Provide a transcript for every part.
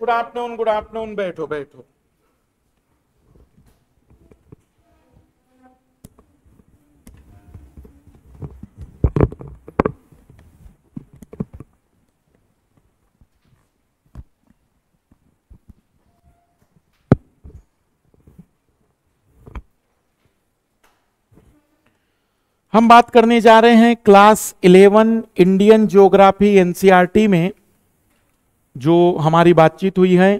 Good afternoon good afternoon बैठो बैठो हम बात करने जा रहे हैं क्लास 11 इंडियन ज्योग्राफी एनसीआरटी में जो हमारी बातचीत हुई है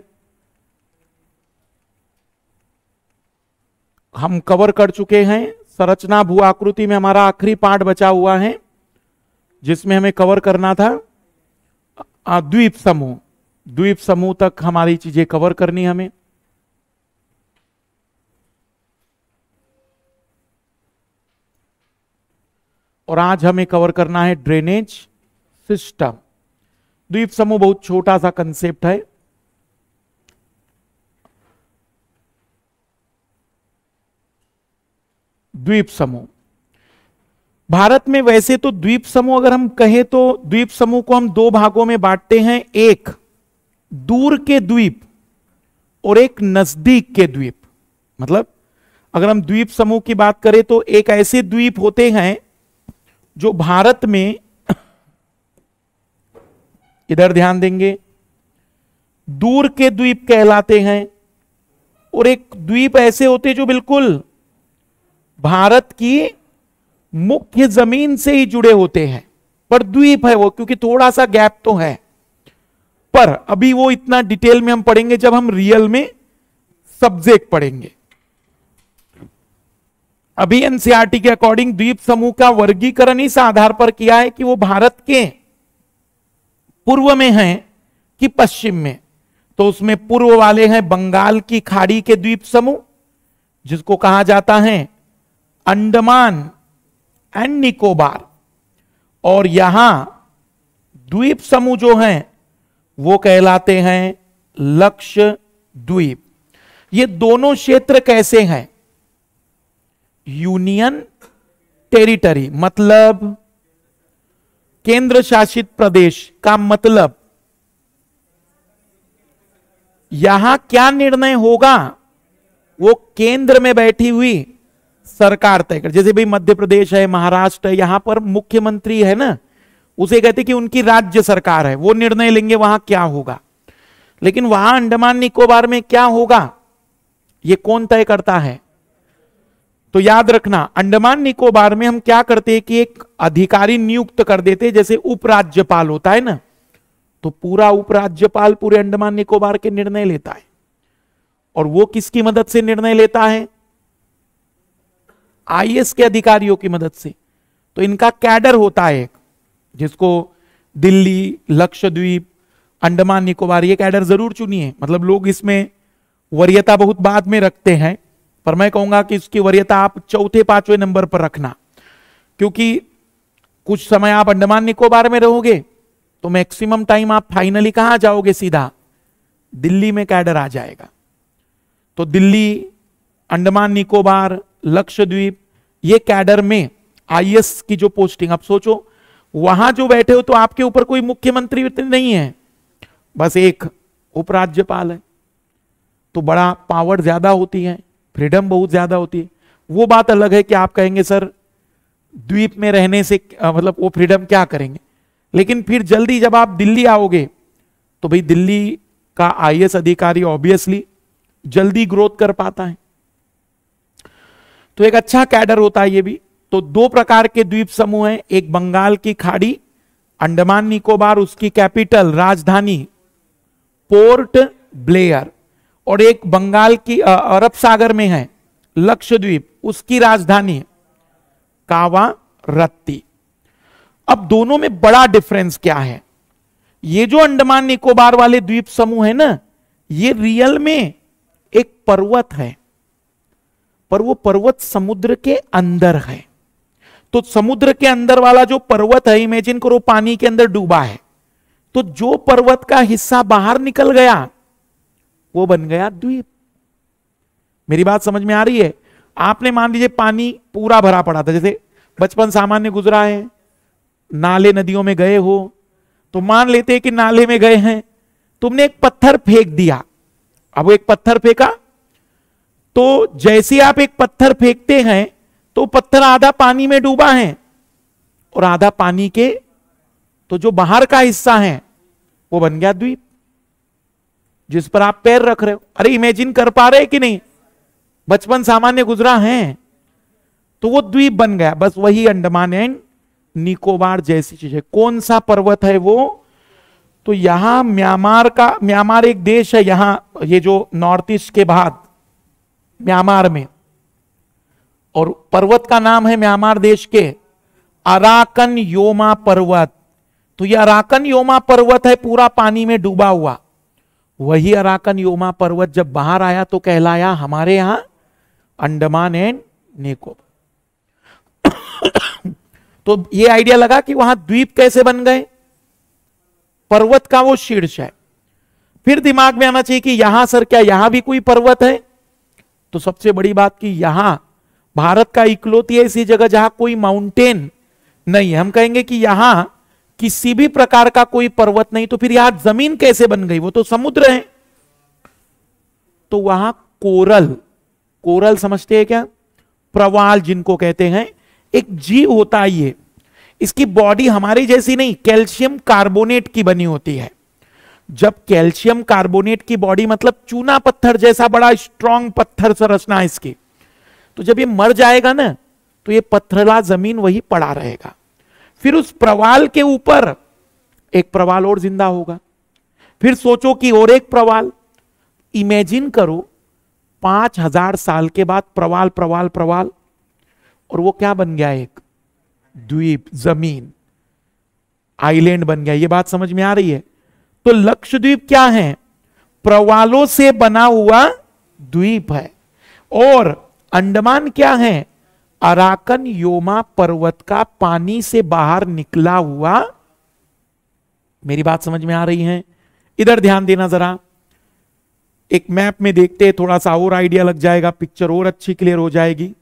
हम कवर कर चुके हैं संरचना भू आकृति में हमारा आखिरी पार्ट बचा हुआ है जिसमें हमें कवर करना था द्वीप समूह द्वीप समूह तक हमारी चीजें कवर करनी हमें और आज हमें कवर करना है ड्रेनेज सिस्टम द्वीप समूह बहुत छोटा सा कंसेप्ट है द्वीप समूह भारत में वैसे तो द्वीप समूह अगर हम कहें तो द्वीप समूह को हम दो भागों में बांटते हैं एक दूर के द्वीप और एक नजदीक के द्वीप मतलब अगर हम द्वीप समूह की बात करें तो एक ऐसे द्वीप होते हैं जो भारत में इधर ध्यान देंगे दूर के द्वीप कहलाते हैं और एक द्वीप ऐसे होते जो बिल्कुल भारत की मुख्य जमीन से ही जुड़े होते हैं पर द्वीप है वो क्योंकि थोड़ा सा गैप तो है पर अभी वो इतना डिटेल में हम पढ़ेंगे जब हम रियल में सब्जेक्ट पढ़ेंगे अभी एनसीआरटी के अकॉर्डिंग द्वीप समूह का वर्गीकरण इस आधार पर किया है कि वो भारत के पूर्व में है कि पश्चिम में तो उसमें पूर्व वाले हैं बंगाल की खाड़ी के द्वीप समूह जिसको कहा जाता है अंडमान एंड निकोबार और यहां द्वीप समूह जो है वो कहलाते हैं लक्ष्य द्वीप ये दोनों क्षेत्र कैसे हैं यूनियन टेरिटरी मतलब केंद्र शासित प्रदेश का मतलब यहां क्या निर्णय होगा वो केंद्र में बैठी हुई सरकार तय कर जैसे भाई मध्य प्रदेश है महाराष्ट्र है यहां पर मुख्यमंत्री है ना उसे कहते कि उनकी राज्य सरकार है वो निर्णय लेंगे वहां क्या होगा लेकिन वहां अंडमान निकोबार में क्या होगा ये कौन तय करता है तो याद रखना अंडमान निकोबार में हम क्या करते हैं कि एक अधिकारी नियुक्त कर देते जैसे उपराज्यपाल होता है ना तो पूरा उपराज्यपाल पूरे अंडमान निकोबार के निर्णय लेता है और वो किसकी मदद से निर्णय लेता है आईएएस के अधिकारियों की मदद से तो इनका कैडर होता है जिसको दिल्ली लक्षद्वीप अंडमान निकोबार ये कैडर जरूर चुनिए मतलब लोग इसमें वरीयता बहुत बाद में रखते हैं पर मैं कहूंगा कि इसकी वरीयता आप चौथे पांचवें नंबर पर रखना क्योंकि कुछ समय आप अंडमान निकोबार में रहोगे तो मैक्सिमम टाइम आप फाइनली कहां जाओगे सीधा दिल्ली में कैडर आ जाएगा तो दिल्ली अंडमान निकोबार लक्षद्वीप ये कैडर में आईएएस की जो पोस्टिंग आप सोचो वहां जो बैठे हो तो आपके ऊपर कोई मुख्यमंत्री नहीं है बस एक उपराज्यपाल है तो बड़ा पावर ज्यादा होती है फ्रीडम बहुत ज़्यादा होती है वो बात अलग है कि आप कहेंगे सर द्वीप में रहने से मतलब वो फ्रीडम क्या करेंगे लेकिन फिर जल्दी जब आप दिल्ली आओगे तो भाई दिल्ली का आई अधिकारी ऑब्वियसली जल्दी ग्रोथ कर पाता है तो एक अच्छा कैडर होता है ये भी तो दो प्रकार के द्वीप समूह हैं एक बंगाल की खाड़ी अंडमान निकोबार उसकी कैपिटल राजधानी पोर्ट ब्लेयर और एक बंगाल की अरब सागर में है लक्षद्वीप उसकी राजधानी कावा रत्ती अब दोनों में बड़ा डिफरेंस क्या है ये जो अंडमान निकोबार वाले द्वीप समूह है ना ये रियल में एक पर्वत है पर वो पर्वत समुद्र के अंदर है तो समुद्र के अंदर वाला जो पर्वत है इमेजिन करो पानी के अंदर डूबा है तो जो पर्वत का हिस्सा बाहर निकल गया वो बन गया द्वीप मेरी बात समझ में आ रही है आपने मान लीजिए पानी पूरा भरा पड़ा था जैसे बचपन सामान्य गुजरा है नाले नदियों में गए हो तो मान लेते कि नाले में गए हैं तुमने एक पत्थर फेंक दिया अब एक पत्थर फेंका तो जैसे आप एक पत्थर फेंकते हैं तो पत्थर आधा पानी में डूबा है और आधा पानी के तो जो बाहर का हिस्सा है वो बन गया द्वीप जिस पर आप पैर रख रहे हो अरे इमेजिन कर पा रहे कि नहीं बचपन सामान्य गुजरा है तो वो द्वीप बन गया बस वही अंडमान एंड निकोबार जैसी चीज है कौन सा पर्वत है वो तो यहां म्यांमार का म्यांमार एक देश है यहां ये जो नॉर्थ ईस्ट के बाद म्यांमार में और पर्वत का नाम है म्यांमार देश के अराकन योमा पर्वत तो यह अराकन योमा पर्वत है पूरा पानी में डूबा हुआ वही अराकन योमा पर्वत जब बाहर आया तो कहलाया हमारे यहां अंडमान एंड निकोबार तो ये आइडिया लगा कि वहां द्वीप कैसे बन गए पर्वत का वो शीर्ष है फिर दिमाग में आना चाहिए कि यहां सर क्या यहां भी कोई पर्वत है तो सबसे बड़ी बात कि यहां भारत का इकलौती ऐसी जगह जहां कोई माउंटेन नहीं हम कहेंगे कि यहां किसी भी प्रकार का कोई पर्वत नहीं तो फिर यहां जमीन कैसे बन गई वो तो समुद्र है तो वहां कोरल कोरल समझते हैं क्या प्रवाल जिनको कहते हैं एक जीव होता है ये इसकी बॉडी हमारी जैसी नहीं कैल्शियम कार्बोनेट की बनी होती है जब कैल्शियम कार्बोनेट की बॉडी मतलब चूना पत्थर जैसा बड़ा स्ट्रांग पत्थर संरचना है इसकी तो जब ये मर जाएगा ना तो ये पत्थरला जमीन वही पड़ा रहेगा फिर उस प्रवाल के ऊपर एक प्रवाल और जिंदा होगा फिर सोचो कि और एक प्रवाल इमेजिन करो पांच हजार साल के बाद प्रवाल प्रवाल प्रवाल और वो क्या बन गया एक द्वीप जमीन आइलैंड बन गया ये बात समझ में आ रही है तो लक्षद्वीप क्या है प्रवालों से बना हुआ द्वीप है और अंडमान क्या है अराकन योमा पर्वत का पानी से बाहर निकला हुआ मेरी बात समझ में आ रही है इधर ध्यान देना जरा एक मैप में देखते हैं थोड़ा सा और आइडिया लग जाएगा पिक्चर और अच्छी क्लियर हो जाएगी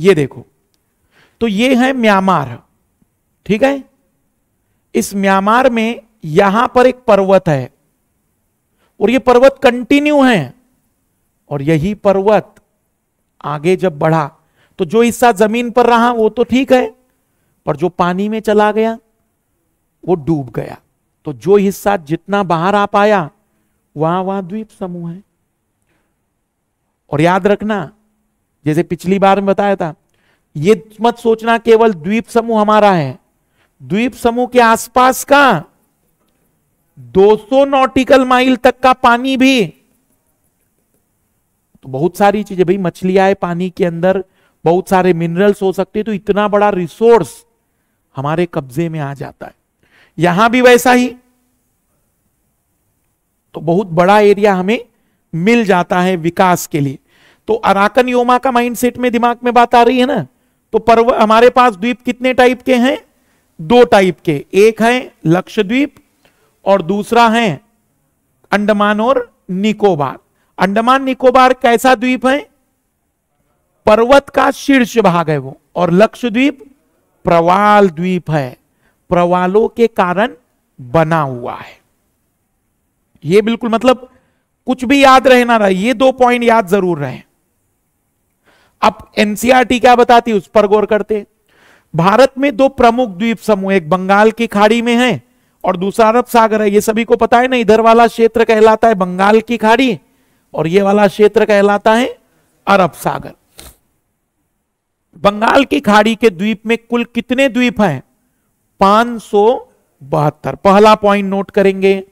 ये देखो तो ये है म्यांमार ठीक है इस म्यांमार में यहां पर एक पर्वत है और ये पर्वत कंटिन्यू है और यही पर्वत आगे जब बढ़ा तो जो हिस्सा जमीन पर रहा वो तो ठीक है पर जो पानी में चला गया वो डूब गया तो जो हिस्सा जितना बाहर आ पाया वहां वहां द्वीप समूह है और याद रखना जैसे पिछली बार में बताया था ये मत सोचना केवल द्वीप समूह हमारा है द्वीप समूह के आसपास का 200 नॉटिकल माइल तक का पानी भी तो बहुत सारी चीजें भाई मछलियां है पानी के अंदर बहुत सारे मिनरल्स हो सकते हैं तो इतना बड़ा रिसोर्स हमारे कब्जे में आ जाता है यहां भी वैसा ही तो बहुत बड़ा एरिया हमें मिल जाता है विकास के लिए तो अराकन योमा का माइंडसेट में दिमाग में बात आ रही है ना तो पर्व हमारे पास द्वीप कितने टाइप के हैं दो टाइप के एक है लक्षद्वीप और दूसरा है अंडमान और निकोबार अंडमान निकोबार कैसा द्वीप है पर्वत का शीर्ष भाग है वो और लक्षद्वीप प्रवाल द्वीप है प्रवालों के कारण बना हुआ है ये बिल्कुल मतलब कुछ भी याद रहे ना रहे ये दो पॉइंट याद जरूर रहे अब एनसीआरटी e क्या बताती उस पर गौर करते भारत में दो प्रमुख द्वीप समूह एक बंगाल की खाड़ी में है और दूसरा अरब सागर है ये सभी को पता है ना इधर वाला क्षेत्र कहलाता है बंगाल की खाड़ी और ये वाला क्षेत्र कहलाता है अरब सागर बंगाल की खाड़ी के द्वीप में कुल कितने द्वीप हैं पांच पहला पॉइंट नोट करेंगे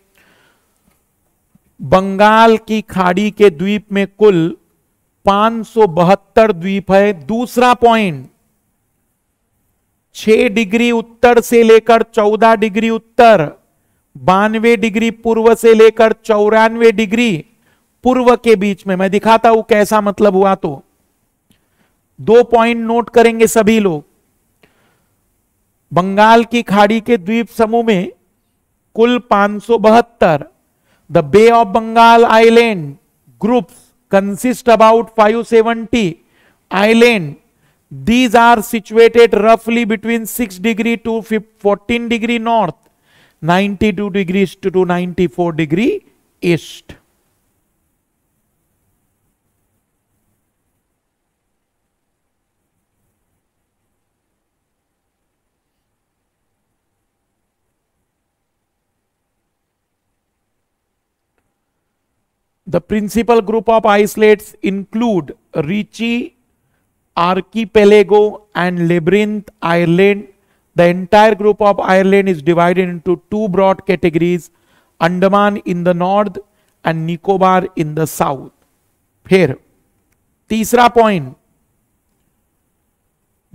बंगाल की खाड़ी के द्वीप में कुल पांच द्वीप है दूसरा पॉइंट छह डिग्री उत्तर से लेकर चौदह डिग्री उत्तर बानवे डिग्री पूर्व से लेकर चौरानवे डिग्री पूर्व के बीच में मैं दिखाता हूं कैसा मतलब हुआ तो दो पॉइंट नोट करेंगे सभी लोग बंगाल की खाड़ी के द्वीप समूह में कुल पांच the Bay of Bengal island groups consist about 570 island These are situated roughly between 6 degree to 14 degree north, 92 degrees to 94 degree east. The principal group of isolates include Ricci archipelago and labyrinth Ireland. The entire group of Ireland is divided into two broad categories andaman in the north and nicobar in the south phir teesra point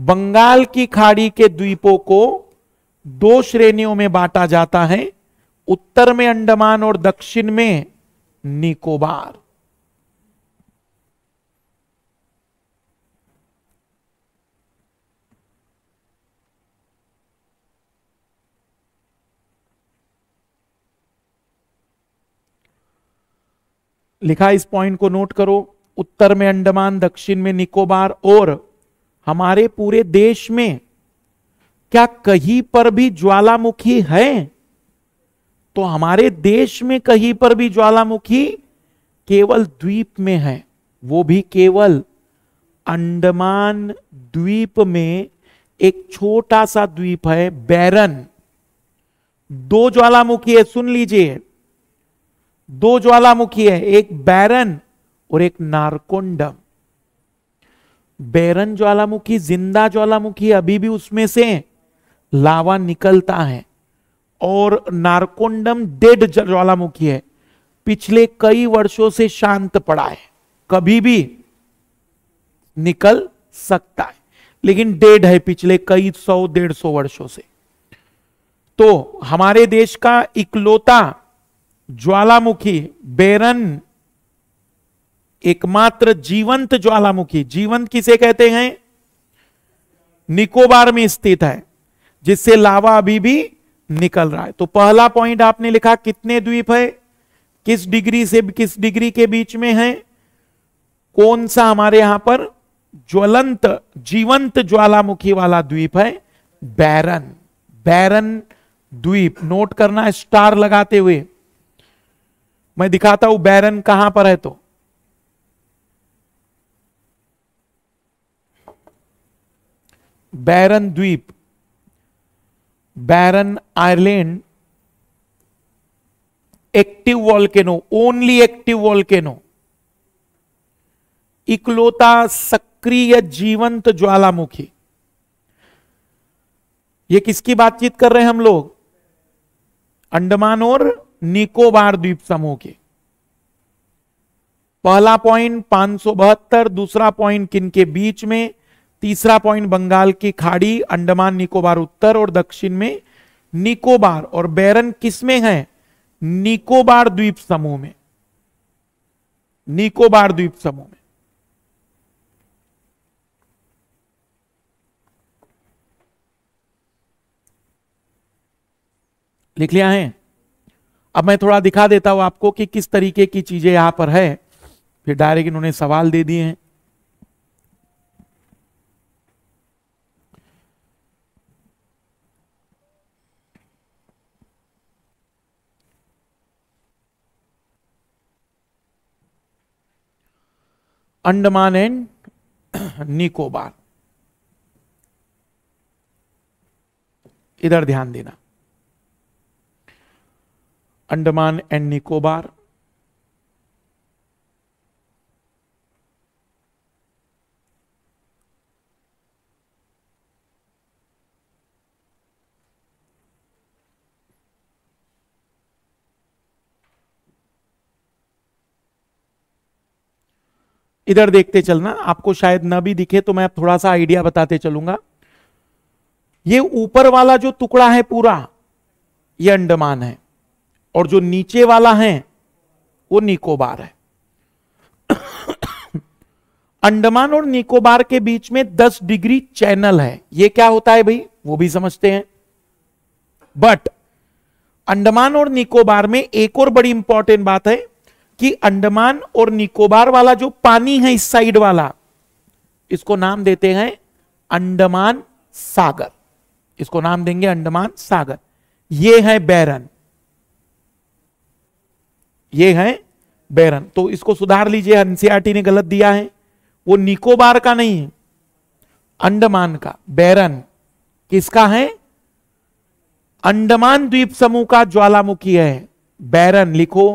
Bengal की खाड़ी के द्वीपों को दो श्रेणियों में बांटा जाता है उत्तर में अंडमान और दक्षिण में निकोबार लिखा इस पॉइंट को नोट करो उत्तर में अंडमान दक्षिण में निकोबार और हमारे पूरे देश में क्या कहीं पर भी ज्वालामुखी है तो हमारे देश में कहीं पर भी ज्वालामुखी केवल द्वीप में है वो भी केवल अंडमान द्वीप में एक छोटा सा द्वीप है बैरन दो ज्वालामुखी है सुन लीजिए दो ज्वालामुखी है एक बैरन और एक नारकोंडम बैरन ज्वालामुखी जिंदा ज्वालामुखी अभी भी उसमें से लावा निकलता है और नारकोंडम डेड ज्वालामुखी है पिछले कई वर्षों से शांत पड़ा है कभी भी निकल सकता है लेकिन डेड है पिछले कई सौ डेढ़ सौ वर्षों से तो हमारे देश का इकलौता ज्वालामुखी बेरन एकमात्र जीवंत ज्वालामुखी जीवंत किसे कहते हैं निकोबार में स्थित है जिससे लावा अभी भी निकल रहा है तो पहला पॉइंट आपने लिखा कितने द्वीप है किस डिग्री से किस डिग्री के बीच में है कौन सा हमारे यहां पर ज्वलंत जीवंत ज्वालामुखी वाला द्वीप है बैरन बैरन द्वीप नोट करना स्टार लगाते हुए मैं दिखाता हूं बैरन कहां पर है तो बैरन द्वीप Barren island active volcano only active volcano इकलौता सक्रिय जीवंत ज्वालामुखी ये किसकी बातचीत कर रहे हैं हम लोग अंडमान और निकोबार द्वीप समूह के पहला पॉइंट पांच दूसरा पॉइंट किनके बीच में तीसरा पॉइंट बंगाल की खाड़ी अंडमान निकोबार उत्तर और दक्षिण में निकोबार और बैरन किसमें है निकोबार द्वीप समूह में निकोबार द्वीप समूह में लिख लिया है अब मैं थोड़ा दिखा देता हूं आपको कि किस तरीके की चीजें यहां पर है फिर डायरेक्ट इन्होंने सवाल दे दिए हैं अंडमान एंड निकोबार इधर ध्यान देना अंडमान एंड निकोबार इधर देखते चलना आपको शायद ना भी दिखे तो मैं थोड़ा सा आइडिया बताते चलूंगा ये ऊपर वाला जो टुकड़ा है पूरा ये अंडमान है और जो नीचे वाला है वो निकोबार है अंडमान और निकोबार के बीच में 10 डिग्री चैनल है ये क्या होता है भाई वो भी समझते हैं बट अंडमान और निकोबार में एक और बड़ी इंपॉर्टेंट बात है कि अंडमान और निकोबार वाला जो पानी है इस साइड वाला इसको नाम देते हैं अंडमान सागर इसको नाम देंगे अंडमान सागर ये है बैरन ये हैं बैरन तो इसको सुधार लीजिए एनसीआरटी ने गलत दिया है वो निकोबार का नहीं है अंडमान का बैरन किसका है अंडमान द्वीप समूह का ज्वालामुखी है बैरन लिखो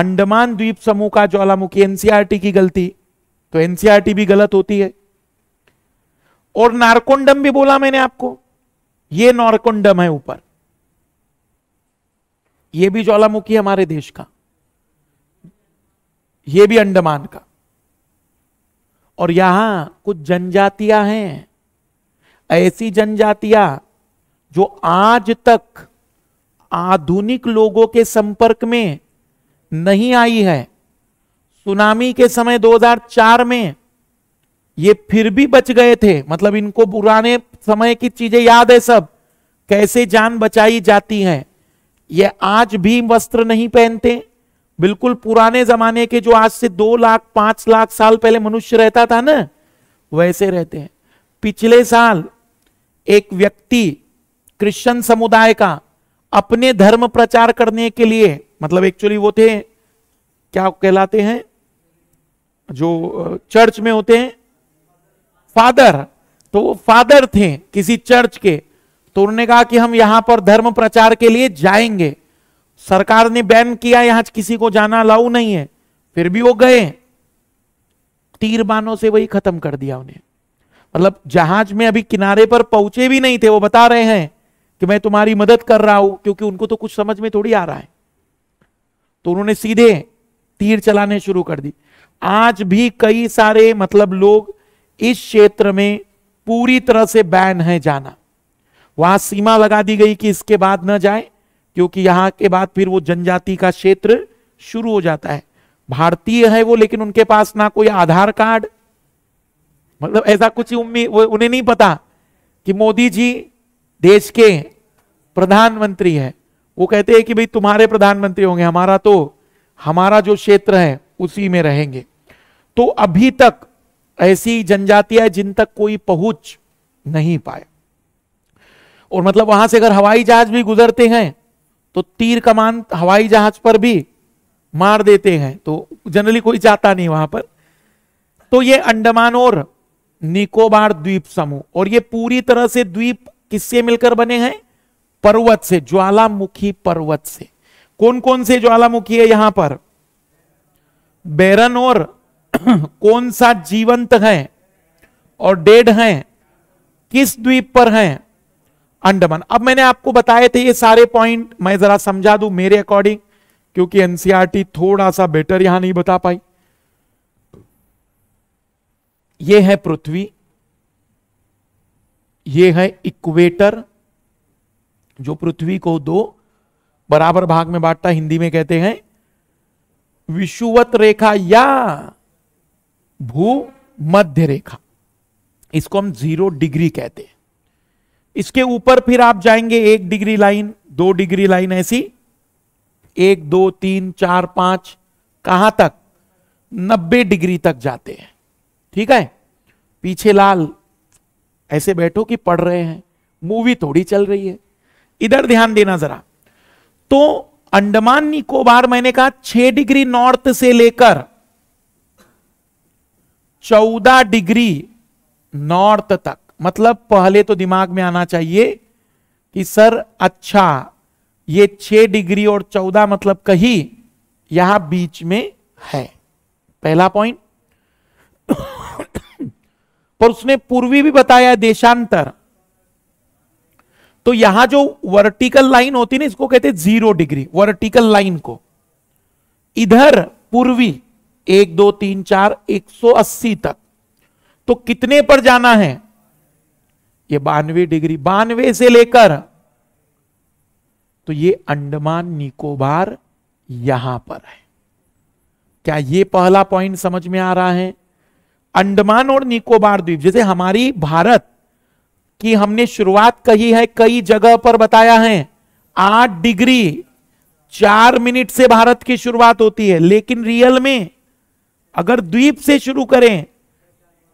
अंडमान द्वीप समूह का ज्वालामुखी एनसीआरटी की गलती तो एनसीआरटी भी गलत होती है और नारकोंडम भी बोला मैंने आपको ये नारकोंडम है ऊपर ये भी ज्वालामुखी हमारे देश का ये भी अंडमान का और यहां कुछ जनजातियां हैं ऐसी जनजातियां जो आज तक आधुनिक लोगों के संपर्क में नहीं आई है सुनामी के समय 2004 में ये फिर भी बच गए थे मतलब इनको पुराने समय की चीजें याद है सब कैसे जान बचाई जाती हैं ये आज भी वस्त्र नहीं पहनते बिल्कुल पुराने जमाने के जो आज से दो लाख पांच लाख साल पहले मनुष्य रहता था ना वैसे रहते हैं पिछले साल एक व्यक्ति क्रिश्चियन समुदाय का अपने धर्म प्रचार करने के लिए मतलब एक्चुअली वो थे क्या कहलाते हैं जो चर्च में होते हैं फादर तो वो फादर थे किसी चर्च के तो उन्होंने कहा कि हम यहां पर धर्म प्रचार के लिए जाएंगे सरकार ने बैन किया यहां किसी को जाना अलाउ नहीं है फिर भी वो गए तीर बानों से वही खत्म कर दिया उन्हें मतलब जहाज में अभी किनारे पर पहुंचे भी नहीं थे वो बता रहे हैं कि मैं तुम्हारी मदद कर रहा हूं क्योंकि उनको तो कुछ समझ में थोड़ी आ रहा है तो उन्होंने सीधे तीर चलाने शुरू कर दी आज भी कई सारे मतलब लोग इस क्षेत्र में पूरी तरह से बैन है जाना वहां सीमा लगा दी गई कि इसके बाद न जाए क्योंकि यहाँ के बाद फिर वो जनजाति का क्षेत्र शुरू हो जाता है भारतीय है वो लेकिन उनके पास ना कोई आधार कार्ड मतलब ऐसा कुछ उम्मीद उन्हें नहीं पता कि मोदी जी देश के प्रधानमंत्री है वो कहते हैं कि भाई तुम्हारे प्रधानमंत्री होंगे हमारा तो हमारा जो क्षेत्र है उसी में रहेंगे तो अभी तक ऐसी जनजातियां जिन तक कोई पहुंच नहीं पाए और मतलब वहां से अगर हवाई जहाज भी गुजरते हैं तो तीर कमान हवाई जहाज पर भी मार देते हैं तो जनरली कोई जाता नहीं वहां पर तो ये अंडमान और निकोबार द्वीप समूह और ये पूरी तरह से द्वीप किससे मिलकर बने हैं पर्वत से ज्वालामुखी पर्वत से कौन कौन से ज्वालामुखी है यहां पर बैरन और कौन सा जीवंत है और डेड है किस द्वीप पर है अंडमान अब मैंने आपको बताए थे ये सारे पॉइंट मैं जरा समझा दू मेरे अकॉर्डिंग क्योंकि एनसीआरटी e थोड़ा सा बेटर यहां नहीं बता पाई ये है पृथ्वी ये है इक्वेटर जो पृथ्वी को दो बराबर भाग में बांटता हिंदी में कहते हैं विषुवत रेखा या भू मध्य रेखा इसको हम जीरो डिग्री कहते हैं इसके ऊपर फिर आप जाएंगे एक डिग्री लाइन दो डिग्री लाइन ऐसी एक दो तीन चार पांच कहां तक नब्बे डिग्री तक जाते हैं ठीक है पीछे लाल ऐसे बैठो कि पढ़ रहे हैं मूवी थोड़ी चल रही है इधर ध्यान देना जरा तो अंडमान निकोबार मैंने कहा छह डिग्री नॉर्थ से लेकर चौदह डिग्री नॉर्थ तक मतलब पहले तो दिमाग में आना चाहिए कि सर अच्छा ये छह डिग्री और चौदह मतलब कहीं यहां बीच में है पहला पॉइंट पर उसने पूर्वी भी बताया देशांतर तो यहां जो वर्टिकल लाइन होती ना इसको कहते जीरो डिग्री वर्टिकल लाइन को इधर पूर्वी एक दो तीन चार एक सौ अस्सी तक तो कितने पर जाना है ये बानवे डिग्री बानवे से लेकर तो ये अंडमान निकोबार यहां पर है क्या ये पहला पॉइंट समझ में आ रहा है अंडमान और निकोबार द्वीप जैसे हमारी भारत की हमने शुरुआत कही है कई जगह पर बताया है आठ डिग्री चार मिनट से भारत की शुरुआत होती है लेकिन रियल में अगर द्वीप से शुरू करें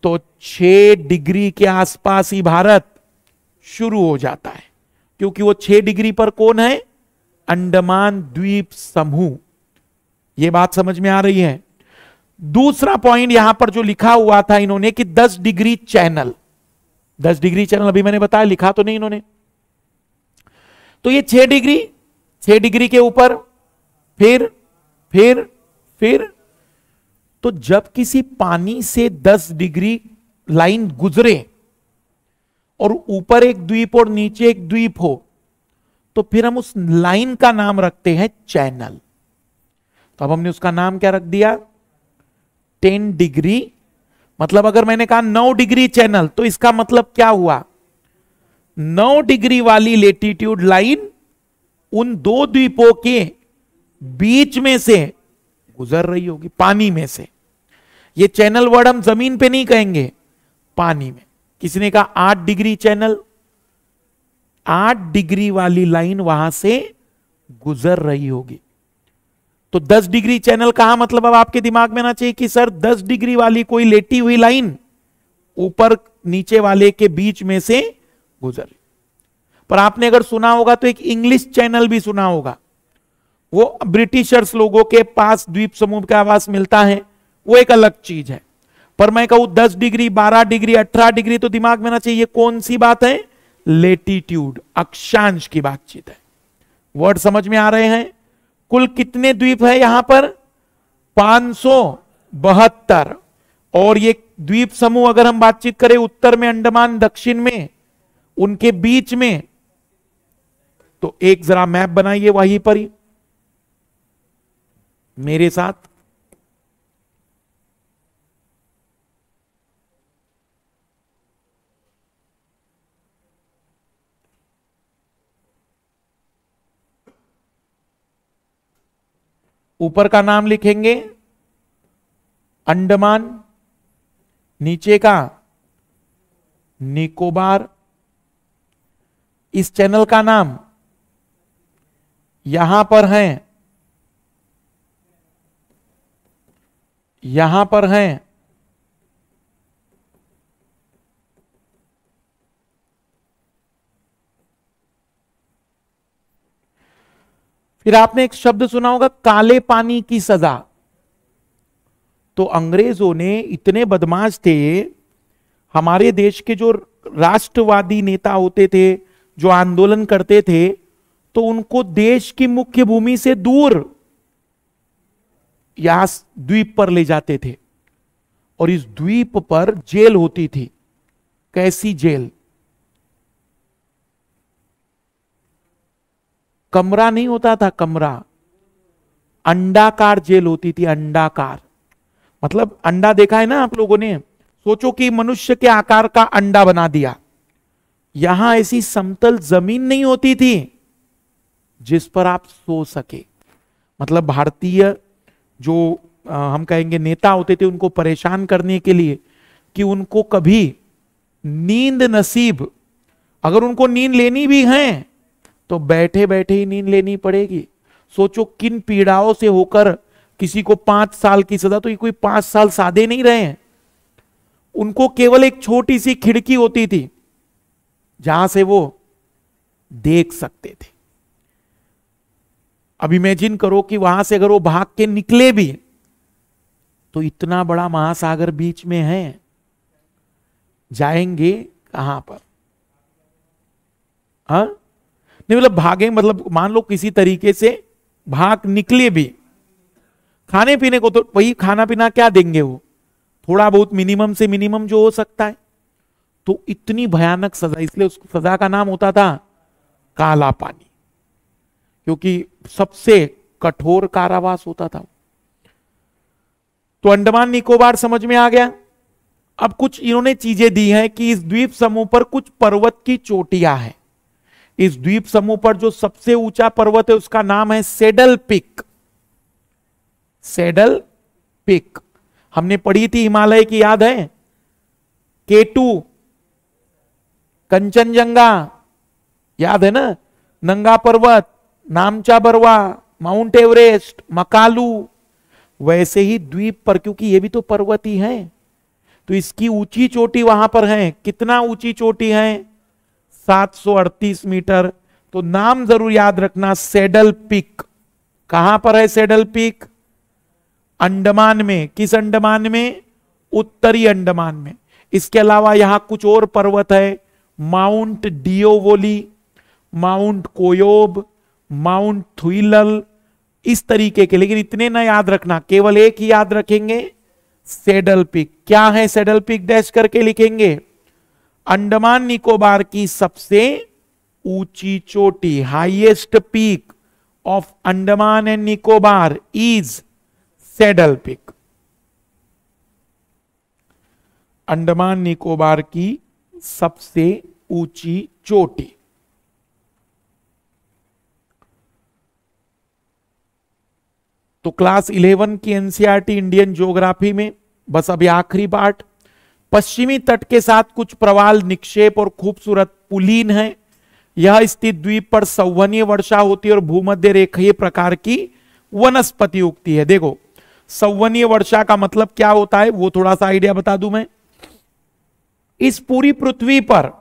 तो 6 डिग्री के आसपास ही भारत शुरू हो जाता है क्योंकि वो 6 डिग्री पर कौन है अंडमान द्वीप समूह ये बात समझ में आ रही है दूसरा पॉइंट यहां पर जो लिखा हुआ था इन्होंने कि 10 डिग्री चैनल 10 डिग्री चैनल अभी मैंने बताया लिखा तो नहीं इन्होंने तो ये 6 डिग्री 6 डिग्री के ऊपर फिर फिर फिर तो जब किसी पानी से 10 डिग्री लाइन गुजरे और ऊपर एक द्वीप और नीचे एक द्वीप हो तो फिर हम उस लाइन का नाम रखते हैं चैनल तो अब हमने उसका नाम क्या रख दिया टेन डिग्री मतलब अगर मैंने कहा नौ डिग्री चैनल तो इसका मतलब क्या हुआ नौ डिग्री वाली लेटीट्यूड लाइन उन दो द्वीपों के बीच में से गुजर रही होगी पानी में से ये चैनल वर्ड हम जमीन पे नहीं कहेंगे पानी में किसी ने कहा आठ डिग्री चैनल आठ डिग्री वाली लाइन वहां से गुजर रही होगी तो दस डिग्री चैनल कहा मतलब अब आपके दिमाग में ना चाहिए कि सर दस डिग्री वाली कोई लेटी हुई लाइन ऊपर नीचे वाले के बीच में से गुजर पर आपने अगर सुना होगा तो एक इंग्लिश चैनल भी सुना होगा वो ब्रिटिशर्स लोगों के पास द्वीप समूह का आवास मिलता है वो एक अलग चीज है पर मैं कहूं दस डिग्री बारह डिग्री अठारह डिग्री तो दिमाग में ना चाहिए कौन सी बात है लेटीट्यूड अक्षांश की बातचीत है वर्ड समझ में आ रहे हैं कुल कितने द्वीप है यहां पर पांच और ये द्वीप समूह अगर हम बातचीत करें उत्तर में अंडमान दक्षिण में उनके बीच में तो एक जरा मैप बनाइए वहीं पर ही मेरे साथ ऊपर का नाम लिखेंगे अंडमान नीचे का निकोबार इस चैनल का नाम यहां पर है यहां पर हैं फिर आपने एक शब्द सुना होगा काले पानी की सजा तो अंग्रेजों ने इतने बदमाश थे हमारे देश के जो राष्ट्रवादी नेता होते थे जो आंदोलन करते थे तो उनको देश की मुख्य भूमि से दूर या द्वीप पर ले जाते थे और इस द्वीप पर जेल होती थी कैसी जेल कमरा नहीं होता था कमरा अंडाकार जेल होती थी अंडाकार मतलब अंडा देखा है ना आप लोगों ने सोचो कि मनुष्य के आकार का अंडा बना दिया यहां ऐसी समतल जमीन नहीं होती थी जिस पर आप सो सके मतलब भारतीय जो आ, हम कहेंगे नेता होते थे उनको परेशान करने के लिए कि उनको कभी नींद नसीब अगर उनको नींद लेनी भी है तो बैठे बैठे ही नींद लेनी पड़ेगी सोचो किन पीड़ाओं से होकर किसी को पांच साल की सजा तो ये कोई पांच साल सादे नहीं रहे हैं उनको केवल एक छोटी सी खिड़की होती थी जहां से वो देख सकते थे अब इमेजिन करो कि वहां से अगर वो भाग के निकले भी तो इतना बड़ा महासागर बीच में है जाएंगे कहां पर हाँ नहीं मतलब भागे मतलब मान लो किसी तरीके से भाग निकले भी खाने पीने को तो वही खाना पीना क्या देंगे वो थोड़ा बहुत मिनिमम से मिनिमम जो हो सकता है तो इतनी भयानक सजा इसलिए उस सजा का नाम होता था काला पानी क्योंकि सबसे कठोर कारावास होता था तो अंडमान निकोबार समझ में आ गया अब कुछ इन्होंने चीजें दी हैं कि इस द्वीप समूह पर कुछ पर्वत की चोटियां हैं इस द्वीप समूह पर जो सबसे ऊंचा पर्वत है उसका नाम है सेडल पिक सेडल पिक हमने पढ़ी थी हिमालय की याद है केटू कंचनजंगा याद है ना नंगा पर्वत नामचा बरवा माउंट एवरेस्ट मकालू वैसे ही द्वीप पर क्योंकि ये भी तो पर्वत ही है तो इसकी ऊंची चोटी वहां पर है कितना ऊंची चोटी है 738 मीटर तो नाम जरूर याद रखना सेडल पिक कहां पर है सेडल पिक अंडमान में किस अंडमान में उत्तरी अंडमान में इसके अलावा यहां कुछ और पर्वत है mount Diavolo mount Koyob mount Thuillier इस तरीके के लेकिन इतने ना याद रखना केवल एक ही याद रखेंगे सेडल पिक क्या है सेडल पिक डैश करके लिखेंगे अंडमान निकोबार की सबसे ऊंची चोटी highest peak of Andaman and Nicobar is saddle peak Andaman Nicobar की सबसे ऊंची चोटी तो क्लास 11 की एनसीआरटी इंडियन ज्योग्राफी में बस अभी आखिरी पार्ट पश्चिमी तट के साथ कुछ प्रवाल निक्षेप और खूबसूरत पुलीन है यह स्थित द्वीप पर सौवनीय वर्षा होती है और भूमध्य रेखीय प्रकार की वनस्पति उगती है देखो सौवनीय वर्षा का मतलब क्या होता है वो थोड़ा सा आइडिया बता दू मैं इस पूरी पृथ्वी पर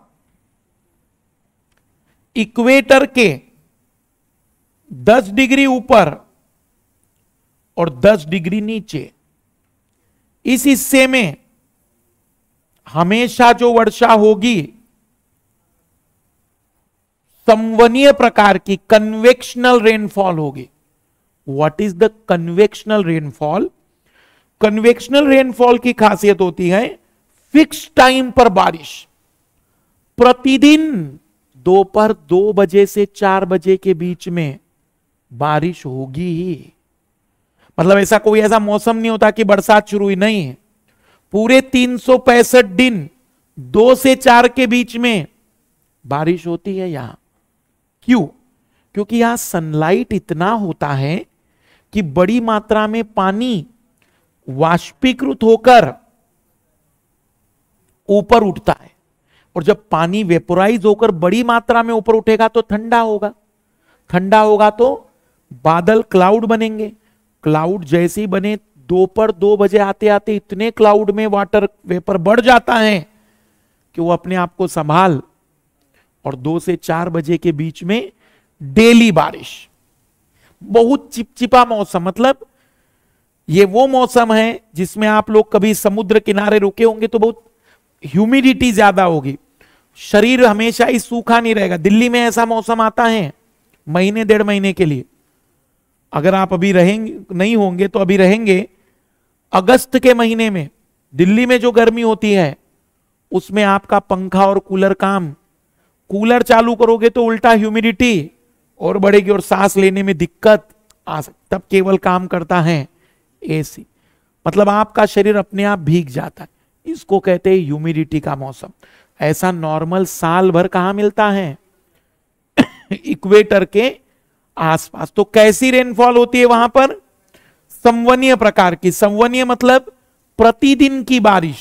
इक्वेटर के 10 डिग्री ऊपर और 10 डिग्री नीचे इस हिस्से में हमेशा जो वर्षा होगी संवनीय प्रकार की कन्वेक्शनल रेनफॉल होगी what is the convectional rainfall convectional rainfall की खासियत होती है फिक्स टाइम पर बारिश प्रतिदिन दोपहर दो बजे से चार बजे के बीच में बारिश होगी ही मतलब ऐसा कोई ऐसा मौसम नहीं होता कि बरसात शुरू ही नहीं है पूरे तीन दिन दो से चार के बीच में बारिश होती है यहां क्यों क्योंकि यहां सनलाइट इतना होता है कि बड़ी मात्रा में पानी वाष्पीकृत होकर ऊपर उठता है और जब पानी वेपोराइज होकर बड़ी मात्रा में ऊपर उठेगा तो ठंडा होगा ठंडा होगा तो बादल क्लाउड बनेंगे क्लाउड जैसे ही बने दोपहर दो बजे आते आते इतने क्लाउड में वाटर वेपर बढ़ जाता है कि वो अपने आप को संभाल और दो से चार बजे के बीच में डेली बारिश बहुत चिपचिपा मौसम मतलब ये वो मौसम है जिसमें आप लोग कभी समुद्र किनारे रुके होंगे तो बहुत ह्यूमिडिटी ज्यादा होगी शरीर हमेशा ही सूखा नहीं रहेगा दिल्ली में ऐसा मौसम आता है महीने डेढ़ महीने के लिए अगर आप अभी रहेंगे नहीं होंगे तो अभी रहेंगे अगस्त के महीने में दिल्ली में जो गर्मी होती है उसमें आपका पंखा और कूलर काम कूलर चालू करोगे तो उल्टा ह्यूमिडिटी और बढ़ेगी और सांस लेने में दिक्कत आ सकती तब केवल काम करता है एसी मतलब आपका शरीर अपने आप भीग जाता है इसको कहते हैं ह्यूमिडिटी का मौसम ऐसा नॉर्मल साल भर कहा मिलता है इक्वेटर के आसपास तो कैसी रेनफॉल होती है वहां पर संवनीय प्रकार की संवनीय मतलब प्रतिदिन की बारिश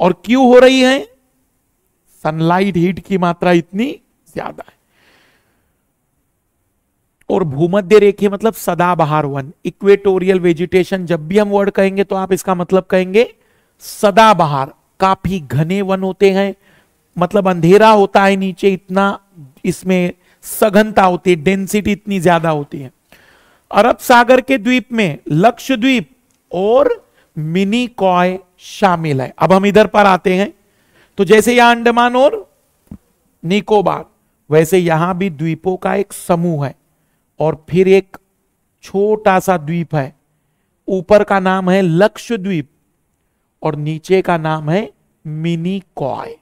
और क्यों हो रही है सनलाइट हीट की मात्रा इतनी ज्यादा है और भूमध्य रेखी मतलब सदाबहार वन इक्वेटोरियल वेजिटेशन जब भी हम वर्ड कहेंगे तो आप इसका मतलब कहेंगे सदाबहार काफी घने वन होते हैं मतलब अंधेरा होता है नीचे इतना इसमें सघनता होती है डेंसिटी इतनी ज्यादा होती है अरब सागर के द्वीप में लक्षद्वीप और मिनी कॉय शामिल है अब हम इधर पर आते हैं तो जैसे यहां अंडमान और निकोबार वैसे यहां भी द्वीपों का एक समूह है और फिर एक छोटा सा द्वीप है ऊपर का नाम है लक्षद्वीप और नीचे का नाम है मिनी कॉय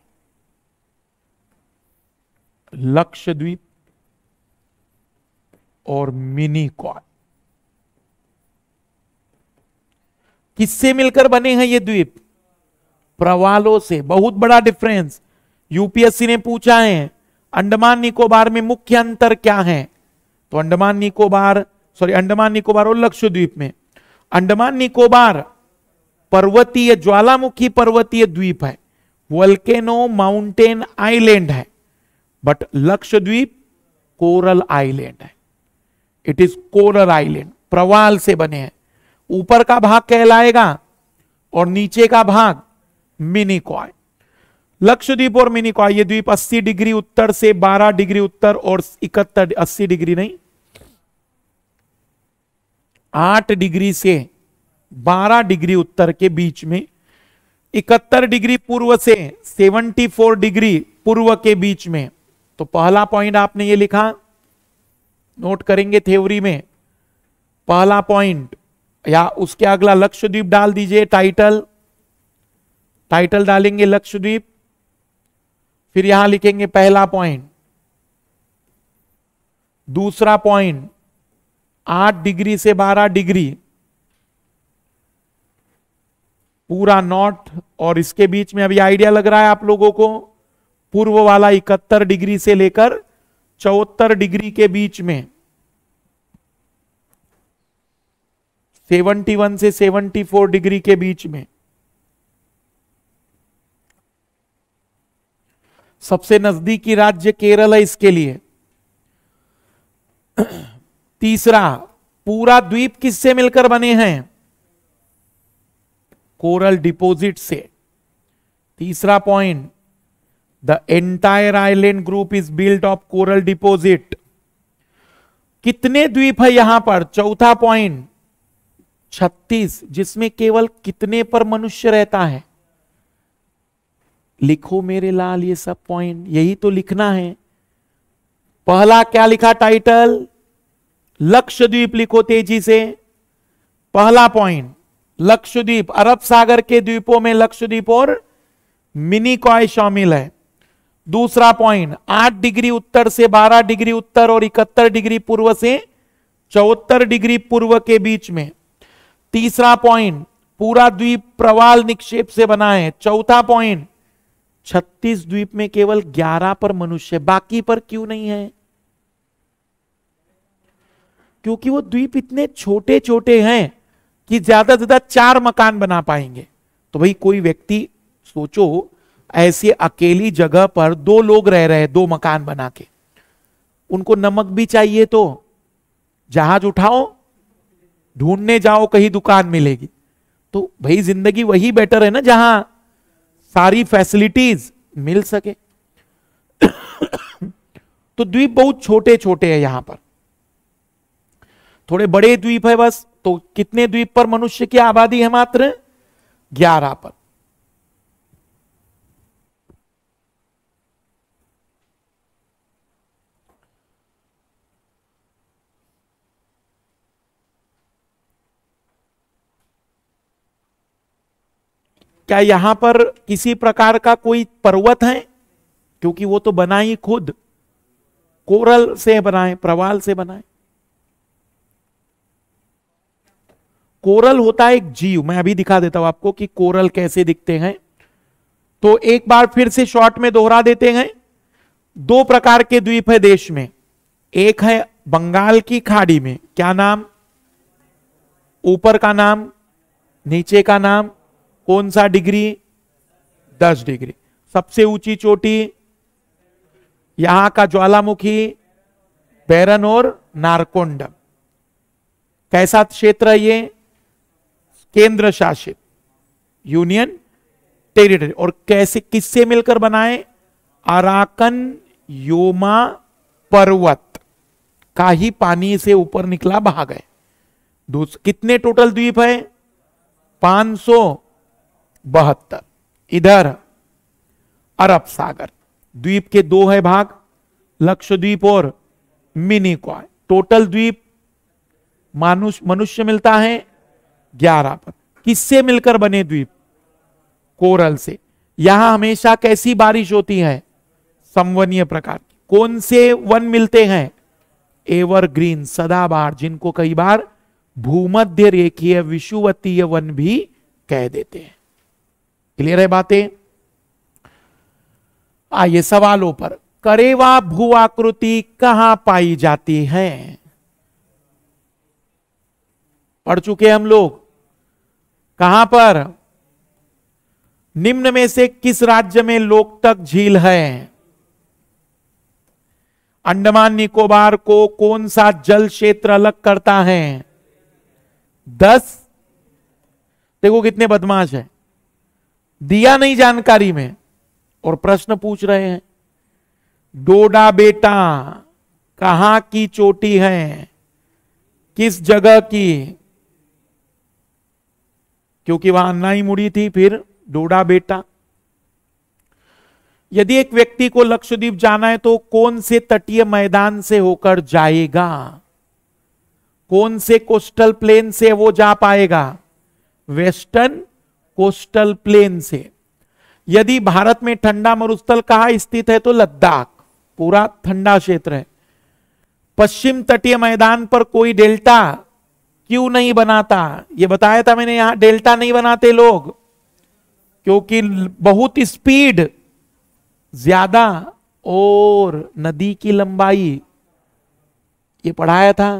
लक्षद्वीप और मिनी कॉय किससे मिलकर बने हैं ये द्वीप प्रवालों से बहुत बड़ा डिफरेंस यूपीएससी ने पूछा है अंडमान निकोबार में मुख्य अंतर क्या है तो अंडमान निकोबार सॉरी अंडमान निकोबार और लक्षद्वीप में अंडमान निकोबार पर्वतीय ज्वालामुखी पर्वतीय द्वीप है वोल्केनो माउंटेन आइलैंड है बट लक्षद्वीप कोरल आइलैंड है इट इज कोरल आइलैंड प्रवाल से बने हैं ऊपर का भाग कहलाएगा और नीचे का भाग मिनिकॉय लक्षद्वीप और कॉय ये द्वीप 80 डिग्री उत्तर से 12 डिग्री उत्तर और इकहत्तर 80 डिग्री नहीं 8 डिग्री से 12 डिग्री उत्तर के बीच में इकहत्तर डिग्री पूर्व से 74 डिग्री पूर्व के बीच में तो पहला पॉइंट आपने ये लिखा नोट करेंगे थ्योरी में पहला पॉइंट या उसके अगला लक्षद्वीप डाल दीजिए टाइटल टाइटल डालेंगे लक्षद्वीप फिर यहां लिखेंगे पहला पॉइंट दूसरा पॉइंट आठ डिग्री से बारह डिग्री पूरा नॉर्थ और इसके बीच में अभी आइडिया लग रहा है आप लोगों को पूर्व वाला इकहत्तर डिग्री से लेकर चौहत्तर डिग्री के बीच में 71 से 74 डिग्री के बीच में सबसे नजदीकी राज्य केरल है इसके लिए तीसरा पूरा द्वीप किससे मिलकर बने हैं कोरल डिपोजिट से तीसरा point the entire island group is built of coral deposit कितने द्वीप है यहां पर चौथा पॉइंट छत्तीस जिसमें केवल कितने पर मनुष्य रहता है लिखो मेरे लाल ये सब पॉइंट यही तो लिखना है पहला क्या लिखा टाइटल लक्षद्वीप लिखो तेजी से पहला पॉइंट लक्षद्वीप अरब सागर के द्वीपों में लक्षद्वीप और मिनी कॉय शामिल है दूसरा पॉइंट आठ डिग्री उत्तर से बारह डिग्री उत्तर और इकहत्तर डिग्री पूर्व से चौहत्तर डिग्री पूर्व के बीच में तीसरा पॉइंट पूरा द्वीप प्रवाल निक्षेप से बना है चौथा पॉइंट छत्तीस द्वीप में केवल ग्यारह पर मनुष्य बाकी पर क्यों नहीं है क्योंकि वो द्वीप इतने छोटे छोटे हैं कि ज्यादा से ज्यादा चार मकान बना पाएंगे तो भाई कोई व्यक्ति सोचो ऐसी अकेली जगह पर दो लोग रह रहे दो मकान बना के उनको नमक भी चाहिए तो जहाज उठाओ ढूंढने जाओ कहीं दुकान मिलेगी तो भाई जिंदगी वही बेटर है ना जहां सारी फैसिलिटीज मिल सके तो द्वीप बहुत छोटे छोटे हैं यहां पर थोड़े बड़े द्वीप है बस तो कितने द्वीप पर मनुष्य की आबादी है मात्र ग्यारह पर क्या यहां पर किसी प्रकार का कोई पर्वत है क्योंकि वो तो बना ही खुद कोरल से बनाए प्रवाल से बनाए कोरल होता है एक जीव मैं अभी दिखा देता हूं आपको कि कोरल कैसे दिखते हैं तो एक बार फिर से शॉर्ट में दोहरा देते हैं दो प्रकार के द्वीप है देश में एक है बंगाल की खाड़ी में क्या नाम ऊपर का नाम नीचे का नाम कौन सा डिग्री दस डिग्री सबसे ऊंची चोटी यहां का ज्वालामुखी बैरन और नारकोंडम कैसा क्षेत्र ये केंद्र शासित यूनियन टेरिटरी और कैसे किससे मिलकर बनाए अराकन योमा पर्वत का ही पानी से ऊपर निकला बहा गए कितने टोटल द्वीप है बहत्तर इधर अरब सागर द्वीप के दो है भाग लक्षद्वीप और मिनी क्वाय टोटल द्वीप मानुष मनुष्य मिलता है ग्यारह पर किससे मिलकर बने द्वीप कोरल से यहां हमेशा कैसी बारिश होती है संवनीय प्रकार की कौन से वन मिलते हैं एवरग्रीन सदाबार जिनको कई बार भूमध्य रेखीय विषुवतीय वन भी कह देते हैं क्लियर है बातें आइए सवालों पर करेवा भू आकृति कहां पाई जाती है पढ़ चुके हम लोग कहां पर निम्न में से किस राज्य में लोकतक झील है अंडमान निकोबार को कौन सा जल क्षेत्र अलग करता है दस देखो कितने बदमाश है दिया नहीं जानकारी में और प्रश्न पूछ रहे हैं डोडा बेटा कहां की चोटी है किस जगह की क्योंकि वहां अन्ना ही मुड़ी थी फिर डोडा बेटा यदि एक व्यक्ति को लक्षद्वीप जाना है तो कौन से तटीय मैदान से होकर जाएगा कौन से कोस्टल प्लेन से वो जा पाएगा वेस्टर्न कोस्टल प्लेन से यदि भारत में ठंडा मरुस्थल कहा स्थित है तो लद्दाख पूरा ठंडा क्षेत्र है पश्चिम तटीय मैदान पर कोई डेल्टा क्यों नहीं बनाता यह बताया था मैंने यहां डेल्टा नहीं बनाते लोग क्योंकि बहुत स्पीड ज्यादा और नदी की लंबाई ये पढ़ाया था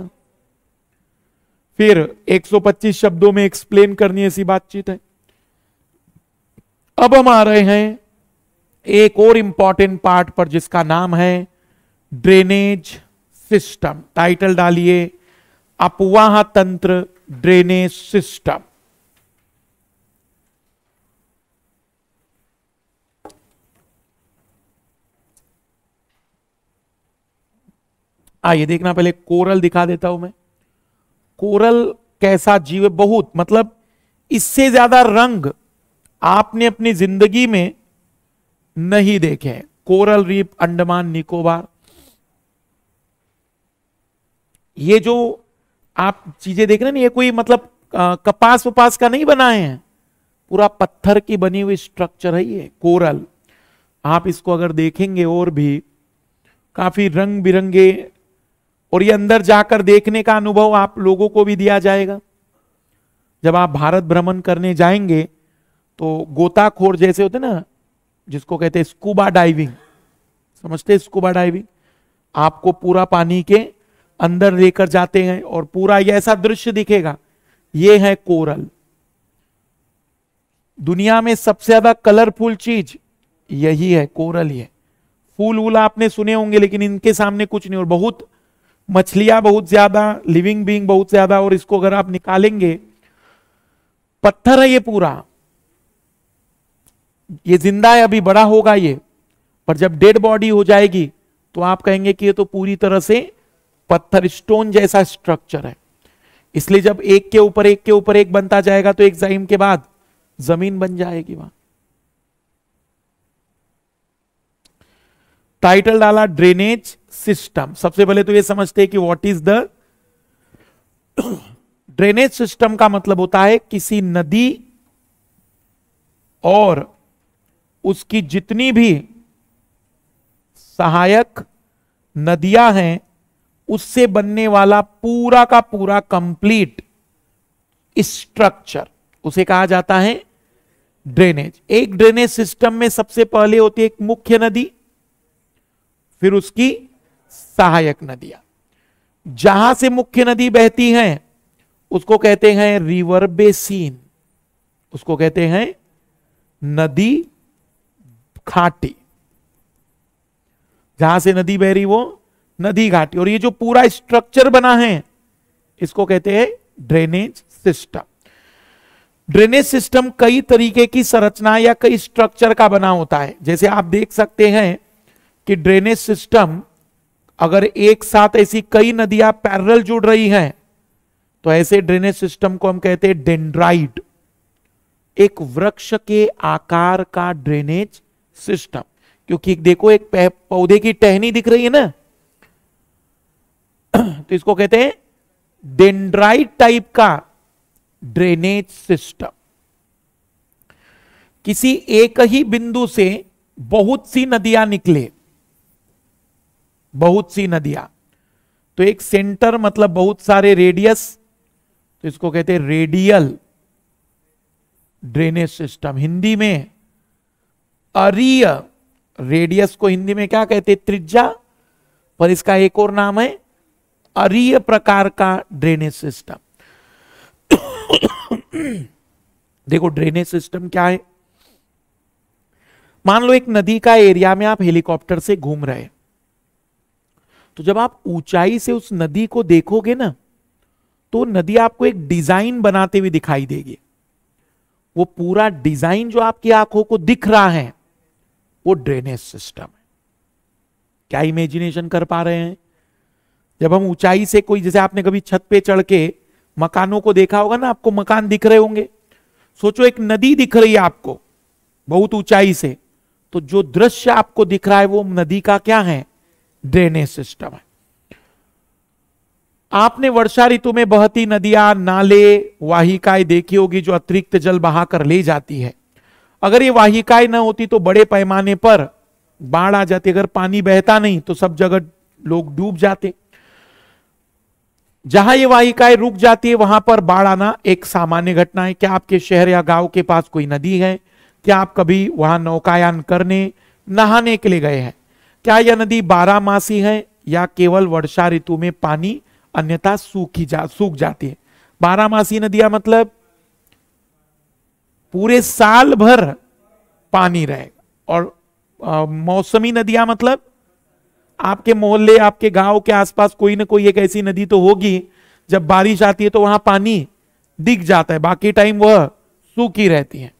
फिर 125 शब्दों में एक्सप्लेन करनी ऐसी बातचीत है अब हम आ रहे हैं एक और इंपॉर्टेंट पार्ट पर जिसका नाम है ड्रेनेज सिस्टम टाइटल डालिए अपवाह तंत्र ड्रेनेज सिस्टम आइए देखना पहले कोरल दिखा देता हूं मैं कोरल कैसा जीव बहुत मतलब इससे ज्यादा रंग आपने अपनी जिंदगी में नहीं देखे कोरल रीप अंडमान निकोबार ये जो आप चीजें देख रहे हैं ना ये कोई मतलब कपास वपास का नहीं बनाए हैं पूरा पत्थर की बनी हुई स्ट्रक्चर है ये कोरल आप इसको अगर देखेंगे और भी काफी रंग बिरंगे और ये अंदर जाकर देखने का अनुभव आप लोगों को भी दिया जाएगा जब आप भारत भ्रमण करने जाएंगे तो गोताखोर जैसे होते ना जिसको कहते हैं स्कूबा डाइविंग समझते हैं स्कूबा डाइविंग आपको पूरा पानी के अंदर लेकर जाते हैं और पूरा ये ऐसा दृश्य दिखेगा ये है कोरल दुनिया में सबसे ज्यादा कलरफुल चीज यही है कोरल ही है फूल वूल आपने सुने होंगे लेकिन इनके सामने कुछ नहीं और बहुत मछलियां बहुत ज्यादा लिविंग बींग बहुत ज्यादा और इसको अगर आप निकालेंगे पत्थर है ये पूरा ये जिंदा है अभी बड़ा होगा ये पर जब डेड बॉडी हो जाएगी तो आप कहेंगे कि ये तो पूरी तरह से पत्थर स्टोन जैसा स्ट्रक्चर है इसलिए जब एक के ऊपर एक के ऊपर एक बनता जाएगा तो जाइम के बाद जमीन बन जाएगी वहां टाइटल डाला ड्रेनेज सिस्टम सबसे पहले तो ये समझते हैं कि what is the drainage system का मतलब होता है किसी नदी और उसकी जितनी भी सहायक नदियां हैं उससे बनने वाला पूरा का पूरा कंप्लीट स्ट्रक्चर उसे कहा जाता है ड्रेनेज एक ड्रेनेज सिस्टम में सबसे पहले होती है एक मुख्य नदी फिर उसकी सहायक नदियां जहां से मुख्य नदी बहती है उसको कहते हैं रिवर बेसिन उसको कहते हैं नदी घाटी जहां से नदी बह रही वो नदी घाटी और ये जो पूरा स्ट्रक्चर बना है इसको कहते हैं ड्रेनेज सिस्टम ड्रेनेज सिस्टम कई तरीके की संरचना या कई स्ट्रक्चर का बना होता है जैसे आप देख सकते हैं कि ड्रेनेज सिस्टम अगर एक साथ ऐसी कई नदियां पैरल जुड़ रही हैं तो ऐसे ड्रेनेज सिस्टम को हम कहते हैं डेंड्राइड एक वृक्ष के आकार का ड्रेनेज सिस्टम क्योंकि देखो एक पौधे की टहनी दिख रही है ना तो इसको कहते हैं डेंड्राइट टाइप का ड्रेनेज सिस्टम किसी एक ही बिंदु से बहुत सी नदियां निकले बहुत सी नदियां तो एक सेंटर मतलब बहुत सारे रेडियस तो इसको कहते हैं रेडियल ड्रेनेज सिस्टम हिंदी में अरीय रेडियस को हिंदी में क्या कहते हैं त्रिज्या पर इसका एक और नाम है अरीय प्रकार का ड्रेनेज सिस्टम देखो ड्रेनेज सिस्टम क्या है मान लो एक नदी का एरिया में आप हेलीकॉप्टर से घूम रहे तो जब आप ऊंचाई से उस नदी को देखोगे ना तो नदी आपको एक डिजाइन बनाते हुए दिखाई देगी वो पूरा डिजाइन जो आपकी आंखों को दिख रहा है वो ड्रेनेज सिस्टम है क्या इमेजिनेशन कर पा रहे हैं जब हम ऊंचाई से कोई जैसे आपने कभी छत पे चढ़ के मकानों को देखा होगा ना आपको मकान दिख रहे होंगे सोचो एक नदी दिख रही है आपको बहुत ऊंचाई से तो जो दृश्य आपको दिख रहा है वो नदी का क्या है ड्रेनेज सिस्टम है आपने वर्षा ऋतु में बहती नदियां नाले वाहिकाएं देखी होगी जो अतिरिक्त जल बहाकर ले जाती है अगर ये वाहिकाएं न होती तो बड़े पैमाने पर बाढ़ आ जाती अगर पानी बहता नहीं तो सब जगह लोग डूब जाते जहां ये वाहिकाएं रुक जाती है वहां पर बाढ़ आना एक सामान्य घटना है क्या आपके शहर या गांव के पास कोई नदी है क्या आप कभी वहां नौकायान करने नहाने के लिए गए हैं क्या यह नदी बारामासी है या केवल वर्षा ऋतु में पानी अन्यथा सूखी जा सूख जाती है बारामासी नदियां मतलब पूरे साल भर पानी रहेगा और मौसमी नदियां मतलब आपके मोहल्ले आपके गांव के आसपास कोई ना कोई एक ऐसी नदी तो होगी जब बारिश आती है तो वहां पानी दिख जाता है बाकी टाइम वह सूखी रहती है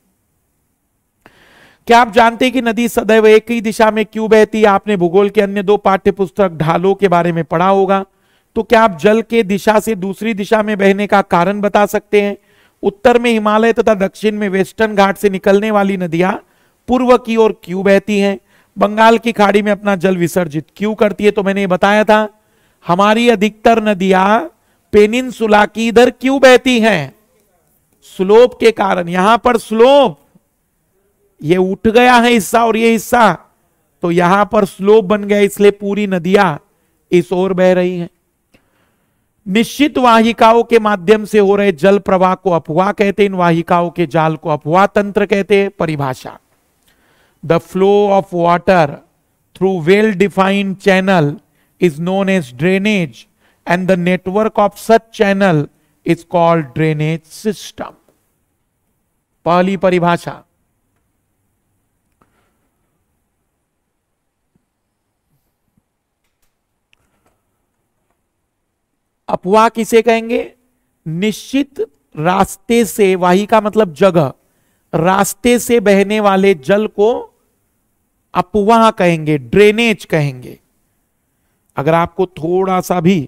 क्या आप जानते हैं कि नदी सदैव एक ही दिशा में क्यों बहती है आपने भूगोल के अन्य दो पाठ्य पुस्तक ढालों के बारे में पढ़ा होगा तो क्या आप जल के दिशा से दूसरी दिशा में बहने का कारण बता सकते हैं उत्तर में हिमालय तथा दक्षिण में वेस्टर्न घाट से निकलने वाली नदियां पूर्व की ओर क्यों बहती हैं बंगाल की खाड़ी में अपना जल विसर्जित क्यों करती है तो मैंने ये बताया था हमारी अधिकतर नदियां पेनिन की इधर क्यों बहती हैं स्लोप के कारण यहां पर स्लोप ये उठ गया है हिस्सा और ये हिस्सा तो यहां पर स्लोप बन गया इसलिए पूरी नदियां इस ओर बह रही हैं निश्चित वाहिकाओं के माध्यम से हो रहे जल प्रवाह को अपवाह कहते इन वाहिकाओं के जाल को अपवाह तंत्र कहते हैं परिभाषा the flow of water through well defined channel is known as drainage and the network of such channel is called drainage system पहली परिभाषा अपवाह किसे कहेंगे निश्चित रास्ते से वाही का मतलब जगह रास्ते से बहने वाले जल को अपवाह कहेंगे ड्रेनेज कहेंगे अगर आपको थोड़ा सा भी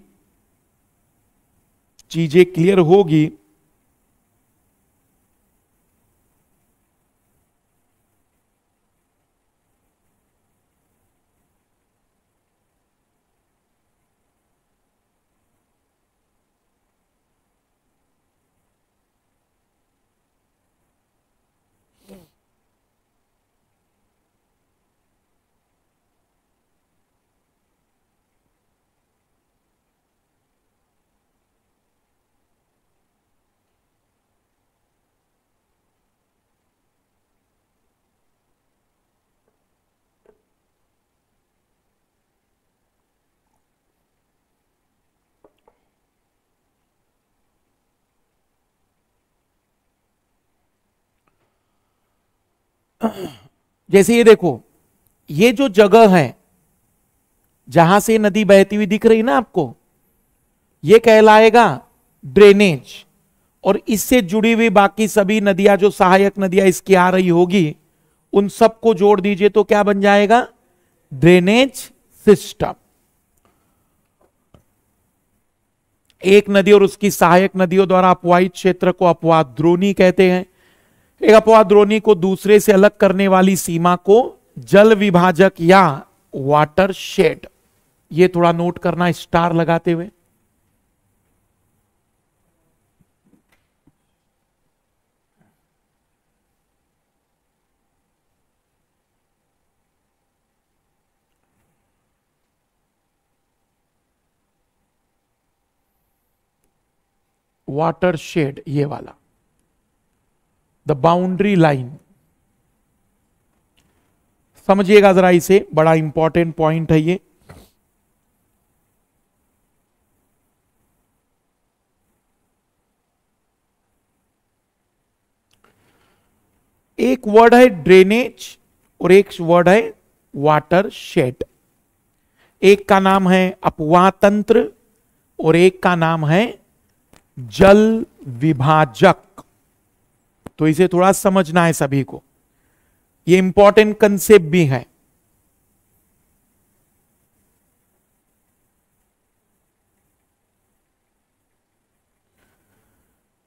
चीजें क्लियर होगी जैसे ये देखो ये जो जगह है जहां से नदी बहती हुई दिख रही ना आपको ये कहलाएगा ड्रेनेज और इससे जुड़ी हुई बाकी सभी नदियां जो सहायक नदियां इसकी आ रही होगी उन सबको जोड़ दीजिए तो क्या बन जाएगा ड्रेनेज सिस्टम एक नदी और उसकी सहायक नदियों द्वारा अपवाहित क्षेत्र को अपवाद द्रोणी कहते हैं एक अपवाद द्रोणी को दूसरे से अलग करने वाली सीमा को जल विभाजक या वाटर शेड यह थोड़ा नोट करना स्टार लगाते हुए वाटर शेड ये वाला द बाउंड्री लाइन समझिएगा जरा इसे बड़ा इंपॉर्टेंट पॉइंट है ये एक वर्ड है ड्रेनेज और एक वर्ड है वाटर शेड एक का नाम है अपवा तंत्र और एक का नाम है जल विभाजक तो इसे थोड़ा समझना है सभी को ये इंपॉर्टेंट कंसेप्ट भी है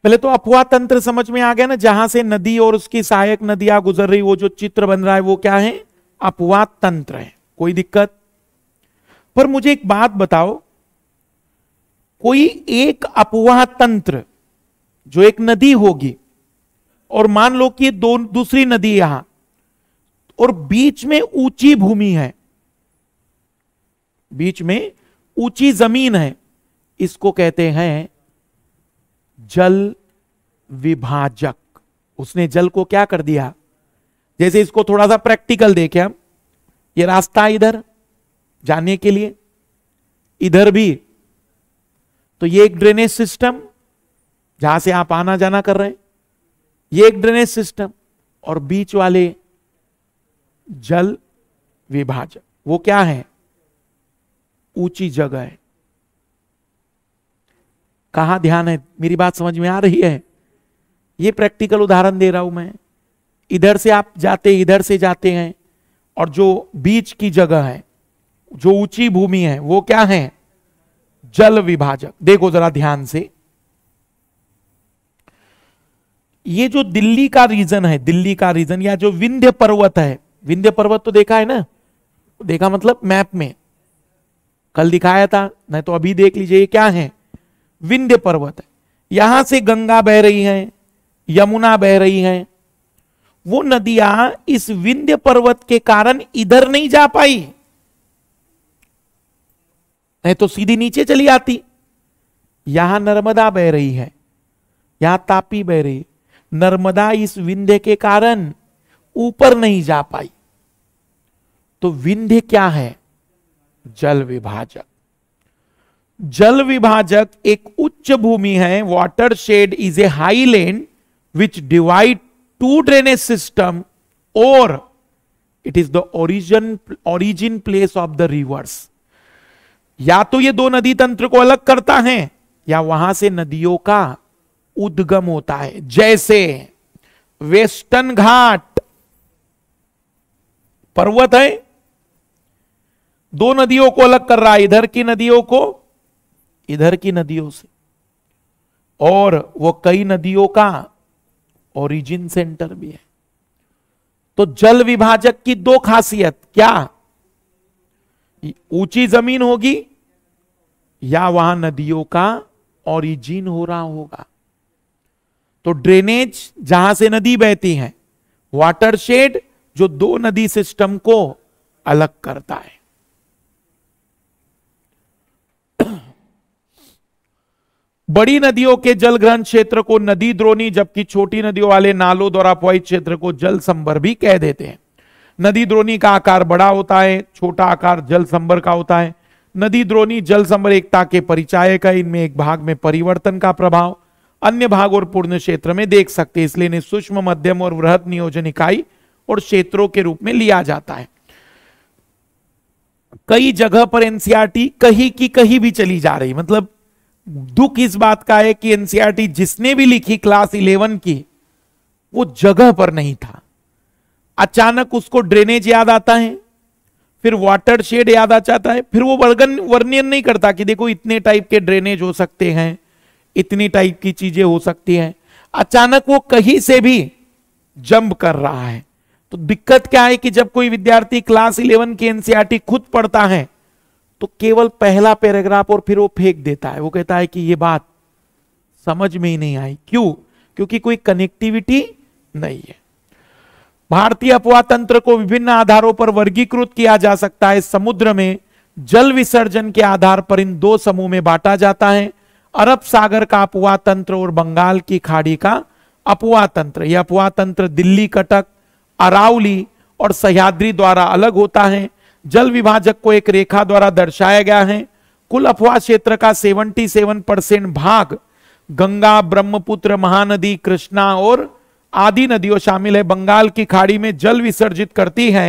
पहले तो अफवाह तंत्र समझ में आ गया ना जहां से नदी और उसकी सहायक नदियां गुजर रही वो जो चित्र बन रहा है वो क्या है अपवा तंत्र है कोई दिक्कत पर मुझे एक बात बताओ कोई एक अपवाह तंत्र जो एक नदी होगी और मान लो कि दो दूसरी नदी यहां और बीच में ऊंची भूमि है बीच में ऊंची जमीन है इसको कहते हैं जल विभाजक उसने जल को क्या कर दिया जैसे इसको थोड़ा सा प्रैक्टिकल देखे हम ये रास्ता इधर जाने के लिए इधर भी तो ये एक ड्रेनेज सिस्टम जहां से आप आना जाना कर रहे हैं ये एक ड्रेनेज सिस्टम और बीच वाले जल विभाजक वो क्या है ऊंची जगह है कहा ध्यान है मेरी बात समझ में आ रही है ये प्रैक्टिकल उदाहरण दे रहा हूं मैं इधर से आप जाते इधर से जाते हैं और जो बीच की जगह है जो ऊंची भूमि है वो क्या है जल विभाजक देखो जरा ध्यान से ये जो दिल्ली का रीजन है दिल्ली का रीजन या जो विंध्य पर्वत है विंध्य पर्वत तो देखा है ना देखा मतलब मैप में कल दिखाया था नहीं तो अभी देख लीजिए ये क्या है विंध्य पर्वत है यहां से गंगा बह रही है यमुना बह रही है वो नदियां इस विंध्य पर्वत के कारण इधर नहीं जा पाई नहीं तो सीधी नीचे चली आती यहां नर्मदा बह रही है यहां तापी बह रही नर्मदा इस विंध्य के कारण ऊपर नहीं जा पाई तो विंध्य क्या है जल विभाजक जल विभाजक एक उच्च भूमि है watershed is a high land which divide two drainage system और it is the origin origin place of the rivers या तो ये दो नदी तंत्र को अलग करता है या वहां से नदियों का उद्गम होता है जैसे वेस्टर्न घाट पर्वत है दो नदियों को अलग कर रहा है इधर की नदियों को इधर की नदियों से और वो कई नदियों का ओरिजिन सेंटर भी है तो जल विभाजक की दो खासियत क्या ऊंची जमीन होगी या वहां नदियों का ओरिजिन हो रहा होगा तो ड्रेनेज जहां से नदी बहती है वाटरशेड जो दो नदी सिस्टम को अलग करता है बड़ी नदियों के जल ग्रहण क्षेत्र को नदी द्रोणी जबकि छोटी नदियों वाले नालों द्वारा पॉइंट क्षेत्र को जल संबर भी कह देते हैं नदी द्रोणी का आकार बड़ा होता है छोटा आकार जल संबर का होता है नदी द्रोणी जल संबर एकता के परिचाय का इनमें एक भाग में परिवर्तन का प्रभाव अन्य भाग और पूर्ण क्षेत्र में देख सकते हैं इसलिए इन्हें सूक्ष्म मध्यम और वृहत नियोजन इकाई और क्षेत्रों के रूप में लिया जाता है कई जगह पर एनसीआरटी e कहीं की कहीं भी चली जा रही मतलब दुख इस बात का है कि एनसीआरटी e जिसने भी लिखी क्लास इलेवन की वो जगह पर नहीं था अचानक उसको ड्रेनेज याद आता है फिर वाटर शेड याद आ जाता है फिर वो वर्गन वर्णन नहीं करता कि देखो इतने टाइप के ड्रेनेज हो सकते हैं इतनी टाइप की चीजें हो सकती हैं अचानक वो कहीं से भी जंप कर रहा है तो दिक्कत क्या है कि जब कोई विद्यार्थी क्लास इलेवन की एनसीआरटी खुद पढ़ता है तो केवल पहला पैराग्राफ और फिर वो फेंक देता है वो कहता है कि ये बात समझ में ही नहीं आई क्यों क्योंकि कोई कनेक्टिविटी नहीं है भारतीय अपवाह तंत्र को विभिन्न आधारों पर वर्गीकृत किया जा सकता है समुद्र में जल विसर्जन के आधार पर इन दो समूह में बांटा जाता है अरब सागर का अपवा तंत्र और बंगाल की खाड़ी का अपवा तंत्र यह अपवा तंत्र दिल्ली कटक अरावली और सह्याद्री द्वारा अलग होता है जल विभाजक को एक रेखा द्वारा दर्शाया गया है कुल अफवाह क्षेत्र का 77 परसेंट भाग गंगा ब्रह्मपुत्र महानदी कृष्णा और आदि नदियों शामिल है बंगाल की खाड़ी में जल विसर्जित करती है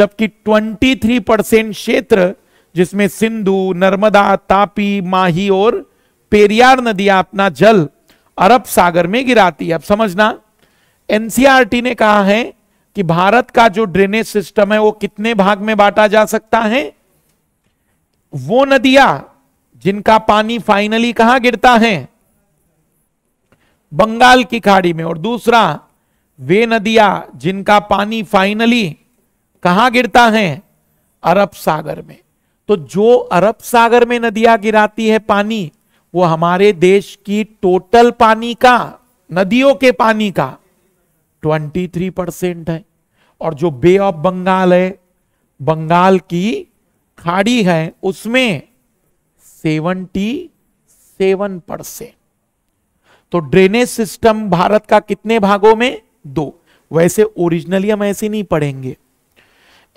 जबकि 23 परसेंट क्षेत्र जिसमें सिंधु नर्मदा तापी माही और पेरियार नदियां अपना जल अरब सागर में गिराती है अब समझना एनसीआरटी ने कहा है कि भारत का जो ड्रेनेज सिस्टम है वो कितने भाग में बांटा जा सकता है वो नदियां जिनका पानी फाइनली कहां गिरता है बंगाल की खाड़ी में और दूसरा वे नदियां जिनका पानी फाइनली कहां गिरता है अरब सागर में तो जो अरब सागर में नदियां गिराती है पानी वो हमारे देश की टोटल पानी का नदियों के पानी का 23 परसेंट है और जो बे ऑफ बंगाल है बंगाल की खाड़ी है उसमें 77 परसेंट तो ड्रेनेज सिस्टम भारत का कितने भागों में दो वैसे ओरिजिनली हम ऐसे नहीं पढ़ेंगे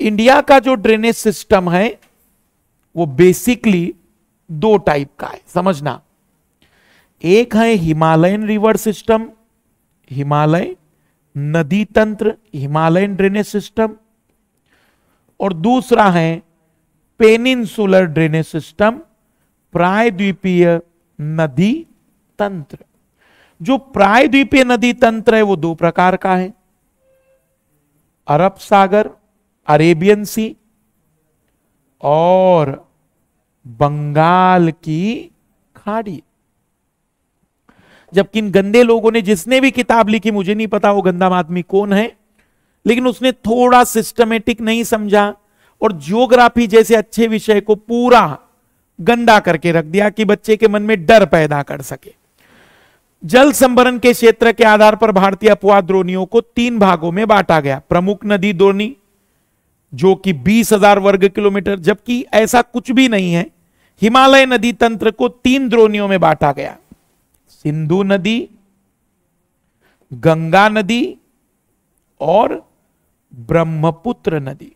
इंडिया का जो ड्रेनेज सिस्टम है वो बेसिकली दो टाइप का है समझना एक है हिमालयन रिवर सिस्टम हिमालय नदी तंत्र हिमालयन ड्रेनेज सिस्टम और दूसरा है पेनिनसुलर ड्रेनेज सिस्टम प्रायद्वीपीय नदी तंत्र जो प्रायद्वीपीय नदी तंत्र है वो दो प्रकार का है अरब सागर अरेबियन सी और बंगाल की खाड़ी जबकि इन गंदे लोगों ने जिसने भी किताब लिखी मुझे नहीं पता वो गंदा आदमी कौन है लेकिन उसने थोड़ा सिस्टमेटिक नहीं समझा और जियोग्राफी जैसे अच्छे विषय को पूरा गंदा करके रख दिया कि बच्चे के मन में डर पैदा कर सके जल संभरण के क्षेत्र के आधार पर भारतीय अपवाद द्रोणियों को तीन भागों में बांटा गया प्रमुख नदी द्रोणी जो कि 20,000 वर्ग किलोमीटर जबकि ऐसा कुछ भी नहीं है हिमालय नदी तंत्र को तीन द्रोणियों में बांटा गया सिंधु नदी गंगा नदी और ब्रह्मपुत्र नदी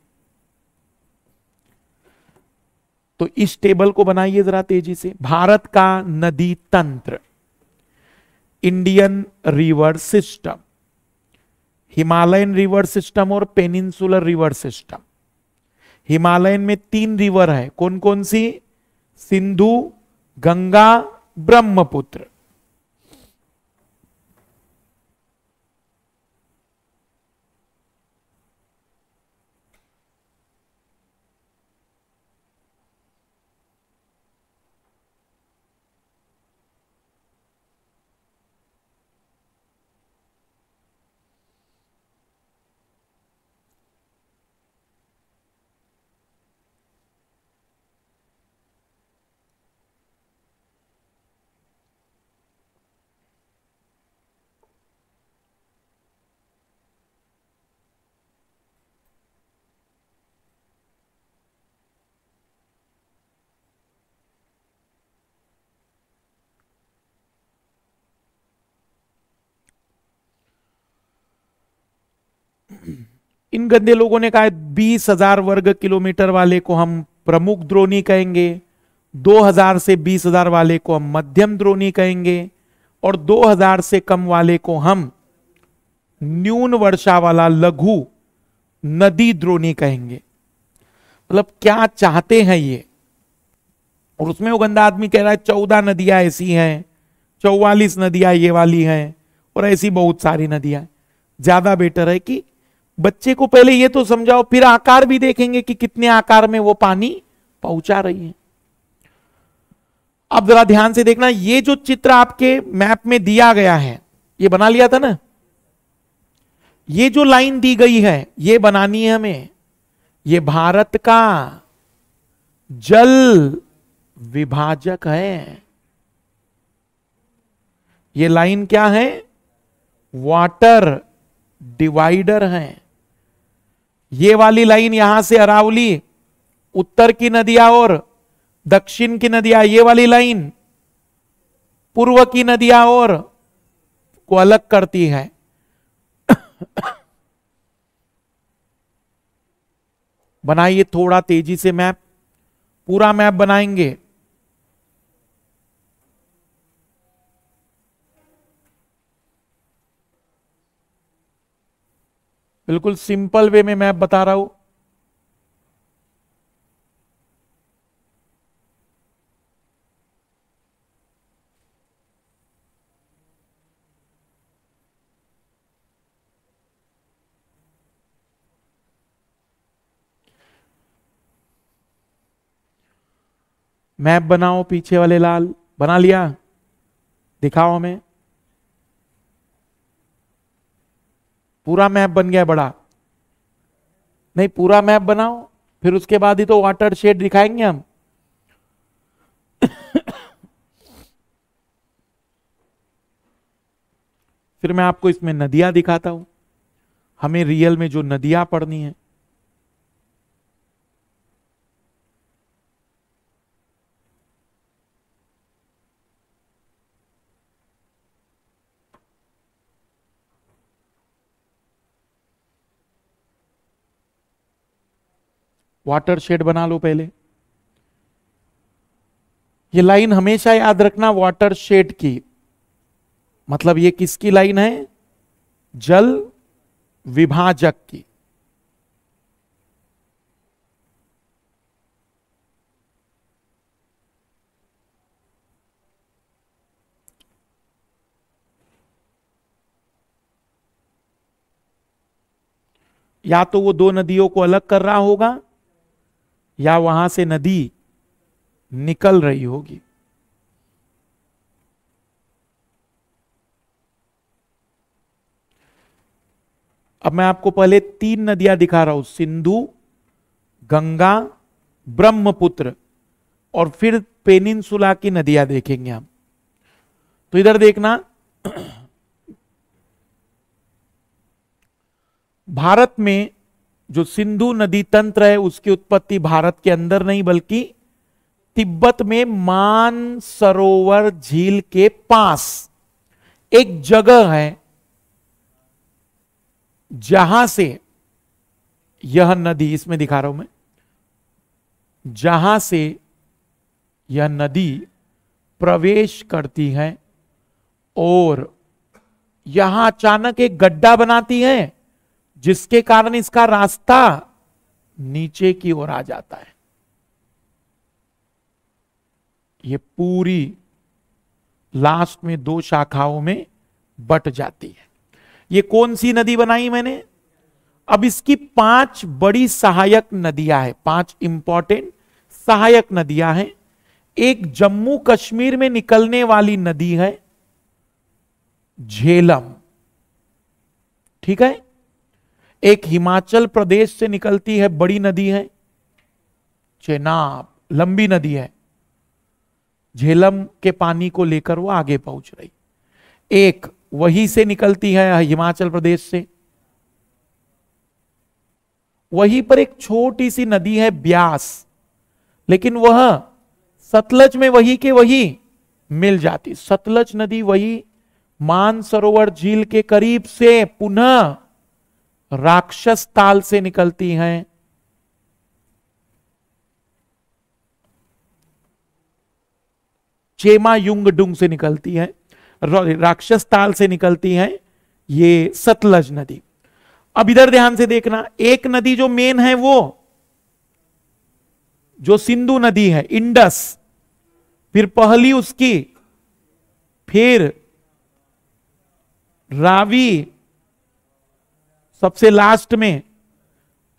तो इस टेबल को बनाइए जरा तेजी से भारत का नदी तंत्र Indian river system Himalayan river system और पेनिनसुलर रिवर सिस्टम हिमालयन में तीन रिवर है कौन कौन सी सिंधु गंगा ब्रह्मपुत्र इन गंदे लोगों ने कहा बीस हजार वर्ग किलोमीटर वाले को हम प्रमुख द्रोणी कहेंगे 2000 से 20000 वाले को हम मध्यम द्रोणी कहेंगे और 2000 से कम वाले को हम न्यून वर्षा वाला लघु नदी द्रोणी कहेंगे मतलब क्या चाहते हैं ये और उसमें वो गंदा आदमी कह रहा है चौदह नदियां ऐसी हैं चौवालीस नदियां ये वाली हैं और ऐसी बहुत सारी नदियां ज्यादा बेटर है कि बच्चे को पहले ये तो समझाओ फिर आकार भी देखेंगे कि कितने आकार में वो पानी पहुंचा रही है अब जरा ध्यान से देखना ये जो चित्र आपके मैप में दिया गया है ये बना लिया था ना ये जो लाइन दी गई है ये बनानी है हमें ये भारत का जल विभाजक है ये लाइन क्या है वाटर डिवाइडर है ये वाली लाइन यहां से अरावली उत्तर की नदियां और दक्षिण की नदियां ये वाली लाइन पूर्व की नदियां और को अलग करती है बनाइए थोड़ा तेजी से मैप पूरा मैप बनाएंगे बिल्कुल सिंपल वे में मैं बता रहा हूं मैप बनाओ पीछे वाले लाल बना लिया दिखाओ हमें पूरा मैप बन गया बड़ा नहीं पूरा मैप बनाओ फिर उसके बाद ही तो वाटर शेड दिखाएंगे हम फिर मैं आपको इसमें नदियां दिखाता हूं हमें रियल में जो नदियां पढ़नी है वाटर शेड बना लो पहले ये लाइन हमेशा याद रखना वाटर शेड की मतलब ये किसकी लाइन है जल विभाजक की या तो वो दो नदियों को अलग कर रहा होगा या वहां से नदी निकल रही होगी अब मैं आपको पहले तीन नदियां दिखा रहा हूं सिंधु गंगा ब्रह्मपुत्र और फिर पेनिनसुला की नदियां देखेंगे हम तो इधर देखना भारत में जो सिंधु नदी तंत्र है उसकी उत्पत्ति भारत के अंदर नहीं बल्कि तिब्बत में मान सरोवर झील के पास एक जगह है जहां से यह नदी इसमें दिखा रहा हूं मैं जहां से यह नदी प्रवेश करती है और यहां अचानक एक गड्ढा बनाती है जिसके कारण इसका रास्ता नीचे की ओर आ जाता है ये पूरी लास्ट में दो शाखाओं में बट जाती है ये कौन सी नदी बनाई मैंने अब इसकी पांच बड़ी सहायक नदियां हैं पांच इंपॉर्टेंट सहायक नदियां हैं एक जम्मू कश्मीर में निकलने वाली नदी है झेलम ठीक है एक हिमाचल प्रदेश से निकलती है बड़ी नदी है चेनाब लंबी नदी है झेलम के पानी को लेकर वो आगे पहुंच रही एक वही से निकलती है हिमाचल प्रदेश से वहीं पर एक छोटी सी नदी है ब्यास लेकिन वह सतलज में वही के वही मिल जाती सतलज नदी वही मानसरोवर झील के करीब से पुनः राक्षस ताल से निकलती हैं चेमा युंग डुंग से निकलती है राक्षस ताल से निकलती है ये सतलज नदी अब इधर ध्यान से देखना एक नदी जो मेन है वो जो सिंधु नदी है इंडस फिर पहली उसकी फिर रावी सबसे लास्ट में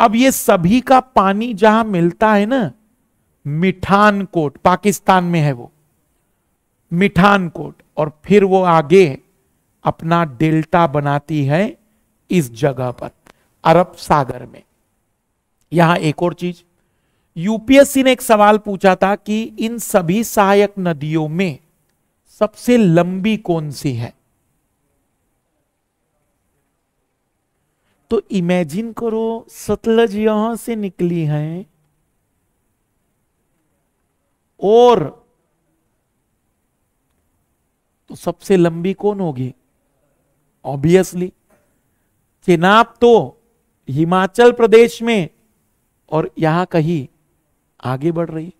अब ये सभी का पानी जहां मिलता है ना मिठानकोट पाकिस्तान में है वो मिठान कोट और फिर वो आगे अपना डेल्टा बनाती है इस जगह पर अरब सागर में यहां एक और चीज यूपीएससी ने एक सवाल पूछा था कि इन सभी सहायक नदियों में सबसे लंबी कौन सी है तो इमेजिन करो सतलज यहां से निकली है और तो सबसे लंबी कौन होगी ऑब्वियसली चेनाब तो हिमाचल प्रदेश में और यहां कहीं आगे बढ़ रही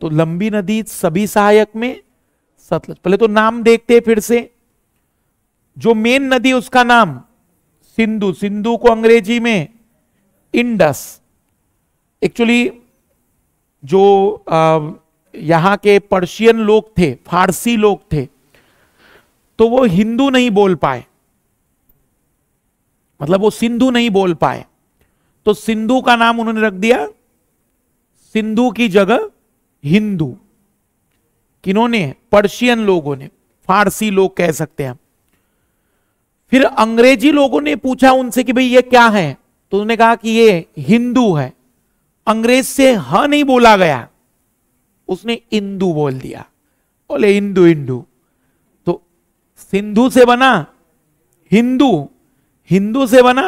तो लंबी नदी सभी सहायक में सतलज पहले तो नाम देखते फिर से जो मेन नदी उसका नाम सिंधु सिंधु को अंग्रेजी में इंडस एक्चुअली जो यहाँ के पर्शियन लोग थे फारसी लोग थे तो वो हिंदू नहीं बोल पाए मतलब वो सिंधु नहीं बोल पाए तो सिंधु का नाम उन्होंने रख दिया सिंधु की जगह हिंदू किन्होंने पर्शियन लोगों ने फारसी लोग कह सकते हैं फिर अंग्रेजी लोगों ने पूछा उनसे कि भाई ये क्या है तो उन्होंने कहा कि ये हिंदू है अंग्रेज से ह नहीं बोला गया उसने इंदू बोल दिया बोले इंदू इंदू तो सिंधु से बना हिंदू हिंदू से बना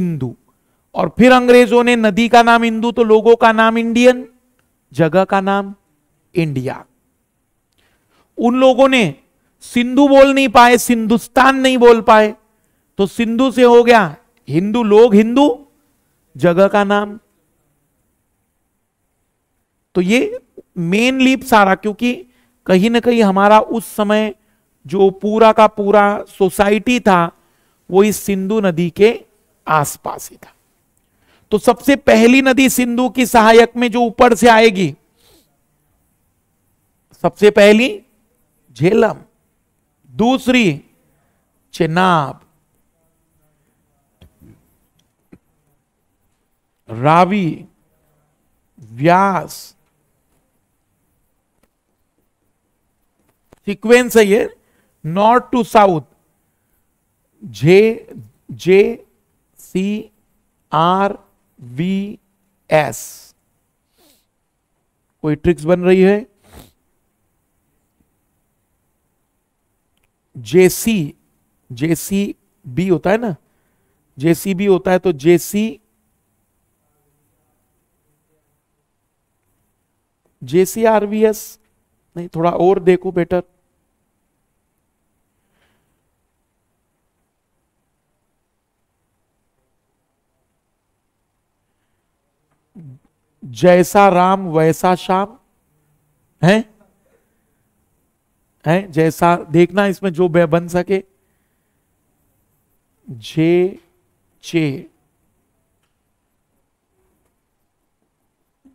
इंदू और फिर अंग्रेजों ने नदी का नाम इंदू तो लोगों का नाम इंडियन जगह का नाम इंडिया उन लोगों ने सिंधु बोल नहीं पाए सिंधुस्तान नहीं बोल पाए तो सिंधु से हो गया हिंदू लोग हिंदू जगह का नाम तो ये मेन लीप सारा क्योंकि कहीं ना कहीं हमारा उस समय जो पूरा का पूरा सोसाइटी था वो इस सिंधु नदी के आसपास ही था तो सबसे पहली नदी सिंधु की सहायक में जो ऊपर से आएगी सबसे पहली झेलम दूसरी चेनाब रावी व्यास सीक्वेंस है ये north to south J J C R V S कोई ट्रिक्स बन रही है जेसी जेसी बी होता है ना जेसी बी होता है तो जेसी जेसी आरवीएस नहीं थोड़ा और देखो बेटर जैसा राम वैसा शाम है है जैसा देखना इसमें जो बन सके जे चे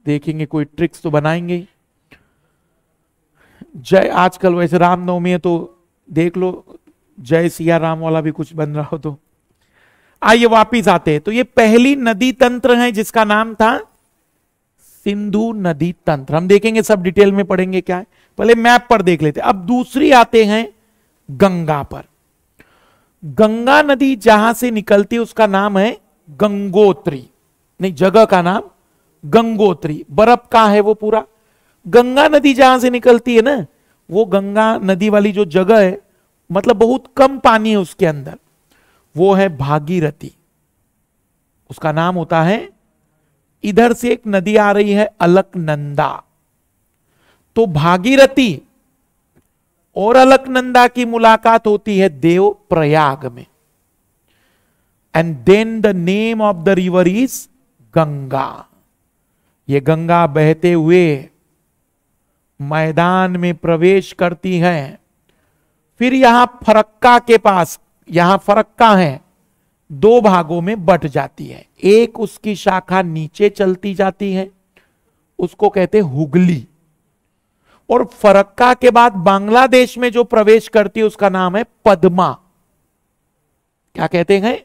देखेंगे कोई ट्रिक्स तो बनाएंगे जय आजकल वैसे रामनवमी है तो देख लो जय सिया राम वाला भी कुछ बन रहा हो तो आइए वापिस आते हैं तो ये पहली नदी तंत्र है जिसका नाम था सिंधु नदी तंत्र हम देखेंगे सब डिटेल में पढ़ेंगे क्या है पहले मैप पर देख लेते अब दूसरी आते हैं गंगा पर गंगा नदी जहां से निकलती उसका नाम है गंगोत्री नहीं जगह का नाम गंगोत्री बर्फ का है वो पूरा गंगा नदी जहां से निकलती है ना वो गंगा नदी वाली जो जगह है मतलब बहुत कम पानी है उसके अंदर वो है भागीरथी उसका नाम होता है इधर से एक नदी आ रही है अलकनंदा तो भागीरथी और अलकनंदा की मुलाकात होती है देव प्रयाग में and then the name of the river is Ganga ये गंगा बहते हुए मैदान में प्रवेश करती है फिर यहां फरक्का के पास यहां फरक्का है दो भागों में बट जाती है एक उसकी शाखा नीचे चलती जाती है उसको कहते हुगली और फरक्का के बाद बांग्लादेश में जो प्रवेश करती है उसका नाम है पद्मा क्या कहते हैं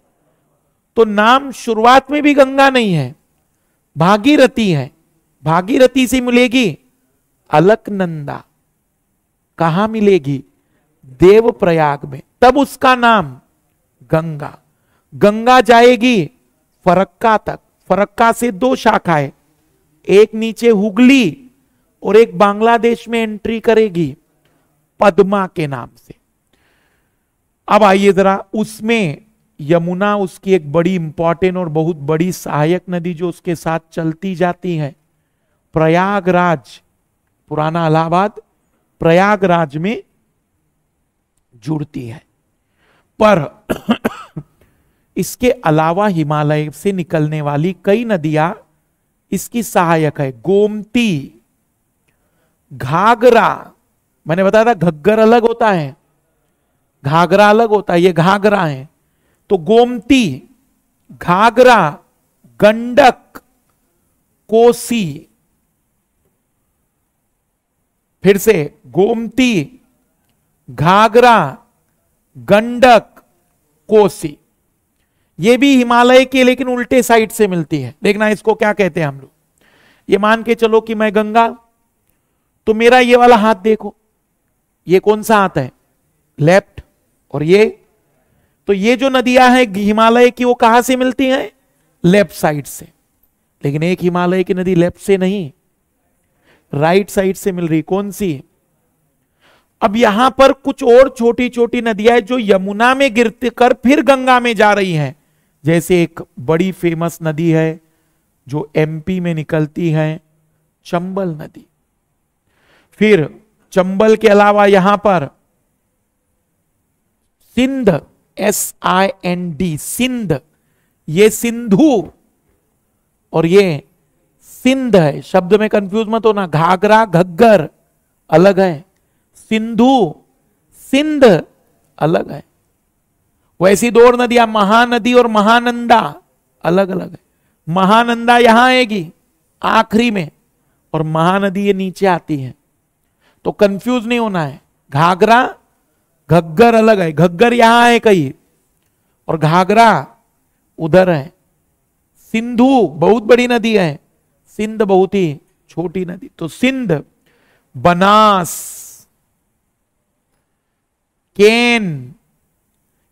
तो नाम शुरुआत में भी गंगा नहीं है भागीरथी है भागीरथी से मिलेगी अलकनंदा कहा मिलेगी देव प्रयाग में तब उसका नाम गंगा गंगा जाएगी फरक्का तक फरक्का से दो शाखाएं एक नीचे हुगली और एक बांग्लादेश में एंट्री करेगी पद्मा के नाम से अब आइए जरा उसमें यमुना उसकी एक बड़ी इंपॉर्टेंट और बहुत बड़ी सहायक नदी जो उसके साथ चलती जाती है प्रयागराज पुराना इलाहाबाद प्रयागराज में जुड़ती है पर इसके अलावा हिमालय से निकलने वाली कई नदियां इसकी सहायक है गोमती घाघरा मैंने बताया था घग्गर अलग होता है घाघरा अलग होता है ये घाघरा है तो गोमती घाघरा गंडक कोसी फिर से गोमती घाघरा गंडक कोसी ये भी हिमालय के लेकिन उल्टे साइड से मिलती है देखना इसको क्या कहते हैं हम लोग ये मान के चलो कि मैं गंगा तो मेरा ये वाला हाथ देखो ये कौन सा हाथ है लेफ्ट और ये तो ये जो नदियां हैं हिमालय की वो कहां से मिलती हैं लेफ्ट साइड से लेकिन एक हिमालय की नदी लेफ्ट से नहीं राइट साइड से मिल रही कौन सी है अब यहां पर कुछ और छोटी छोटी नदियां जो यमुना में गिरते कर फिर गंगा में जा रही हैं जैसे एक बड़ी फेमस नदी है जो एमपी में निकलती है चंबल नदी फिर चंबल के अलावा यहां पर Sindh S I N D Sindh ये सिंधु और ये सिंध है शब्द में कंफ्यूज मत होना घाघरा घग्गर अलग है सिंधु सिंध अलग है वैसी दो नदियां महानदी और महानंदा अलग अलग है महानंदा यहां आएगी आखिरी में और महानदी ये नीचे आती है तो कंफ्यूज नहीं होना है घाघरा घग्गर अलग है घग्गर यहां है कहीं और घाघरा उधर है सिंधु बहुत बड़ी नदी है सिंध बहुत ही छोटी नदी तो सिंध बनास केन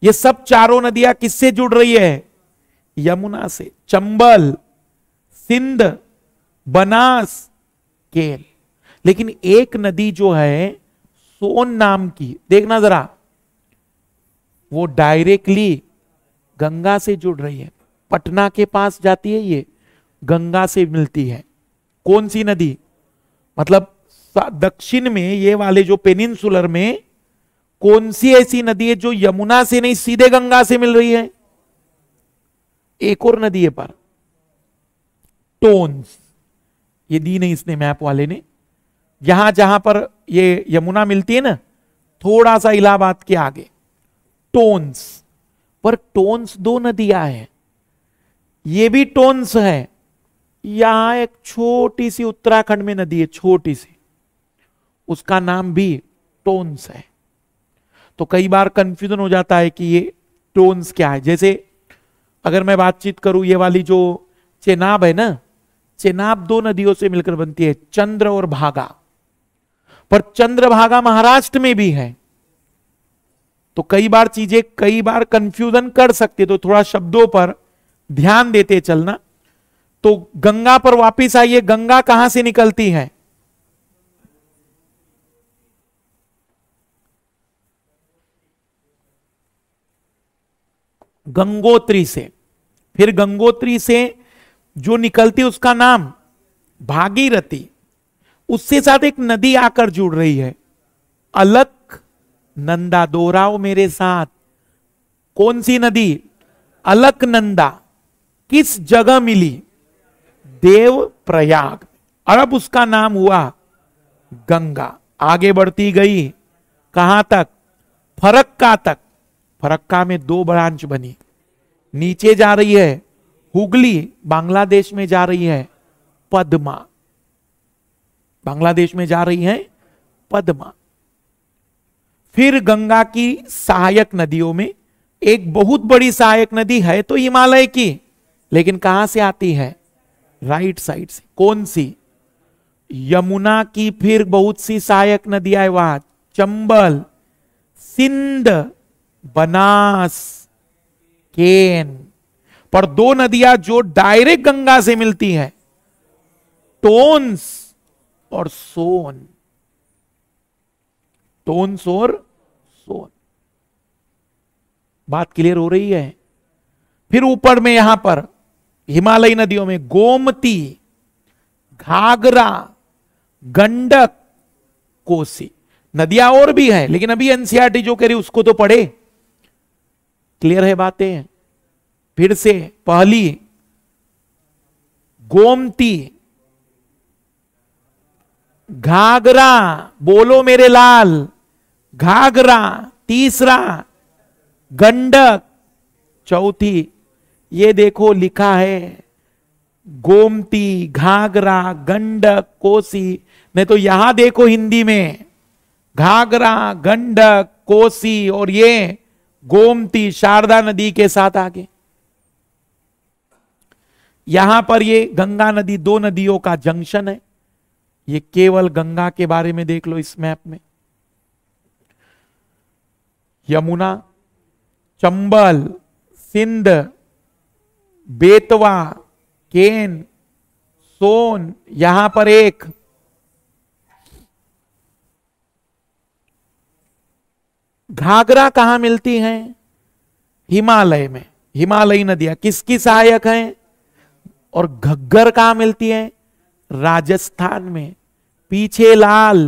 ये सब चारों नदियां किससे जुड़ रही है यमुना से चंबल सिंध बनास केन लेकिन एक नदी जो है सोन नाम की देखना जरा वो डायरेक्टली गंगा से जुड़ रही है पटना के पास जाती है ये गंगा से मिलती है कौन सी नदी मतलब दक्षिण में ये वाले जो पेनिनसुलर में कौन सी ऐसी नदी है जो यमुना से नहीं सीधे गंगा से मिल रही है एक और नदी है पर टोन्स ये दी नहीं इसने मैप वाले ने यहां जहां पर ये यमुना मिलती है ना थोड़ा सा इलाहाबाद के आगे टोन्स पर टोन्स दो नदियां है ये भी टोन्स है यहां एक छोटी सी उत्तराखंड में नदी है छोटी सी उसका नाम भी टोन्स है तो कई बार कंफ्यूजन हो जाता है कि ये टोन्स क्या है जैसे अगर मैं बातचीत करूं ये वाली जो चेनाब है ना चेनाब दो नदियों से मिलकर बनती है चंद्र और भागा पर चंद्रभागा महाराष्ट्र में भी है तो कई बार चीजें कई बार कंफ्यूजन कर सकती तो थोड़ा शब्दों पर ध्यान देते चलना तो गंगा पर वापस आइए गंगा कहां से निकलती है गंगोत्री से फिर गंगोत्री से जो निकलती उसका नाम भागीरथी उसके साथ एक नदी आकर जुड़ रही है अलक नंदा दोहराओ मेरे साथ कौन सी नदी अलक नंदा किस जगह मिली देव प्रयाग और अब उसका नाम हुआ गंगा आगे बढ़ती गई कहां तक फरक्का तक फरक्का में दो ब्रांच बनी नीचे जा रही है हुगली बांग्लादेश में जा रही है पद्मा बांग्लादेश में जा रही है पद्मा फिर गंगा की सहायक नदियों में एक बहुत बड़ी सहायक नदी है तो हिमालय की लेकिन कहां से आती है राइट साइड से कौन सी यमुना की फिर बहुत सी सहायक नदियां वहां चंबल सिंध बनास केन पर दो नदियां जो डायरेक्ट गंगा से मिलती हैं टोन्स और सोन टोन सोर सोन बात क्लियर हो रही है फिर ऊपर में यहां पर हिमालयी नदियों में गोमती घाघरा गंडक कोसी नदियां और भी हैं लेकिन अभी एनसीआरटी e जो कह रही उसको तो पढ़े क्लियर है बातें फिर से पहली गोमती घाघरा बोलो मेरे लाल घाघरा तीसरा गंडक चौथी ये देखो लिखा है गोमती घाघरा गंडक कोसी नहीं तो यहां देखो हिंदी में घाघरा गंडक कोसी और ये गोमती शारदा नदी के साथ आगे यहां पर ये गंगा नदी दो नदियों का जंक्शन है ये केवल गंगा के बारे में देख लो इस मैप में यमुना चंबल सिंध बेतवा केन सोन यहां पर एक घाघरा कहां मिलती है हिमालय में हिमालयी नदियां किसकी सहायक हैं और घग्गर कहां मिलती है राजस्थान में पीछे लाल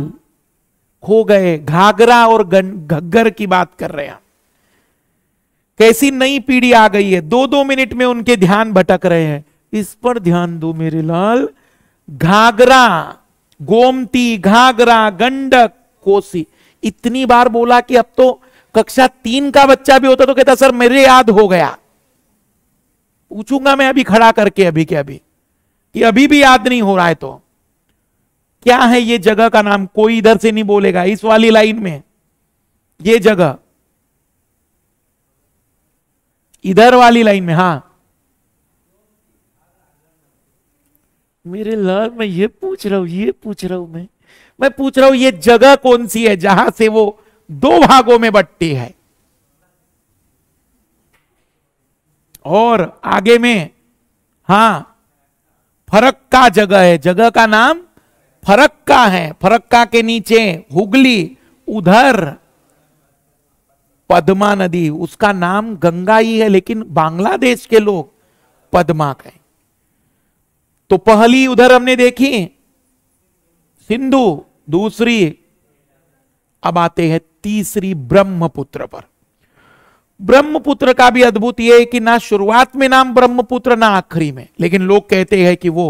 खो गए घाघरा और घग्गर की बात कर रहे हैं कैसी नई पीढ़ी आ गई है दो दो मिनट में उनके ध्यान भटक रहे हैं इस पर ध्यान दो मेरे लाल घाघरा गोमती घाघरा गंडक कोसी इतनी बार बोला कि अब तो कक्षा तीन का बच्चा भी होता तो कहता सर मेरे याद हो गया पूछूंगा मैं अभी खड़ा करके अभी के अभी कि अभी भी याद नहीं हो रहा है तो क्या है ये जगह का नाम कोई इधर से नहीं बोलेगा इस वाली लाइन में ये जगह इधर वाली लाइन में हा मेरे लाल मैं ये पूछ रहा हूं ये पूछ रहा हूं मैं मैं पूछ रहा हूं ये जगह कौन सी है जहां से वो दो भागों में बट्टी है और आगे में हां फरक का जगह है जगह का नाम फरक्का है फरक्का के नीचे हुगली उधर पद्मा नदी उसका नाम गंगा ही है लेकिन बांग्लादेश के लोग पद्मा का तो पहली उधर हमने देखी सिंधु दूसरी अब आते हैं तीसरी ब्रह्मपुत्र पर ब्रह्मपुत्र का भी अद्भुत यह है कि ना शुरुआत में नाम ब्रह्मपुत्र ना आखिरी में लेकिन लोग कहते हैं कि वो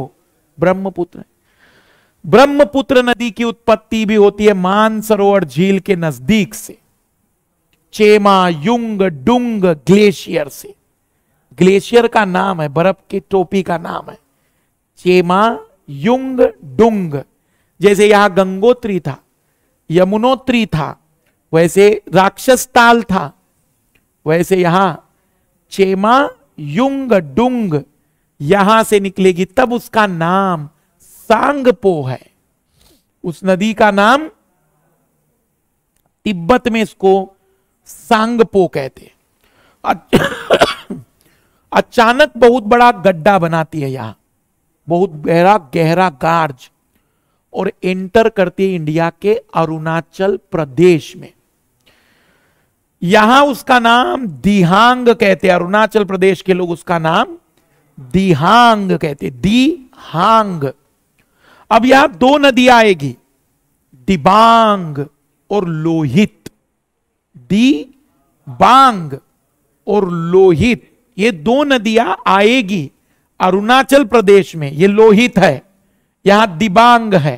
ब्रह्मपुत्र है ब्रह्मपुत्र नदी की उत्पत्ति भी होती है मानसरोवर झील के नजदीक से चेमा युंग डुंग ग्लेशियर से ग्लेशियर का नाम है बर्फ की टोपी का नाम है चेमा युंग डुंग जैसे यहां गंगोत्री था यमुनोत्री था वैसे राक्षस ताल था वैसे यहां चेमा युंग डुंग यहां से निकलेगी तब उसका नाम सांगपो है उस नदी का नाम तिब्बत में इसको सांगपो कहते अचानक बहुत बड़ा गड्ढा बनाती है यहां बहुत गहरा गहरा गार्ज और एंटर करती है इंडिया के अरुणाचल प्रदेश में यहां उसका नाम दिहांग कहते हैं अरुणाचल प्रदेश के लोग उसका नाम दिहांग कहते दिहांग हांग अब यहां दो नदियां आएगी दिबांग और लोहित दी बांग और लोहित ये दो नदियां आएगी अरुणाचल प्रदेश में ये लोहित है यहां दिबांग है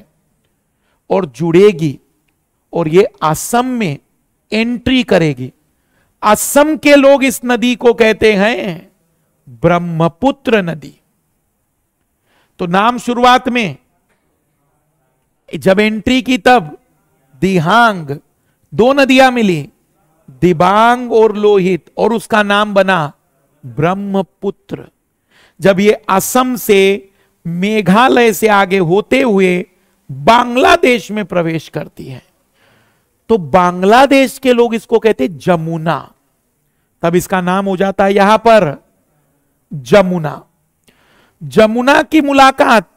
और जुड़ेगी और ये असम में एंट्री करेगी असम के लोग इस नदी को कहते हैं ब्रह्मपुत्र नदी तो नाम शुरुआत में जब एंट्री की तब दिहांग दो नदियां मिली दिबांग और लोहित और उसका नाम बना ब्रह्मपुत्र जब ये असम से मेघालय से आगे होते हुए बांग्लादेश में प्रवेश करती है तो बांग्लादेश के लोग इसको कहते जमुना तब इसका नाम हो जाता है यहां पर जमुना जमुना की मुलाकात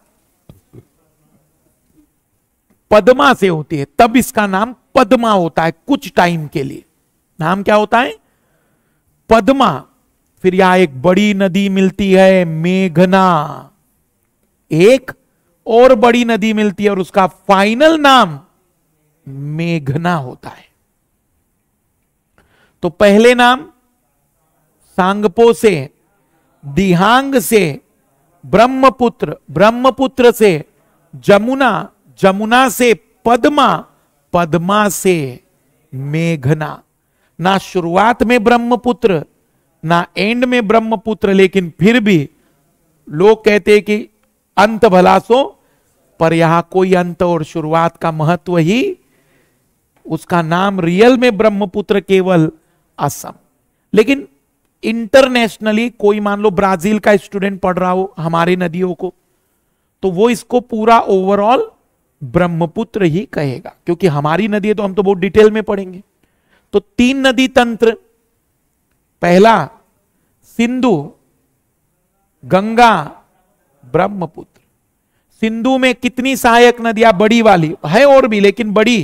पद्मा से होती है तब इसका नाम पद्मा होता है कुछ टाइम के लिए नाम क्या होता है पद्मा फिर यहां एक बड़ी नदी मिलती है मेघना एक और बड़ी नदी मिलती है और उसका फाइनल नाम मेघना होता है तो पहले नाम सांगपो से दिहांग से ब्रह्मपुत्र ब्रह्मपुत्र से जमुना जमुना से पद्मा पद्मा से मेघना ना शुरुआत में ब्रह्मपुत्र ना एंड में ब्रह्मपुत्र लेकिन फिर भी लोग कहते हैं कि अंत भला सो पर यहां कोई अंत और शुरुआत का महत्व ही उसका नाम रियल में ब्रह्मपुत्र केवल असम लेकिन इंटरनेशनली कोई मान लो ब्राजील का स्टूडेंट पढ़ रहा हो हमारे नदियों को तो वो इसको पूरा ओवरऑल ब्रह्मपुत्र ही कहेगा क्योंकि हमारी नदी है तो हम तो बहुत डिटेल में पढ़ेंगे तो तीन नदी तंत्र पहला सिंधु गंगा ब्रह्मपुत्र सिंधु में कितनी सहायक नदियां बड़ी वाली है और भी लेकिन बड़ी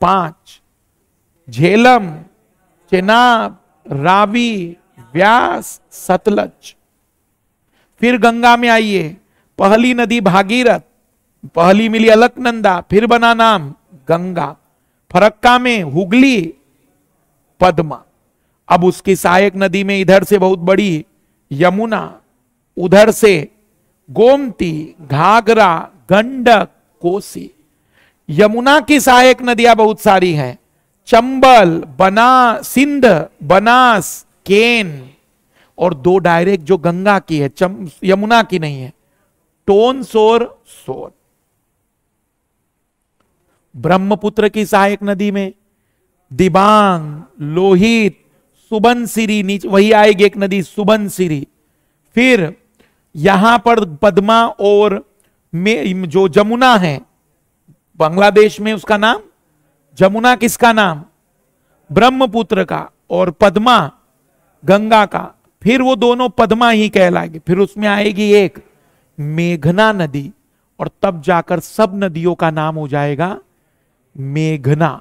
पांच झेलम चेनाब रावी व्यास सतलज फिर गंगा में आइए पहली नदी भागीरथ पहली मिली अलकनंदा फिर बना नाम गंगा फरक्का में हुगली पद्मा अब उसकी सहायक नदी में इधर से बहुत बड़ी यमुना उधर से गोमती घाघरा गंडक कोसी यमुना की सहायक नदियां बहुत सारी हैं चंबल बना सिंध बनास केन और दो डायरेक्ट जो गंगा की है यमुना की नहीं है टोन सोर सोर ब्रह्मपुत्र की सहायक नदी में दिबांग लोहित सुबनसिरी नीचे वही आएगी एक नदी सुबनसिरी फिर यहां पर पद्मा और में जो जमुना है बांग्लादेश में उसका नाम जमुना किसका नाम ब्रह्मपुत्र का और पद्मा गंगा का फिर वो दोनों पद्मा ही कहलाएंगे फिर उसमें आएगी एक मेघना नदी और तब जाकर सब नदियों का नाम हो जाएगा मेघना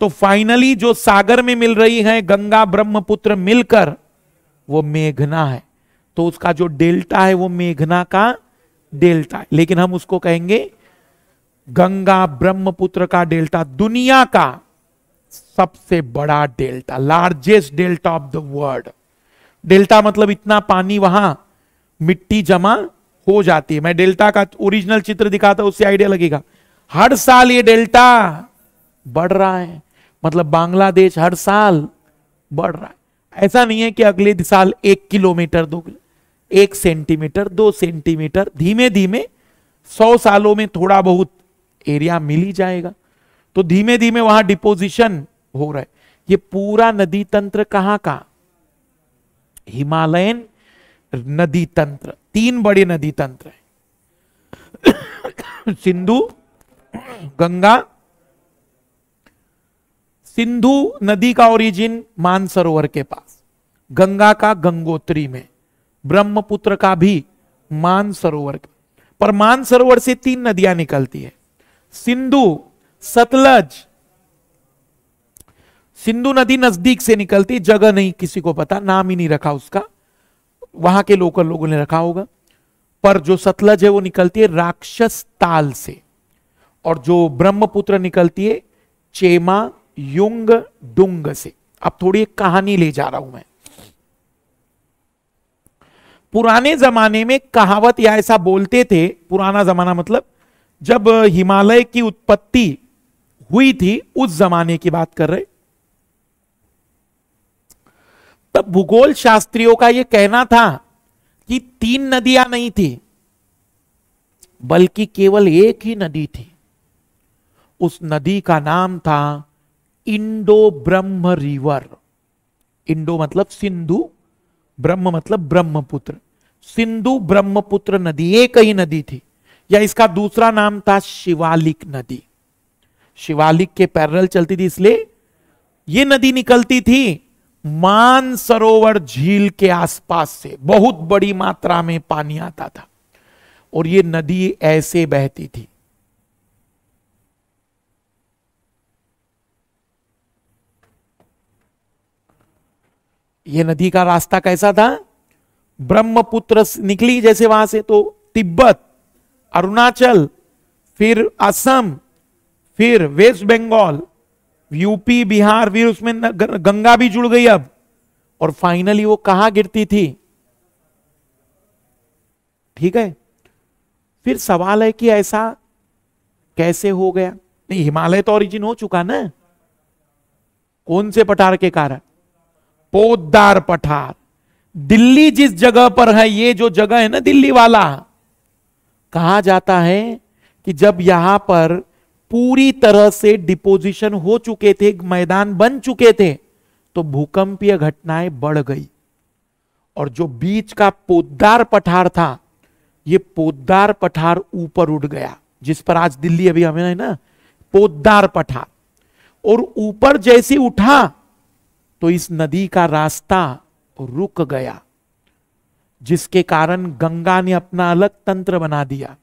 तो फाइनली जो सागर में मिल रही है गंगा ब्रह्मपुत्र मिलकर वो मेघना है तो उसका जो डेल्टा है वो मेघना का डेल्टा है लेकिन हम उसको कहेंगे गंगा ब्रह्मपुत्र का डेल्टा दुनिया का सबसे बड़ा delta largest delta of the world delta मतलब इतना पानी वहां मिट्टी जमा हो जाती है मैं डेल्टा का ओरिजिनल चित्र दिखाता हूं उससे आइडिया लगेगा हर साल ये डेल्टा बढ़ रहा है मतलब बांग्लादेश हर साल बढ़ रहा है ऐसा नहीं है कि अगले साल एक किलोमीटर दो एक सेंटीमीटर दो सेंटीमीटर धीमे धीमे सौ सालों में थोड़ा बहुत एरिया मिल ही जाएगा तो धीमे धीमे वहां डिपोजिशन हो रहा है ये पूरा नदी तंत्र कहां का हिमालयन नदी तंत्र तीन बड़े नदी तंत्र है सिंधु गंगा सिंधु नदी का ओरिजिन मानसरोवर के पास गंगा का गंगोत्री में ब्रह्मपुत्र का भी मानसरोवर पर मानसरोवर से तीन नदियां निकलती है सिंधु सतलज सिंधु नदी नजदीक से निकलती जगह नहीं किसी को पता नाम ही नहीं रखा उसका वहां के लोकल लोगों ने रखा होगा पर जो सतलज है वो निकलती है राक्षस ताल से और जो ब्रह्मपुत्र निकलती है चेमा युंग डुंग से अब थोड़ी एक कहानी ले जा रहा हूं मैं पुराने जमाने में कहावत या ऐसा बोलते थे पुराना जमाना मतलब जब हिमालय की उत्पत्ति हुई थी उस जमाने की बात कर रहे तब भूगोल शास्त्रियों का यह कहना था कि तीन नदियां नहीं थी बल्कि केवल एक ही नदी थी उस नदी का नाम था इंडो ब्रह्म रिवर इंडो मतलब सिंधु ब्रह्म मतलब ब्रह्मपुत्र सिंधु ब्रह्मपुत्र नदी एक ही नदी थी या इसका दूसरा नाम था शिवालिक नदी शिवालिक के पैरल चलती थी इसलिए यह नदी निकलती थी मान सरोवर झील के आसपास से बहुत बड़ी मात्रा में पानी आता था और यह नदी ऐसे बहती थी यह नदी का रास्ता कैसा था ब्रह्मपुत्र निकली जैसे वहां से तो तिब्बत अरुणाचल फिर असम फिर वेस्ट बंगाल यूपी बिहार फिर उसमें गंगा भी जुड़ गई अब और फाइनली वो कहां गिरती थी ठीक है फिर सवाल है कि ऐसा कैसे हो गया नहीं हिमालय तो ओरिजिन हो चुका ना कौन से पठार के कारण पोदार पठार दिल्ली जिस जगह पर है ये जो जगह है ना दिल्ली वाला कहा जाता है कि जब यहां पर पूरी तरह से डिपोजिशन हो चुके थे मैदान बन चुके थे तो भूकंपीय घटनाएं बढ़ गई और जो बीच का पोदार पठार था ये पोदार पठार ऊपर उठ गया जिस पर आज दिल्ली अभी हमें ना पोदार पठार और ऊपर जैसे उठा तो इस नदी का रास्ता रुक गया जिसके कारण गंगा ने अपना अलग तंत्र बना दिया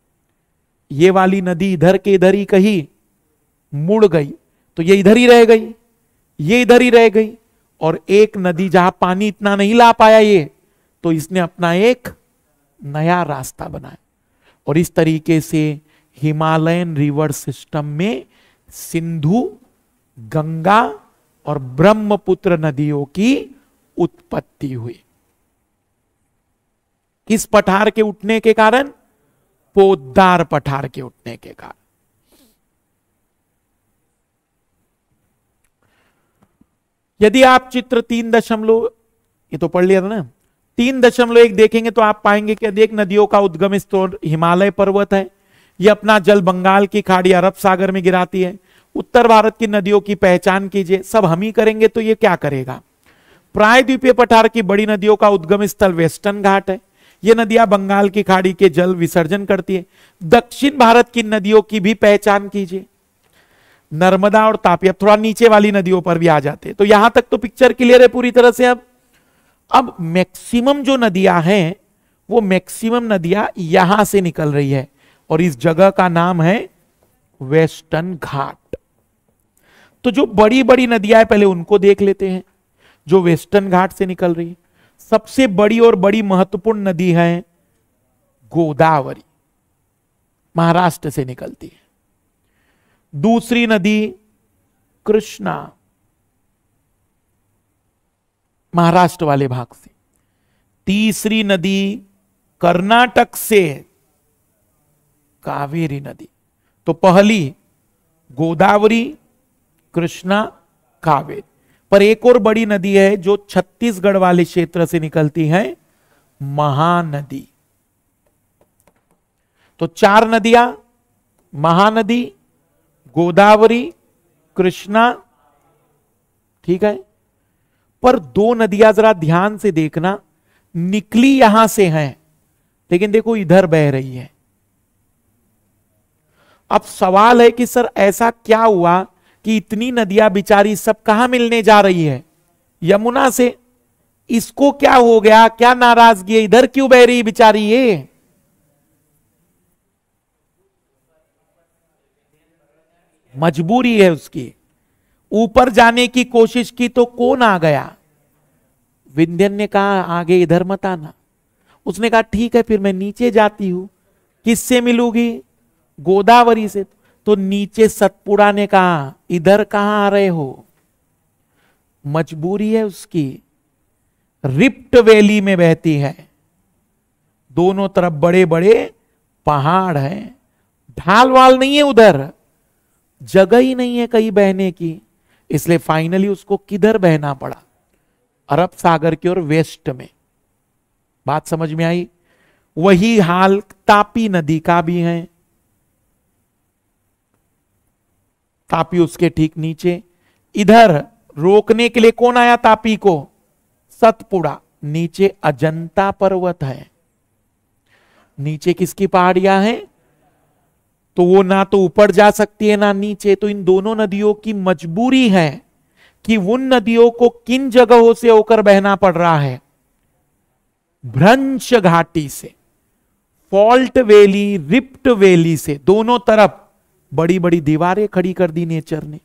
ये वाली नदी इधर के इधर ही कही मुड़ गई तो ये इधर ही रह गई ये इधर ही रह गई और एक नदी जहां पानी इतना नहीं ला पाया ये तो इसने अपना एक नया रास्ता बनाया और इस तरीके से हिमालयन रिवर सिस्टम में सिंधु गंगा और ब्रह्मपुत्र नदियों की उत्पत्ति हुई किस पठार के उठने के कारण पोदार पठार के उठने के कारण यदि आप चित्र तीन दशमलव ये तो पढ़ लिया था ना तीन दशमलव एक देखेंगे तो आप पाएंगे कि अनेक नदियों का उद्गम स्त्रोत हिमालय पर्वत है यह अपना जल बंगाल की खाड़ी अरब सागर में गिराती है उत्तर भारत की नदियों की पहचान कीजिए सब हम ही करेंगे तो ये क्या करेगा प्रायद्वीपीय पठार की बड़ी नदियों का उद्गम स्थल वेस्टर्न घाट है ये नदियां बंगाल की खाड़ी के जल विसर्जन करती है दक्षिण भारत की नदियों की भी पहचान कीजिए नर्मदा और तापी अब थोड़ा नीचे वाली नदियों पर भी आ जाते हैं तो यहां तक तो पिक्चर क्लियर है पूरी तरह से अब अब मैक्सिमम जो नदियां हैं वो मैक्सिमम नदियां यहां से निकल रही है और इस जगह का नाम है वेस्टर्न घाट तो जो बड़ी बड़ी नदियां पहले उनको देख लेते हैं जो वेस्टर्न घाट से निकल रही है सबसे बड़ी और बड़ी महत्वपूर्ण नदी है गोदावरी महाराष्ट्र से निकलती है दूसरी नदी कृष्णा महाराष्ट्र वाले भाग से तीसरी नदी कर्नाटक से कावेरी नदी तो पहली गोदावरी कृष्णा कावेरी पर एक और बड़ी नदी है जो छत्तीसगढ़ वाले क्षेत्र से निकलती है महानदी तो चार नदियां महानदी गोदावरी कृष्णा ठीक है पर दो नदियां जरा ध्यान से देखना निकली यहां से हैं लेकिन देखो इधर बह रही है अब सवाल है कि सर ऐसा क्या हुआ कि इतनी नदियां बिचारी सब कहा मिलने जा रही है यमुना से इसको क्या हो गया क्या नाराजगी है इधर क्यों बह रही बिचारी ये मजबूरी है उसकी ऊपर जाने की कोशिश की तो कौन आ गया विंध्यन ने कहा आगे इधर मत आना उसने कहा ठीक है फिर मैं नीचे जाती हूं किससे मिलूंगी गोदावरी से तो नीचे सतपुड़ा ने कहा इधर कहां आ रहे हो मजबूरी है उसकी रिप्ट वैली में बहती है दोनों तरफ बड़े बड़े पहाड़ हैं ढाल वाल नहीं है उधर जगह ही नहीं है कहीं बहने की इसलिए फाइनली उसको किधर बहना पड़ा अरब सागर की ओर वेस्ट में बात समझ में आई वही हाल तापी नदी का भी है तापी उसके ठीक नीचे इधर रोकने के लिए कौन आया तापी को सतपुड़ा नीचे अजंता पर्वत है नीचे किसकी पहाड़ियां हैं तो वो ना तो ऊपर जा सकती है ना नीचे तो इन दोनों नदियों की मजबूरी है कि उन नदियों को किन जगहों से होकर बहना पड़ रहा है भ्रंश घाटी से फॉल्ट वैली रिप्ट वैली से दोनों तरफ बड़ी बड़ी दीवारें खड़ी कर दी नेचर ने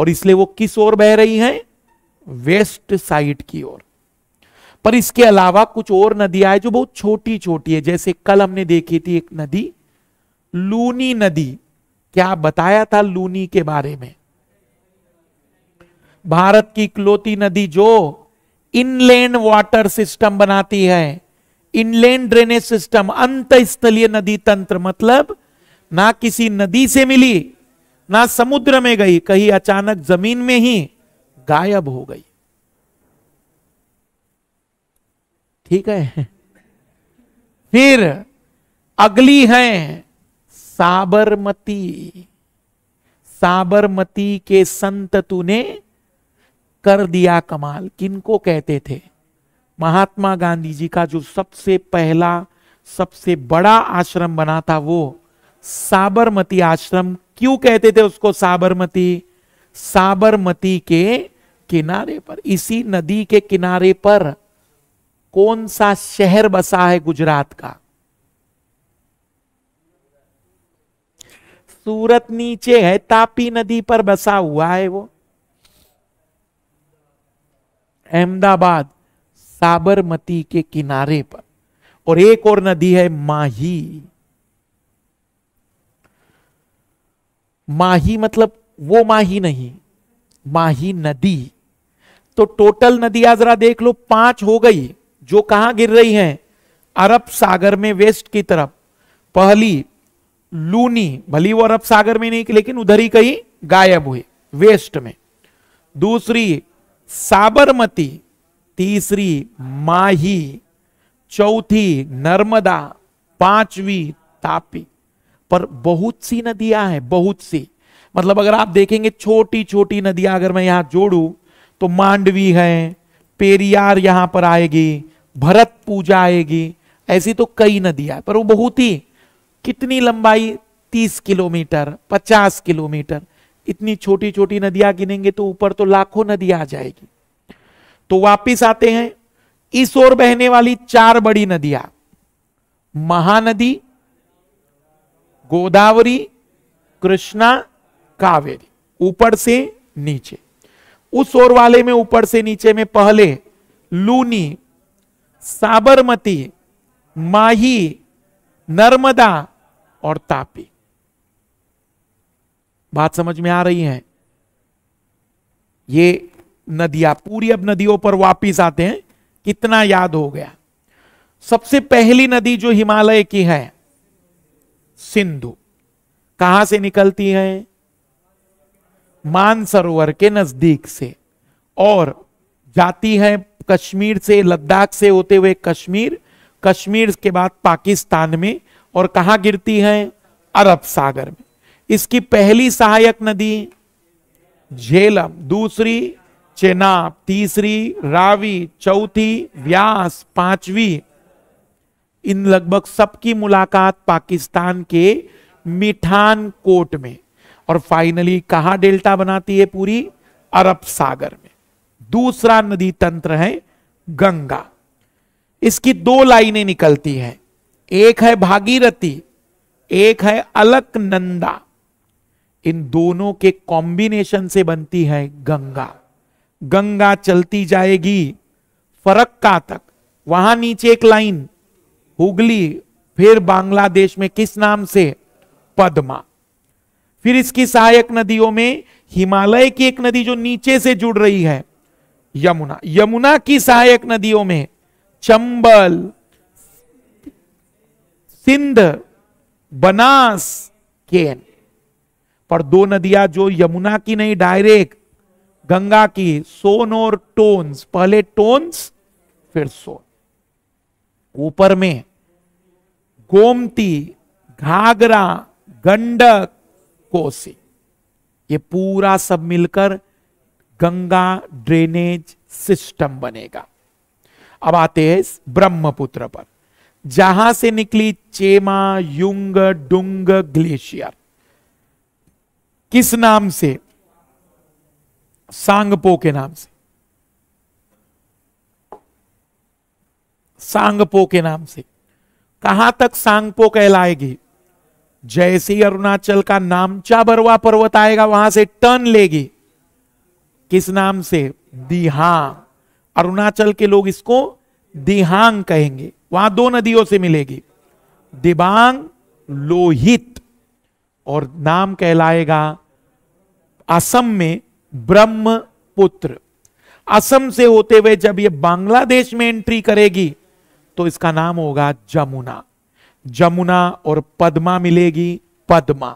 और इसलिए वो किस ओर बह रही हैं वेस्ट साइड की ओर पर इसके अलावा कुछ और नदियां जो बहुत छोटी छोटी है जैसे कल हमने देखी थी एक नदी लूनी नदी क्या बताया था लूनी के बारे में भारत की इकलौती नदी जो इनलैंड वाटर सिस्टम बनाती है इनलैंड ड्रेनेज सिस्टम अंत नदी तंत्र मतलब ना किसी नदी से मिली ना समुद्र में गई कहीं अचानक जमीन में ही गायब हो गई ठीक है फिर अगली है साबरमती साबरमती के संत तूने कर दिया कमाल किनको कहते थे महात्मा गांधी जी का जो सबसे पहला सबसे बड़ा आश्रम बना था वो साबरमती आश्रम क्यों कहते थे उसको साबरमती साबरमती के किनारे पर इसी नदी के किनारे पर कौन सा शहर बसा है गुजरात का सूरत नीचे है तापी नदी पर बसा हुआ है वो अहमदाबाद साबरमती के किनारे पर और एक और नदी है माही माही मतलब वो माही नहीं माही नदी तो टोटल नदियां जरा देख लो पांच हो गई जो कहां गिर रही हैं अरब सागर में वेस्ट की तरफ पहली लूनी भली वो अरब सागर में नहीं लेकिन उधर ही कहीं गायब हुई वेस्ट में दूसरी साबरमती तीसरी माही चौथी नर्मदा पांचवी तापी पर बहुत सी नदियां हैं बहुत सी मतलब अगर आप देखेंगे छोटी छोटी नदियां अगर मैं यहां जोड़ू तो मांडवी है पेरियार यहां पर आएगी भरत पूजा आएगी ऐसी तो कई नदियां है पर वो बहुत ही कितनी लंबाई तीस किलोमीटर पचास किलोमीटर इतनी छोटी छोटी नदियां गिनेंगे तो ऊपर तो लाखों नदियां आ जाएगी तो वापिस आते हैं इस ओर बहने वाली चार बड़ी नदियां महानदी गोदावरी कृष्णा कावेरी ऊपर से नीचे उस और वाले में ऊपर से नीचे में पहले लूनी साबरमती माही नर्मदा और तापी बात समझ में आ रही है ये नदियां पूरी अब नदियों पर वापिस आते हैं कितना याद हो गया सबसे पहली नदी जो हिमालय की है सिंधु कहां से निकलती है मानसरोवर के नजदीक से और जाती है कश्मीर से लद्दाख से होते हुए कश्मीर कश्मीर के बाद पाकिस्तान में और कहा गिरती है अरब सागर में इसकी पहली सहायक नदी झेलम दूसरी चेनाब तीसरी रावी चौथी व्यास पांचवी इन लगभग सबकी मुलाकात पाकिस्तान के मिठान कोट में और फाइनली कहा डेल्टा बनाती है पूरी अरब सागर में दूसरा नदी तंत्र है गंगा इसकी दो लाइनें निकलती हैं एक है भागीरथी एक है अलकनंदा इन दोनों के कॉम्बिनेशन से बनती है गंगा गंगा चलती जाएगी फरक्का तक वहां नीचे एक लाइन हुगली फिर बांग्लादेश में किस नाम से पद्मा फिर इसकी सहायक नदियों में हिमालय की एक नदी जो नीचे से जुड़ रही है यमुना यमुना की सहायक नदियों में चंबल सिंध बनास केन पर दो नदियां जो यमुना की नहीं डायरेक्ट गंगा की सोन और टोन्स पहले टोन्स फिर सोन ऊपर में गोमती घाघरा गंडक कोसी ये पूरा सब मिलकर गंगा ड्रेनेज सिस्टम बनेगा अब आते हैं ब्रह्मपुत्र पर जहां से निकली चेमा युंग डुंग ग्लेशियर किस नाम से सांगपो के नाम से सांगपो के नाम से कहां तक सांगपो कहलाएगी जैसे ही अरुणाचल का नामचा बरवा पर्वत आएगा वहां से टर्न लेगी किस नाम से दिहांग अरुणाचल के लोग इसको दिहांग कहेंगे वहां दो नदियों से मिलेगी दिबांग लोहित और नाम कहलाएगा असम में ब्रह्मपुत्र असम से होते हुए जब ये बांग्लादेश में एंट्री करेगी तो इसका नाम होगा जमुना जमुना और पद्मा मिलेगी पद्मा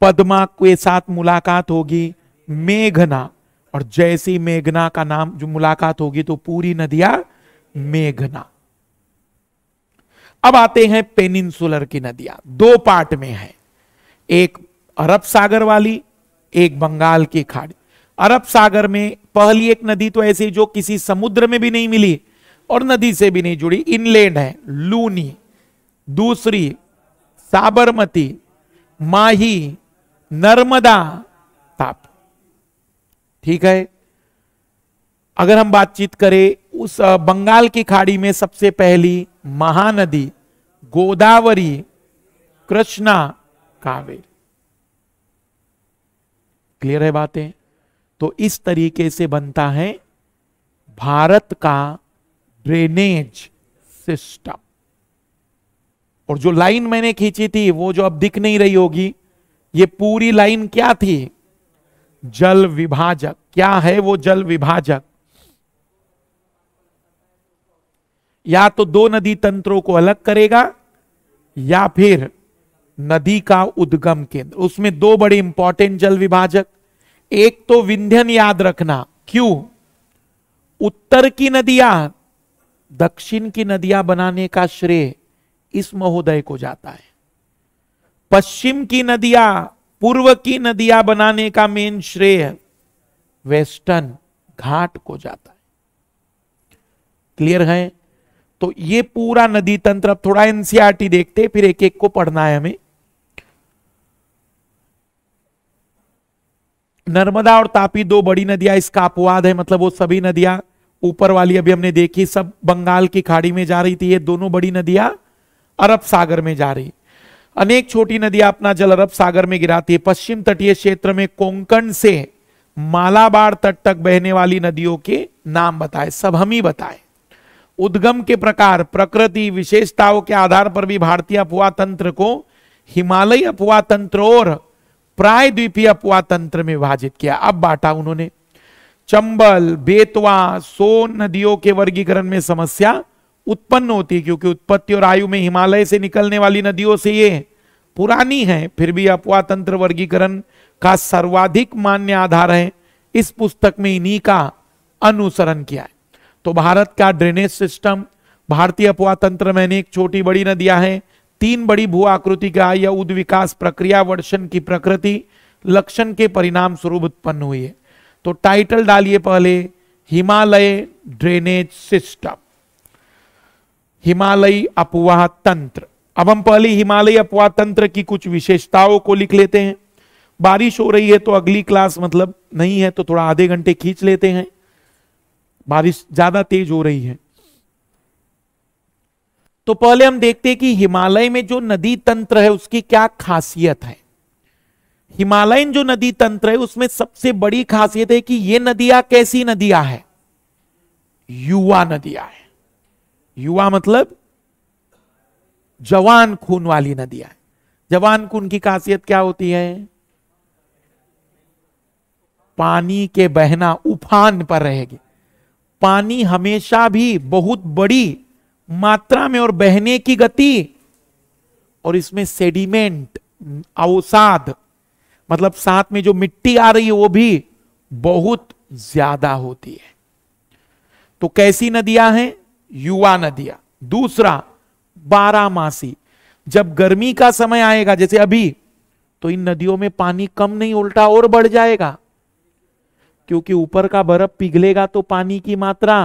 पद्मा के साथ मुलाकात होगी मेघना और जैसी मेघना का नाम जो मुलाकात होगी तो पूरी नदियां मेघना अब आते हैं पेनिनसुलर की नदियां दो पार्ट में है एक अरब सागर वाली एक बंगाल की खाड़ी अरब सागर में पहली एक नदी तो ऐसी जो किसी समुद्र में भी नहीं मिली और नदी से भी नहीं जुड़ी इनलैंड है लूनी दूसरी साबरमती माही नर्मदा ताप ठीक है अगर हम बातचीत करें उस बंगाल की खाड़ी में सबसे पहली महानदी गोदावरी कृष्णा कावेरी क्लियर है बातें तो इस तरीके से बनता है भारत का ड्रेनेज सिस्टम और जो लाइन मैंने खींची थी वो जो अब दिख नहीं रही होगी ये पूरी लाइन क्या थी जल विभाजक क्या है वो जल विभाजक या तो दो नदी तंत्रों को अलग करेगा या फिर नदी का उद्गम केंद्र उसमें दो बड़े इंपॉर्टेंट जल विभाजक एक तो विंध्यन याद रखना क्यों उत्तर की नदियां दक्षिण की नदियां बनाने का श्रेय इस महोदय को जाता है पश्चिम की नदियां पूर्व की नदियां बनाने का मेन श्रेय वेस्टर्न घाट को जाता है क्लियर है तो ये पूरा नदी तंत्र अब थोड़ा एनसीआरटी देखते फिर एक एक को पढ़ना है हमें नर्मदा और तापी दो बड़ी नदियां इसका अपवाद है मतलब वो सभी नदियां ऊपर वाली अभी हमने देखी सब बंगाल की खाड़ी में जा रही थी ये दोनों बड़ी नदियां अरब सागर में जा रही अनेक छोटी नदियां अपना जल अरब सागर में गिराती है पश्चिम तटीय क्षेत्र में कोंकण से मालाबार तट तक बहने वाली नदियों के नाम बताए सब हम ही बताए उद्गम के प्रकार प्रकृति विशेषताओं के आधार पर भी भारतीय अपवा तंत्र को हिमालय अपवा तंत्र और प्राय द्वीपीय तंत्र में विभाजित किया अब बांटा उन्होंने चंबल बेतवा सोन नदियों के वर्गीकरण में समस्या उत्पन्न होती है क्योंकि उत्पत्ति और आयु में हिमालय से निकलने वाली नदियों से ये पुरानी है फिर भी अपवा तंत्र वर्गीकरण का सर्वाधिक मान्य आधार है इस पुस्तक में इन्हीं का अनुसरण किया है तो भारत का ड्रेनेज सिस्टम भारतीय अपवा तंत्र में अनेक छोटी बड़ी नदियां हैं तीन बड़ी भू आकृति का उद उद्विकास प्रक्रिया वर्षण की प्रकृति लक्षण के परिणाम स्वरूप उत्पन्न हुई है तो टाइटल डालिए पहले हिमालय ड्रेनेज सिस्टम हिमालयी अपवाह तंत्र अब हम पहले हिमालयी अपवाह तंत्र की कुछ विशेषताओं को लिख लेते हैं बारिश हो रही है तो अगली क्लास मतलब नहीं है तो थोड़ा आधे घंटे खींच लेते हैं बारिश ज्यादा तेज हो रही है तो पहले हम देखते हैं कि हिमालय में जो नदी तंत्र है उसकी क्या खासियत है हिमालयन जो नदी तंत्र है उसमें सबसे बड़ी खासियत है कि यह नदियां कैसी नदियां है युवा नदियां है युवा मतलब जवान खून वाली नदियां है जवान खून की खासियत क्या होती है पानी के बहना उफान पर रहेगी पानी हमेशा भी बहुत बड़ी मात्रा में और बहने की गति और इसमें सेडिमेंट अवसाद मतलब साथ में जो मिट्टी आ रही है वो भी बहुत ज्यादा होती है तो कैसी नदियां हैं युवा नदियां दूसरा बारामासी जब गर्मी का समय आएगा जैसे अभी तो इन नदियों में पानी कम नहीं उल्टा और बढ़ जाएगा क्योंकि ऊपर का बर्फ पिघलेगा तो पानी की मात्रा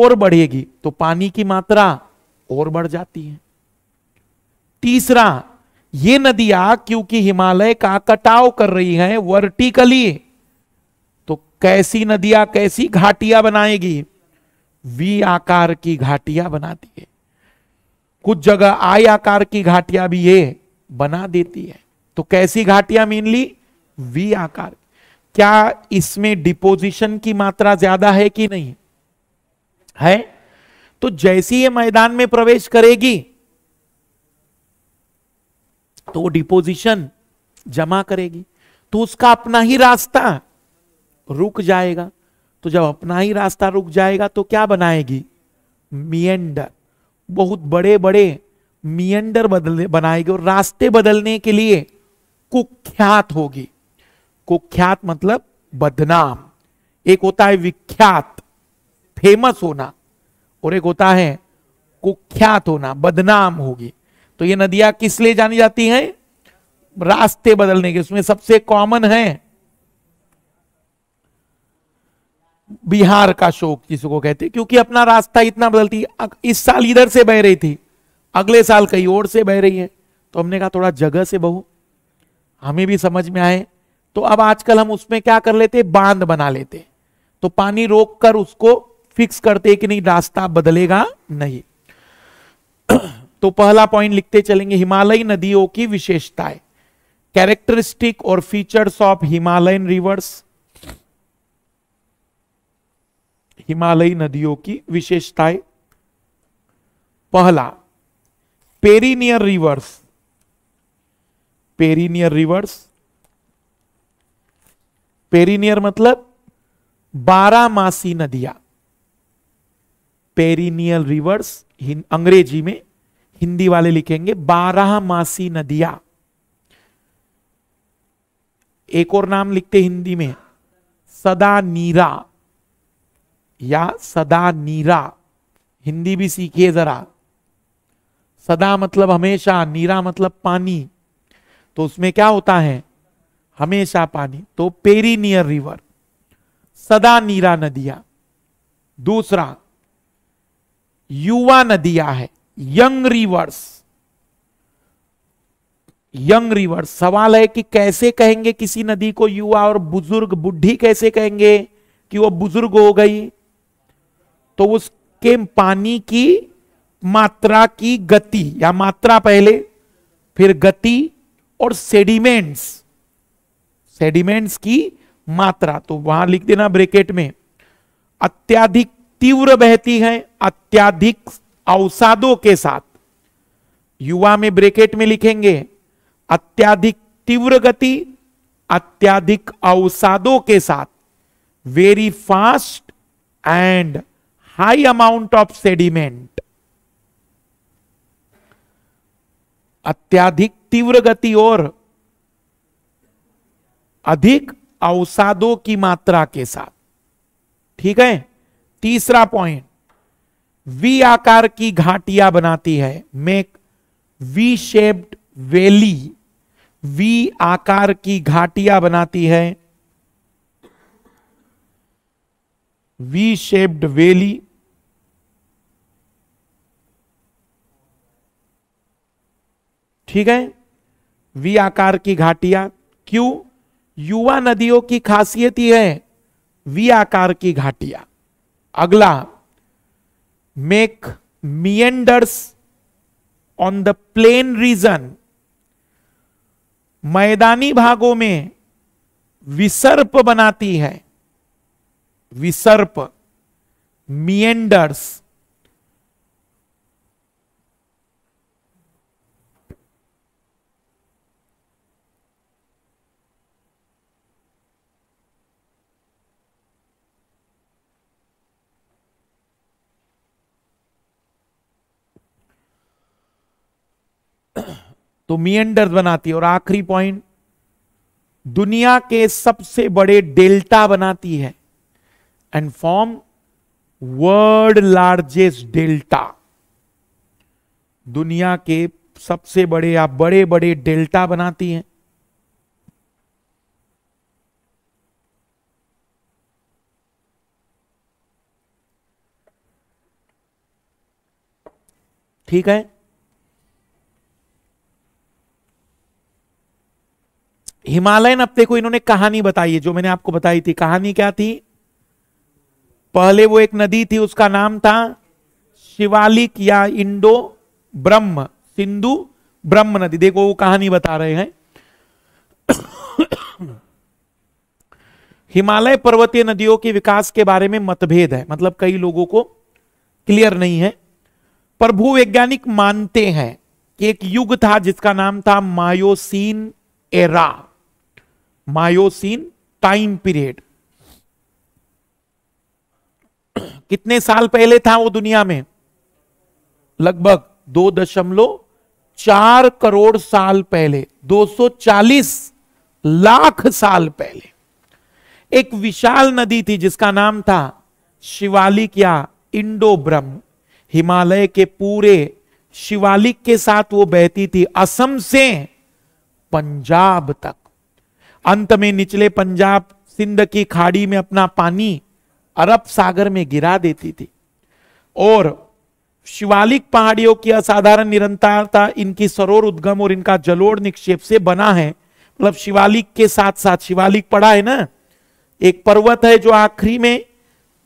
और बढ़ेगी तो पानी की मात्रा और बढ़ जाती है तीसरा ये नदियां क्योंकि हिमालय का कटाव कर रही हैं वर्टिकली तो कैसी नदियां कैसी घाटियां बनाएगी वी आकार की घाटियां बनाती है कुछ जगह आई आकार की घाटियां भी ये बना देती है तो कैसी घाटियां मेनली वी आकार क्या इसमें डिपोजिशन की मात्रा ज्यादा है कि नहीं है तो जैसी ये मैदान में प्रवेश करेगी तो वो डिपोजिशन जमा करेगी तो उसका अपना ही रास्ता रुक जाएगा तो जब अपना ही रास्ता रुक जाएगा तो क्या बनाएगी मियंडर बहुत बड़े बड़े मियंडर बदलने बनाएगी और रास्ते बदलने के लिए कुख्यात होगी कुख्यात मतलब बदनाम एक होता है विख्यात फेमस होना और एक होता है कुख्यात होना बदनाम होगी तो ये नदियां किस लिए जानी जाती हैं रास्ते बदलने के उसमें सबसे कॉमन है बिहार का शोक जिसको कहते हैं क्योंकि अपना रास्ता इतना बदलती इस साल इधर से बह रही थी अगले साल कहीं और से बह रही है तो हमने कहा थोड़ा जगह से बहु हमें भी समझ में आए तो अब आजकल हम उसमें क्या कर लेते बांध बना लेते तो पानी रोक कर उसको फिक्स करते कि नहीं रास्ता बदलेगा नहीं तो पहला पॉइंट लिखते चलेंगे हिमालयी नदियों की विशेषताएं कैरेक्टरिस्टिक और फीचर्स ऑफ हिमालयन रिवर्स हिमालयी नदियों की विशेषताएं पहला पेरीनियर रिवर्स पेरीनियर रिवर्स पेरीनियर मतलब बारामासी नदियां पेरीनियर रिवर्स अंग्रेजी में हिंदी वाले लिखेंगे बारह मासी नदिया एक और नाम लिखते हिंदी में सदा नीरा या सदा नीरा हिंदी भी सीखिए जरा सदा मतलब हमेशा नीरा मतलब पानी तो उसमें क्या होता है हमेशा पानी तो पेरीनियर रिवर सदा नीरा नदिया दूसरा युवा नदिया है यंग रिवर्स यंग रिवर्स सवाल है कि कैसे कहेंगे किसी नदी को युवा और बुजुर्ग बुढ़ी कैसे कहेंगे कि वो बुजुर्ग हो गई तो उसके पानी की मात्रा की गति या मात्रा पहले फिर गति और सेडिमेंट्स सेडिमेंट्स की मात्रा तो वहां लिख देना ब्रेकेट में अत्याधिक तीव्र बहती है अत्याधिक अवसादों के साथ युवा में ब्रेकेट में लिखेंगे अत्याधिक तीव्र गति अत्याधिक अवसादों के साथ very fast and high amount of sediment अत्याधिक तीव्र गति और अधिक अवसादों की मात्रा के साथ ठीक है तीसरा पॉइंट वी आकार की घाटियां बनाती है make V shaped valley V आकार की घाटियां बनाती है वी शेप्ड वेली ठीक है वी आकार की घाटियां क्यों युवा नदियों की खासियत ही है वी आकार की घाटियां अगला make meanders on the plain region मैदानी भागों में विसर्प बनाती है विसर्प मियंडर्स तो मियंडर बनाती है और आखिरी पॉइंट दुनिया के सबसे बड़े डेल्टा बनाती है and form world largest delta दुनिया के सबसे बड़े या बड़े बड़े डेल्टा बनाती है ठीक है हिमालयन हफ्ते को इन्होंने कहानी बताई है जो मैंने आपको बताई थी कहानी क्या थी पहले वो एक नदी थी उसका नाम था शिवालिक या इंडो ब्रह्म सिंधु ब्रह्म नदी देखो वो कहानी बता रहे हैं हिमालय पर्वतीय नदियों के विकास के बारे में मतभेद है मतलब कई लोगों को क्लियर नहीं है पर भूवैज्ञानिक मानते हैं कि एक युग था जिसका नाम था Miocene era Miocene time period कितने साल पहले था वो दुनिया में लगभग दो दशमलव चार करोड़ साल पहले 240 लाख साल पहले एक विशाल नदी थी जिसका नाम था शिवालिक या इंडो ब्रह्म हिमालय के पूरे शिवालिक के साथ वो बहती थी असम से पंजाब तक अंत में निचले पंजाब सिंध की खाड़ी में अपना पानी अरब सागर में गिरा देती थी और शिवालिक पहाड़ियों की असाधारण निरंतरता इनकी सरोर उद्गम और इनका जलोड़ निक्षेप से बना है मतलब शिवालिक के साथ साथ शिवालिक पड़ा है ना एक पर्वत है जो आखिरी में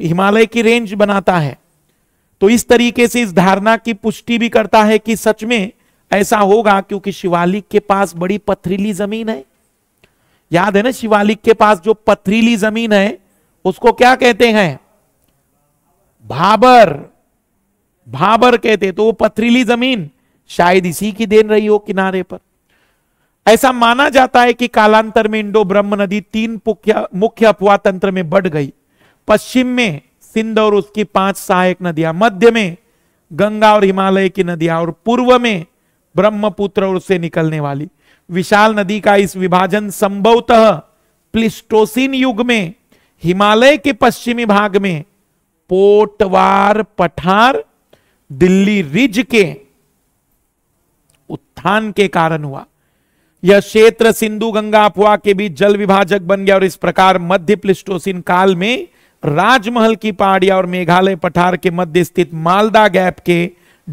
हिमालय की रेंज बनाता है तो इस तरीके से इस धारणा की पुष्टि भी करता है कि सच में ऐसा होगा क्योंकि शिवालिक के पास बड़ी पथरीली जमीन है याद है ना शिवालिक के पास जो पथरीली जमीन है उसको क्या कहते हैं भाबर भाबर कहते तो वो पथरीली जमीन शायद इसी की देन रही हो किनारे पर ऐसा माना जाता है कि कालांतर में इंडो ब्रह्म नदी तीन मुख्य अपवा तंत्र में बढ़ गई पश्चिम में सिंध और उसकी पांच सहायक नदियां मध्य में गंगा और हिमालय की नदियां और पूर्व में ब्रह्मपुत्र और उससे निकलने वाली विशाल नदी का इस विभाजन संभवतः प्लिस्टोसिन युग में हिमालय के पश्चिमी भाग में पोटवार पठार दिल्ली रिज के उत्थान के कारण हुआ यह क्षेत्र सिंधु गंगा अफवाह के बीच जल विभाजक बन गया और इस प्रकार मध्य प्लिस्टोसिन काल में राजमहल की पहाड़िया और मेघालय पठार के मध्य स्थित मालदा गैप के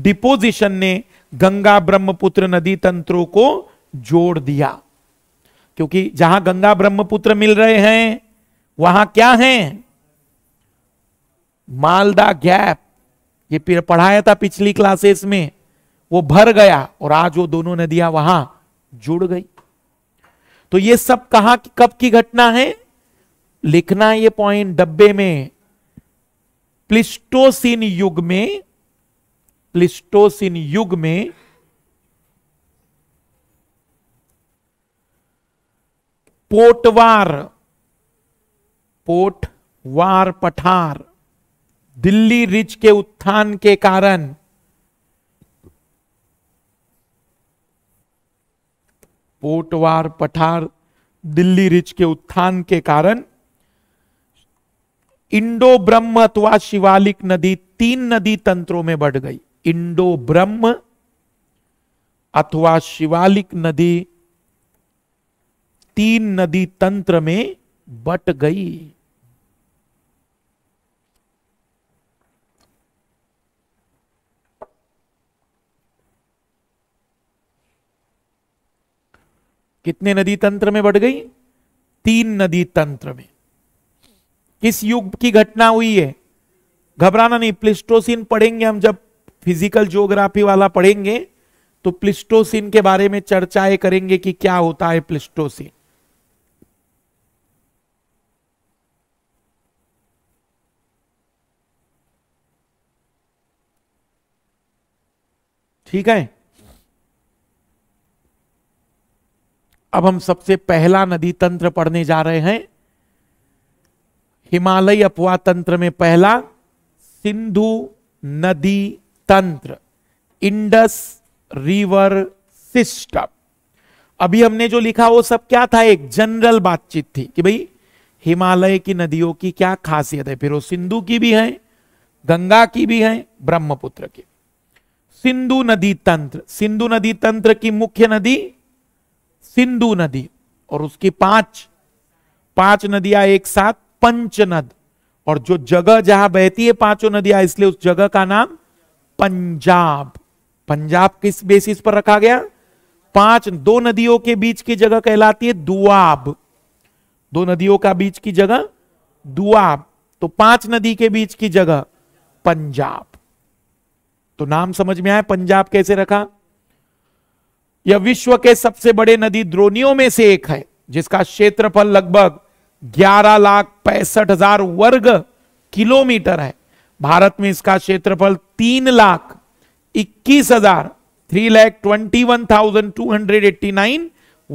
डिपोजिशन ने गंगा ब्रह्मपुत्र नदी तंत्रों को जोड़ दिया क्योंकि जहां गंगा ब्रह्मपुत्र मिल रहे हैं वहां क्या है मालदा गैप ये फिर पढ़ाया था पिछली क्लासेस में वो भर गया और आज वो दोनों नदियां वहां जुड़ गई तो ये सब कहा कि कब की घटना है लिखना ये पॉइंट डब्बे में प्लिस्टोसिन युग में प्लिस्टोसिन युग में पोटवार पोटवार पठार दिल्ली रिच के उत्थान के कारण पोटवार पठार दिल्ली रिच के उत्थान के कारण इंडो ब्रह्म अथवा शिवालिक नदी तीन नदी तंत्रों में बढ़ गई इंडो ब्रह्म अथवा शिवालिक नदी तीन नदी तंत्र में बट गई कितने नदी तंत्र में बढ़ गई तीन नदी तंत्र में किस युग की घटना हुई है घबराना नहीं प्लिस्टोसिन पढ़ेंगे हम जब फिजिकल ज्योग्राफी वाला पढ़ेंगे तो प्लिस्टोसिन के बारे में चर्चाएं करेंगे कि क्या होता है प्लिस्टोसिन ठीक है अब हम सबसे पहला नदी तंत्र पढ़ने जा रहे हैं हिमालय अपवा तंत्र में पहला सिंधु नदी तंत्र इंडस रिवर सिस्टम अभी हमने जो लिखा वो सब क्या था एक जनरल बातचीत थी कि भाई हिमालय की नदियों की क्या खासियत है फिर वो सिंधु की भी है गंगा की भी है ब्रह्मपुत्र की सिंधु नदी तंत्र सिंधु नदी तंत्र की मुख्य नदी सिंधु नदी और उसकी पांच पांच नदियां एक साथ पंचनद और जो जगह जहां बहती है पांचों नदियां इसलिए उस जगह का नाम पंजाब पंजाब किस बेसिस पर रखा गया पांच दो नदियों के बीच की जगह कहलाती है दुआब दो नदियों का बीच की जगह दुआब तो पांच नदी के बीच की जगह पंजाब तो नाम समझ में आया पंजाब कैसे रखा यह विश्व के सबसे बड़े नदी द्रोणियों में से एक है जिसका क्षेत्रफल लगभग ग्यारह लाख पैंसठ हजार वर्ग किलोमीटर है भारत में इसका क्षेत्रफल तीन लाख इक्कीस हजार three lakh twenty one thousand two hundred eighty nine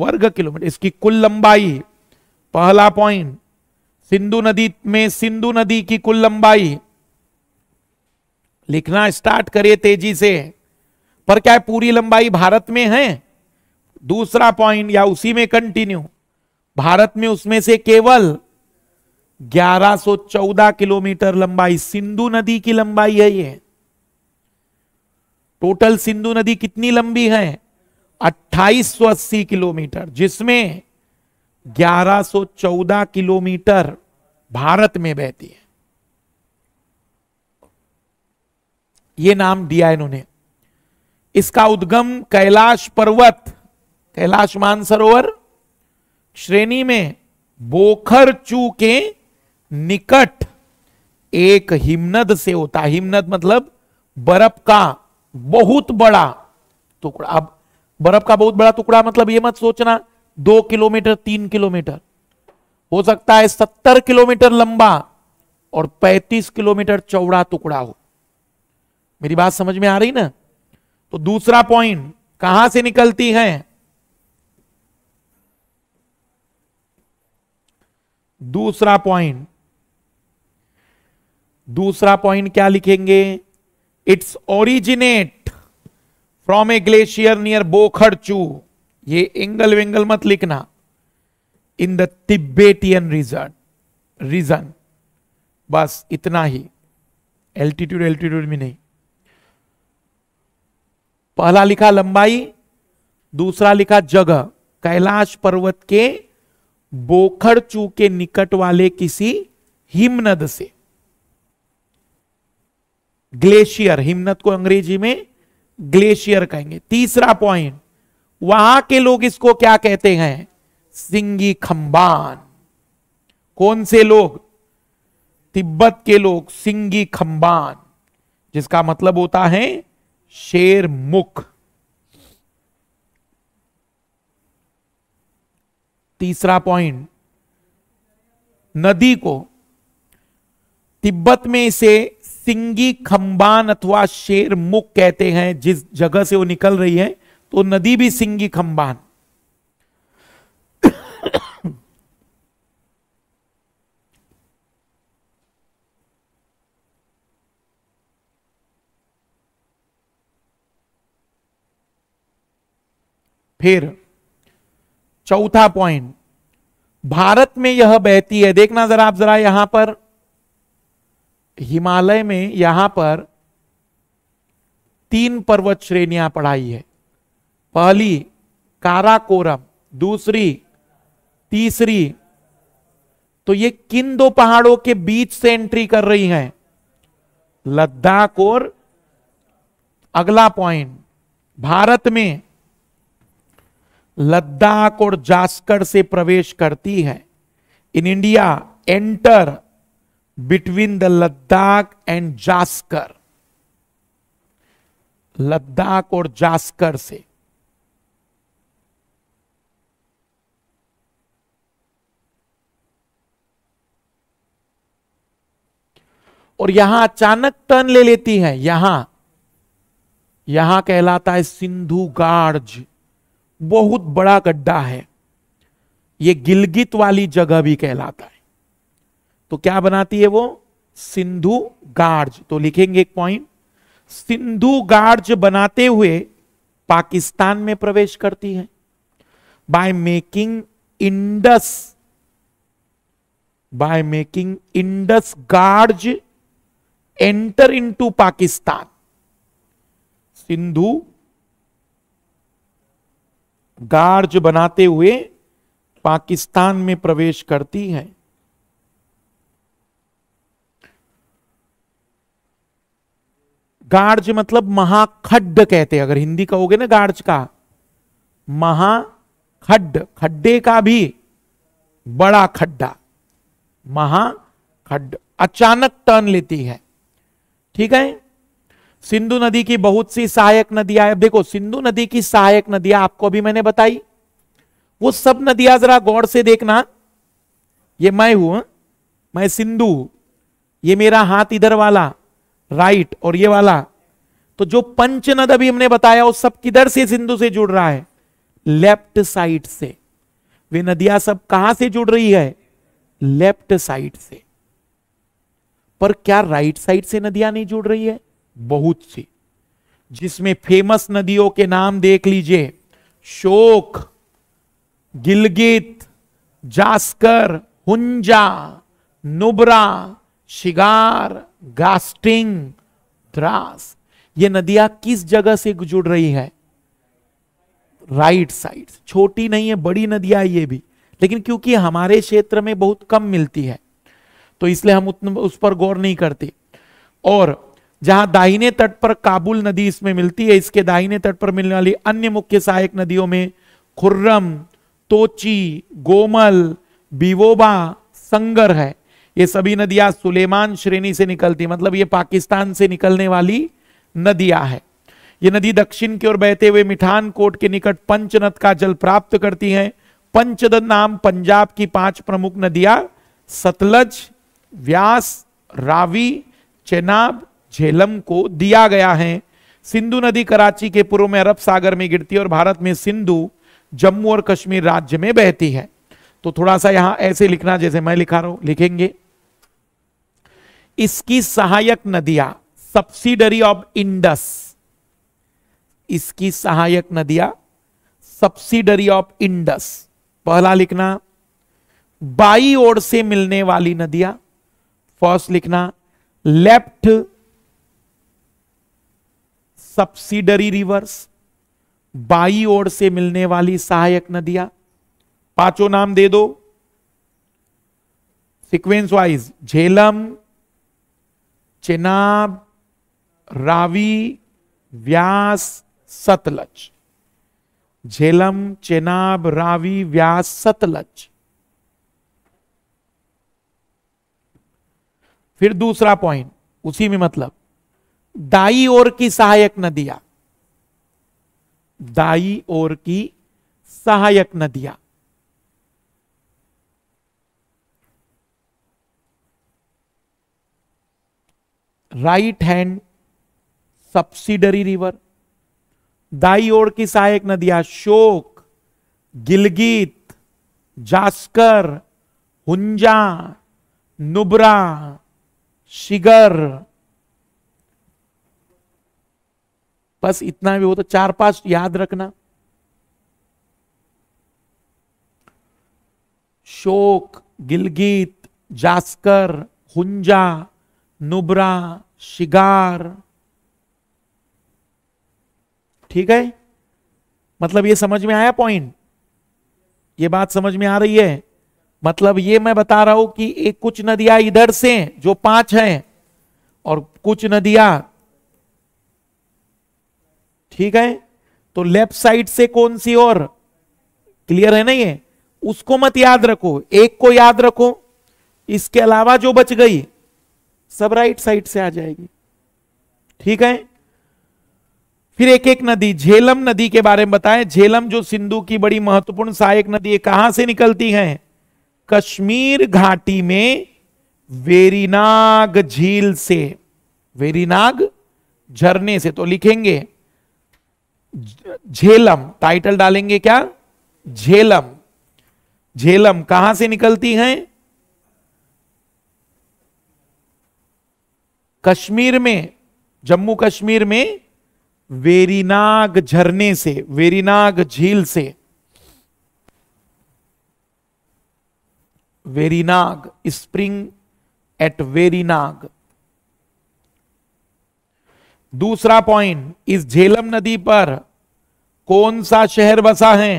वर्ग किलोमीटर इसकी कुल लंबाई पहला पॉइंट सिंधु नदी में सिंधु नदी की कुल लंबाई लिखना स्टार्ट करिए तेजी से पर क्या पूरी लंबाई भारत में है दूसरा पॉइंट या उसी में कंटिन्यू भारत में उसमें से केवल 1114 किलोमीटर लंबाई सिंधु नदी की लंबाई है ये टोटल सिंधु नदी कितनी लंबी है 2880 किलोमीटर जिसमें 1114 किलोमीटर भारत में बहती है ये नाम दिया इन्होंने इसका उद्गम कैलाश पर्वत कैलाश मानसरोवर श्रेणी में बोखर चू के निकट एक हिमनद से होता हिमनद मतलब बर्फ का बहुत बड़ा टुकड़ा अब बर्फ का बहुत बड़ा टुकड़ा मतलब ये मत सोचना दो किलोमीटर तीन किलोमीटर हो सकता है सत्तर किलोमीटर लंबा और पैंतीस किलोमीटर चौड़ा टुकड़ा हो मेरी बात समझ में आ रही ना तो दूसरा पॉइंट कहां से निकलती है दूसरा पॉइंट दूसरा पॉइंट क्या लिखेंगे it's originate from a glacier near चू ये एंगल वेंगल मत लिखना in the Tibetan region region बस इतना ही एल्टीट्यूड एल्टीट्यूड में नहीं पहला लिखा लंबाई दूसरा लिखा जगह कैलाश पर्वत के बोखड़चू के निकट वाले किसी हिमनद से ग्लेशियर हिमनद को अंग्रेजी में ग्लेशियर कहेंगे तीसरा पॉइंट वहां के लोग इसको क्या कहते हैं सिंगी खंबान कौन से लोग तिब्बत के लोग सिंगी खंबान जिसका मतलब होता है शेर मुख तीसरा पॉइंट नदी को तिब्बत में इसे सिंगी खम्बान अथवा शेर मुख कहते हैं जिस जगह से वो निकल रही है तो नदी भी सिंगी खम्बान फिर चौथा पॉइंट भारत में यह बहती है देखना जरा आप जरा यहां पर हिमालय में यहां पर तीन पर्वत श्रेणियां पढ़ाई है पहली काराकोरम दूसरी तीसरी तो ये किन दो पहाड़ों के बीच से एंट्री कर रही हैं लद्दाख और अगला पॉइंट भारत में लद्दाख और जास्कर से प्रवेश करती है in India enter between the Ladakh and Zaskar Ladakh और जास्कर से और यहां अचानक टर्न ले लेती है यहां यहां कहलाता है सिंधु गार्ज बहुत बड़ा गड्ढा है ये गिलगित वाली जगह भी कहलाता है तो क्या बनाती है वो सिंधु गार्ज तो लिखेंगे एक पॉइंट सिंधु गार्ज बनाते हुए पाकिस्तान में प्रवेश करती है by making Indus by making Indus gorge enter into Pakistan Sindhu gorge बनाते हुए पाकिस्तान में प्रवेश करती है गार्ज मतलब महाखड्ड कहते हैं अगर हिंदी कहोगे ना गार्ज का महाखड्ड खड्डे का भी बड़ा खड्डा महाखड्ड अचानक टर्न लेती है ठीक है सिंधु नदी की बहुत सी सहायक नदियां अब देखो सिंधु नदी की सहायक नदियां आपको भी मैंने बताई वो सब नदियां जरा गौर से देखना ये मैं हूं हाँ? मैं सिंधु ये मेरा हाथ इधर वाला राइट और ये वाला तो जो पंच नद अभी हमने बताया वो सब किधर से सिंधु से जुड़ रहा है लेफ्ट साइड से वे नदियां सब कहां से जुड़ रही है लेफ्ट साइड से पर क्या राइट साइड से नदियां नहीं जुड़ रही है बहुत सी जिसमें फेमस नदियों के नाम देख लीजिए शोक गिलगित जास्कर हुंजा नुबरा शिगार गास्टिंग द्रास ये नदियां किस जगह से जुड़ रही है राइट साइड छोटी नहीं है बड़ी नदियां ये भी लेकिन क्योंकि हमारे क्षेत्र में बहुत कम मिलती है तो इसलिए हम उतना उस पर गौर नहीं करते और जहां दाहिने तट पर काबुल नदी इसमें मिलती है इसके दाहिने तट पर मिलने वाली अन्य मुख्य सहायक नदियों में खुर्रम तोची गोमल बिवोबा संगर है ये सभी नदियां सुलेमान श्रेणी से निकलती मतलब ये पाकिस्तान से निकलने वाली नदियां है ये नदी दक्षिण की ओर बहते हुए मिठानकोट के निकट पंचनद का जल प्राप्त करती है पंचद नाम पंजाब की पांच प्रमुख नदियां सतलज व्यास रावी चेनाब झेलम को दिया गया है सिंधु नदी कराची के पूर्व में अरब सागर में गिरती है और भारत में सिंधु जम्मू और कश्मीर राज्य में बहती है तो थोड़ा सा यहां ऐसे लिखना जैसे मैं लिखा रहा हूं लिखेंगे इसकी सहायक नदियां सब्सिडरी ऑफ इंडस इसकी सहायक नदियां सब्सिडरी ऑफ इंडस पहला लिखना बाई ओर से मिलने वाली नदियां फर्स्ट लिखना लेफ्ट सब्सिडरी रिवर्स बाई ओर से मिलने वाली सहायक नदियां पांचों नाम दे दो सिक्वेंस वाइज झेलम चेनाब रावी व्यास सतलज झेलम चेनाब रावी व्यास सतलज फिर दूसरा पॉइंट उसी में मतलब दाई ओर की सहायक नदियां दाई ओर की सहायक नदियां राइट हैंड सब्सिडरी रिवर दाई ओर की सहायक नदियां शोक गिलगित जास्कर हुंजा नुब्रा शिगर बस इतना भी हो तो चार पांच याद रखना शोक गिलगित जास्कर हुंजा नुब्रा शिगार ठीक है मतलब ये समझ में आया पॉइंट ये बात समझ में आ रही है मतलब ये मैं बता रहा हूं कि एक कुछ नदियां इधर से जो पांच हैं और कुछ नदियां ठीक है तो लेफ्ट साइड से कौन सी और क्लियर है ना ये उसको मत याद रखो एक को याद रखो इसके अलावा जो बच गई सब राइट साइड से आ जाएगी ठीक है फिर एक एक नदी झेलम नदी के बारे में बताएं झेलम जो सिंधु की बड़ी महत्वपूर्ण सहायक नदी है कहां से निकलती है कश्मीर घाटी में वेरीनाग झील से वेरीनाग झरने से तो लिखेंगे झेलम टाइटल डालेंगे क्या झेलम झेलम कहां से निकलती है कश्मीर में जम्मू कश्मीर में वेरीनाग झरने से वेरीनाग झील से वेरीनाग स्प्रिंग एट वेरीनाग दूसरा पॉइंट इस झेलम नदी पर कौन सा शहर बसा है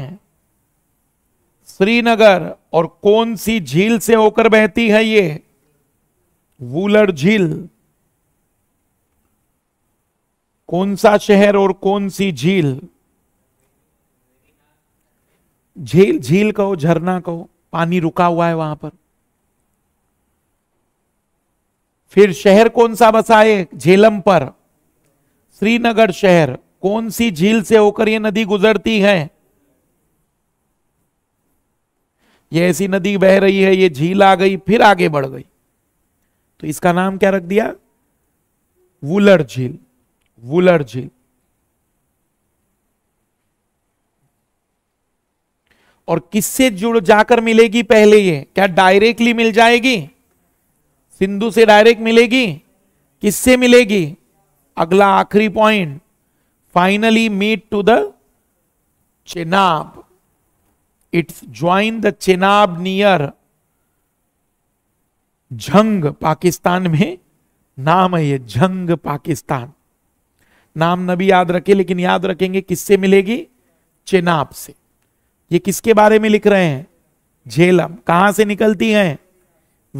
श्रीनगर और कौन सी झील से होकर बहती है ये वूलर झील कौन सा शहर और कौन सी झील झील झील कहो झरना कहो पानी रुका हुआ है वहां पर फिर शहर कौन सा बसा है झेलम पर श्रीनगर शहर कौन सी झील से होकर यह नदी गुजरती है ये ऐसी नदी बह रही है ये झील आ गई फिर आगे बढ़ गई तो इसका नाम क्या रख दिया वुलर झील वुलर झील और किससे जुड़ जाकर मिलेगी पहले ये क्या डायरेक्टली मिल जाएगी सिंधु से डायरेक्ट मिलेगी किससे मिलेगी अगला आखिरी point finally meet to the Chenab it's join the Chenab near Jhang Pakistan में नाम है ये झंग पाकिस्तान नाम न भी याद रखे लेकिन याद रखेंगे किससे मिलेगी चेनाब से ये किसके बारे में लिख रहे हैं झेलम कहां से निकलती हैं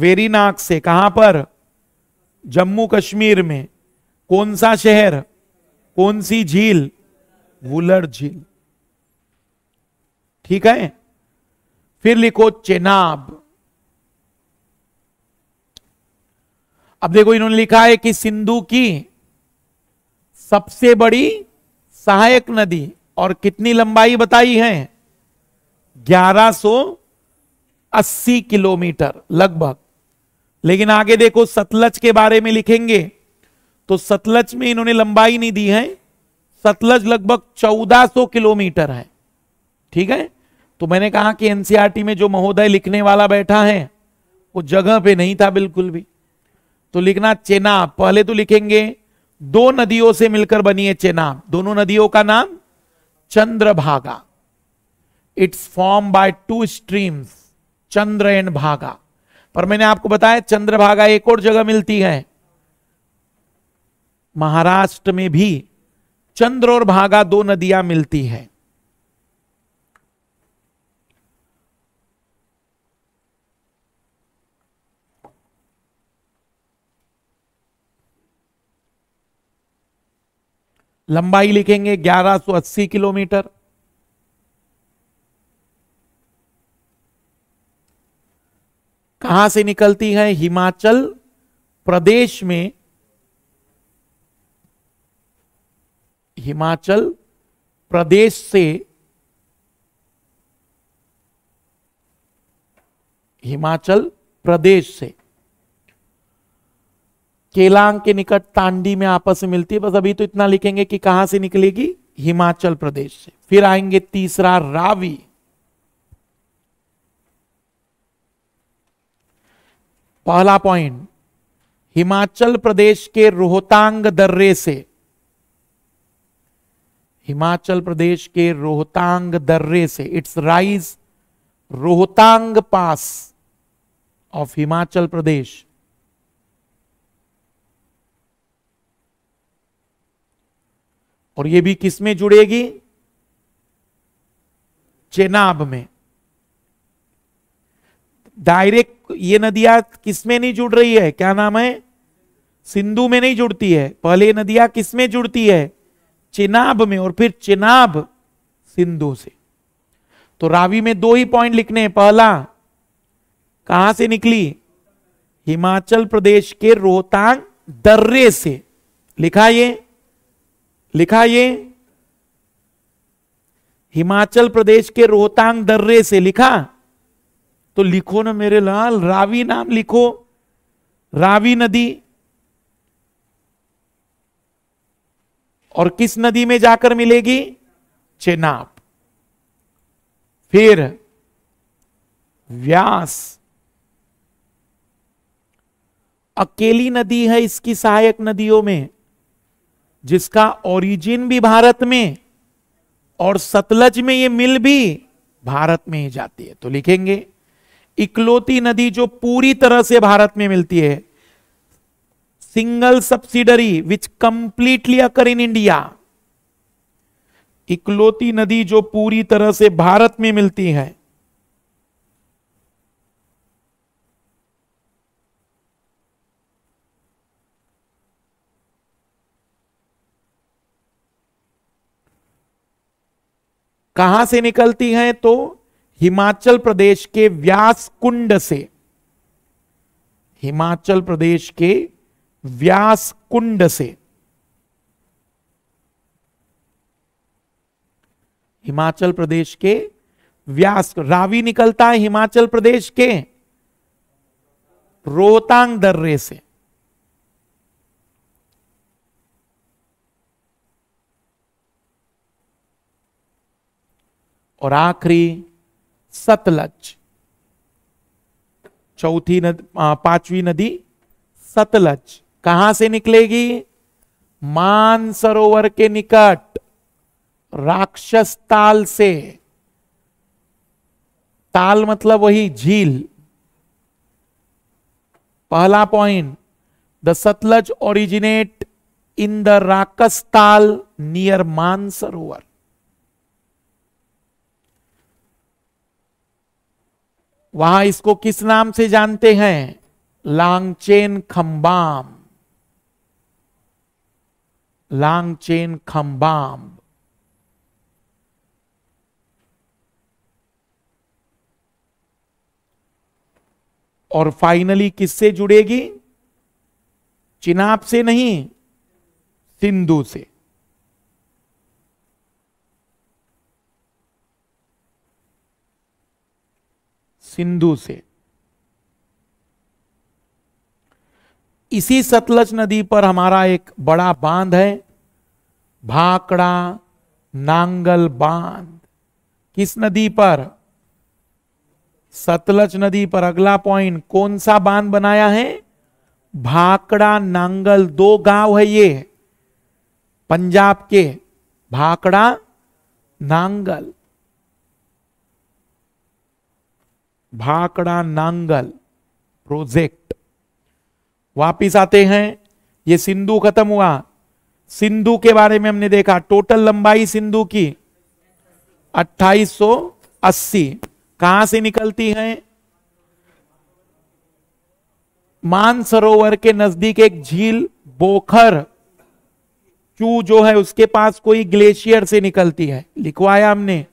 वेरीनाग से कहां पर जम्मू कश्मीर में कौन सा शहर कौन सी झील वुलर झील ठीक है फिर लिखो चेनाब अब देखो इन्होंने लिखा है कि सिंधु की सबसे बड़ी सहायक नदी और कितनी लंबाई बताई है 1180 किलोमीटर लगभग लेकिन आगे देखो सतलज के बारे में लिखेंगे तो सतलज में इन्होंने लंबाई नहीं दी है सतलज लगभग 1400 किलोमीटर है ठीक है तो मैंने कहा कि एनसीआरटी में जो महोदय लिखने वाला बैठा है वो जगह पे नहीं था बिल्कुल भी तो लिखना चेनाब पहले तो लिखेंगे दो नदियों से मिलकर बनी है चेनाब दोनों नदियों का नाम Chandrabhaga it's form by two streams Chandra and Bhaga पर मैंने आपको बताया चंद्रभागा एक और जगह मिलती है महाराष्ट्र में भी चंद्र और भागा दो नदियां मिलती है लंबाई लिखेंगे 1180 किलोमीटर कहां से निकलती है हिमाचल प्रदेश में हिमाचल प्रदेश से हिमाचल प्रदेश से केलांग के निकट तांडी में आपस में मिलती है बस अभी तो इतना लिखेंगे कि कहां से निकलेगी हिमाचल प्रदेश से फिर आएंगे तीसरा रावी पहला पॉइंट हिमाचल प्रदेश के रोहतांग दर्रे से हिमाचल प्रदेश के रोहतांग दर्रे से it's rise Rohtang pass of Himachal Pradesh और ये भी किस में जुड़ेगी चेनाब में डायरेक्ट ये नदियां किसमें नहीं जुड़ रही है क्या नाम है सिंधु में नहीं जुड़ती है पहले नदियां किसमें जुड़ती है चिनाब में और फिर चिनाब सिंधु से तो रावी में दो ही पॉइंट लिखने हैं पहला कहां से निकली हिमाचल प्रदेश के रोहतांग दर्रे से लिखा ये लिखा ये हिमाचल प्रदेश के रोहतांग दर्रे से लिखा तो लिखो ना मेरे लाल रावी नाम लिखो रावी नदी और किस नदी में जाकर मिलेगी चेनाब फिर व्यास अकेली नदी है इसकी सहायक नदियों में जिसका ओरिजिन भी भारत में और सतलज में ये मिल भी भारत में ही जाती है तो लिखेंगे इकलौती नदी जो पूरी तरह से भारत में मिलती है single subsidiary which completely occur in India इकलौती नदी जो पूरी तरह से भारत में मिलती है कहां से निकलती है तो हिमाचल प्रदेश के व्यास कुंड से हिमाचल प्रदेश के व्यास कुंड से हिमाचल प्रदेश के व्यास रावी निकलता है हिमाचल प्रदेश के रोहतांग दर्रे से और आखिरी सतलज चौथी नद, पांचवी नदी सतलज कहां से निकलेगी मानसरोवर के निकट राक्षस ताल से ताल मतलब वही झील पहला point the Sutlej originate in the Rakshas Tal near Mansarovar वहां इसको किस नाम से जानते हैं लांगचेन खम्बाम चेन खम्बाम और फाइनली किससे जुड़ेगी चिनाब से नहीं सिंधु से सिंधु से इसी सतलज नदी पर हमारा एक बड़ा बांध है भाकड़ा नांगल बांध किस नदी पर सतलज नदी पर अगला पॉइंट कौन सा बांध बनाया है भाकड़ा नांगल दो गांव है ये पंजाब के भाकड़ा नांगल भाकड़ा नांगल प्रोजेक्ट वापिस आते हैं ये सिंधु खत्म हुआ सिंधु के बारे में हमने देखा टोटल लंबाई सिंधु की 2880 कहां से निकलती है मानसरोवर के नजदीक एक झील बोखर चू जो है उसके पास कोई ग्लेशियर से निकलती है लिखवाया हमने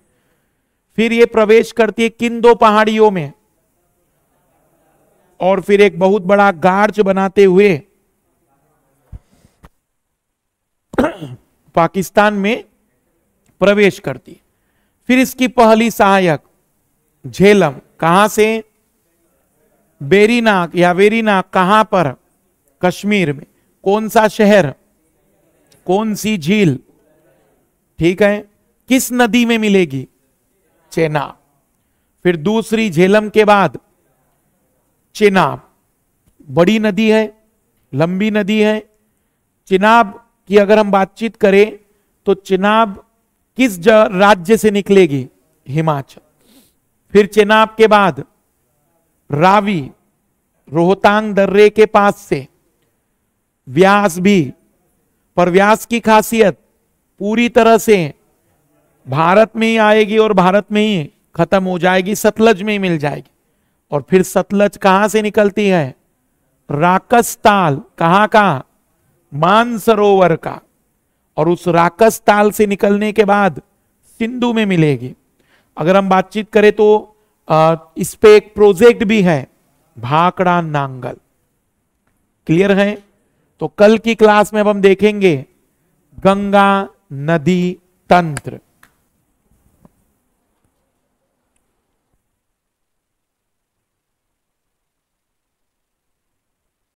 फिर ये प्रवेश करती है किन दो पहाड़ियों में और फिर एक बहुत बड़ा गार्ज बनाते हुए पाकिस्तान में प्रवेश करती फिर इसकी पहली सहायक झेलम कहां से बेरीनाग या वेरीनाग कहां पर कश्मीर में कौन सा शहर कौन सी झील ठीक है किस नदी में मिलेगी चेना फिर दूसरी झेलम के बाद चेनाब बड़ी नदी है लंबी नदी है चिनाब की अगर हम बातचीत करें तो चिनाब किस राज्य से निकलेगी हिमाचल फिर चिनाब के बाद रावी रोहतांग दर्रे के पास से व्यास भी पर व्यास की खासियत पूरी तरह से भारत में ही आएगी और भारत में ही खत्म हो जाएगी सतलज में ही मिल जाएगी और फिर सतलज कहां से निकलती है राकस ताल कहां का मानसरोवर का और उस राकस ताल से निकलने के बाद सिंधु में मिलेगी अगर हम बातचीत करें तो आ, इस पे एक प्रोजेक्ट भी है भाकड़ा नांगल क्लियर है तो कल की क्लास में अब हम देखेंगे गंगा नदी तंत्र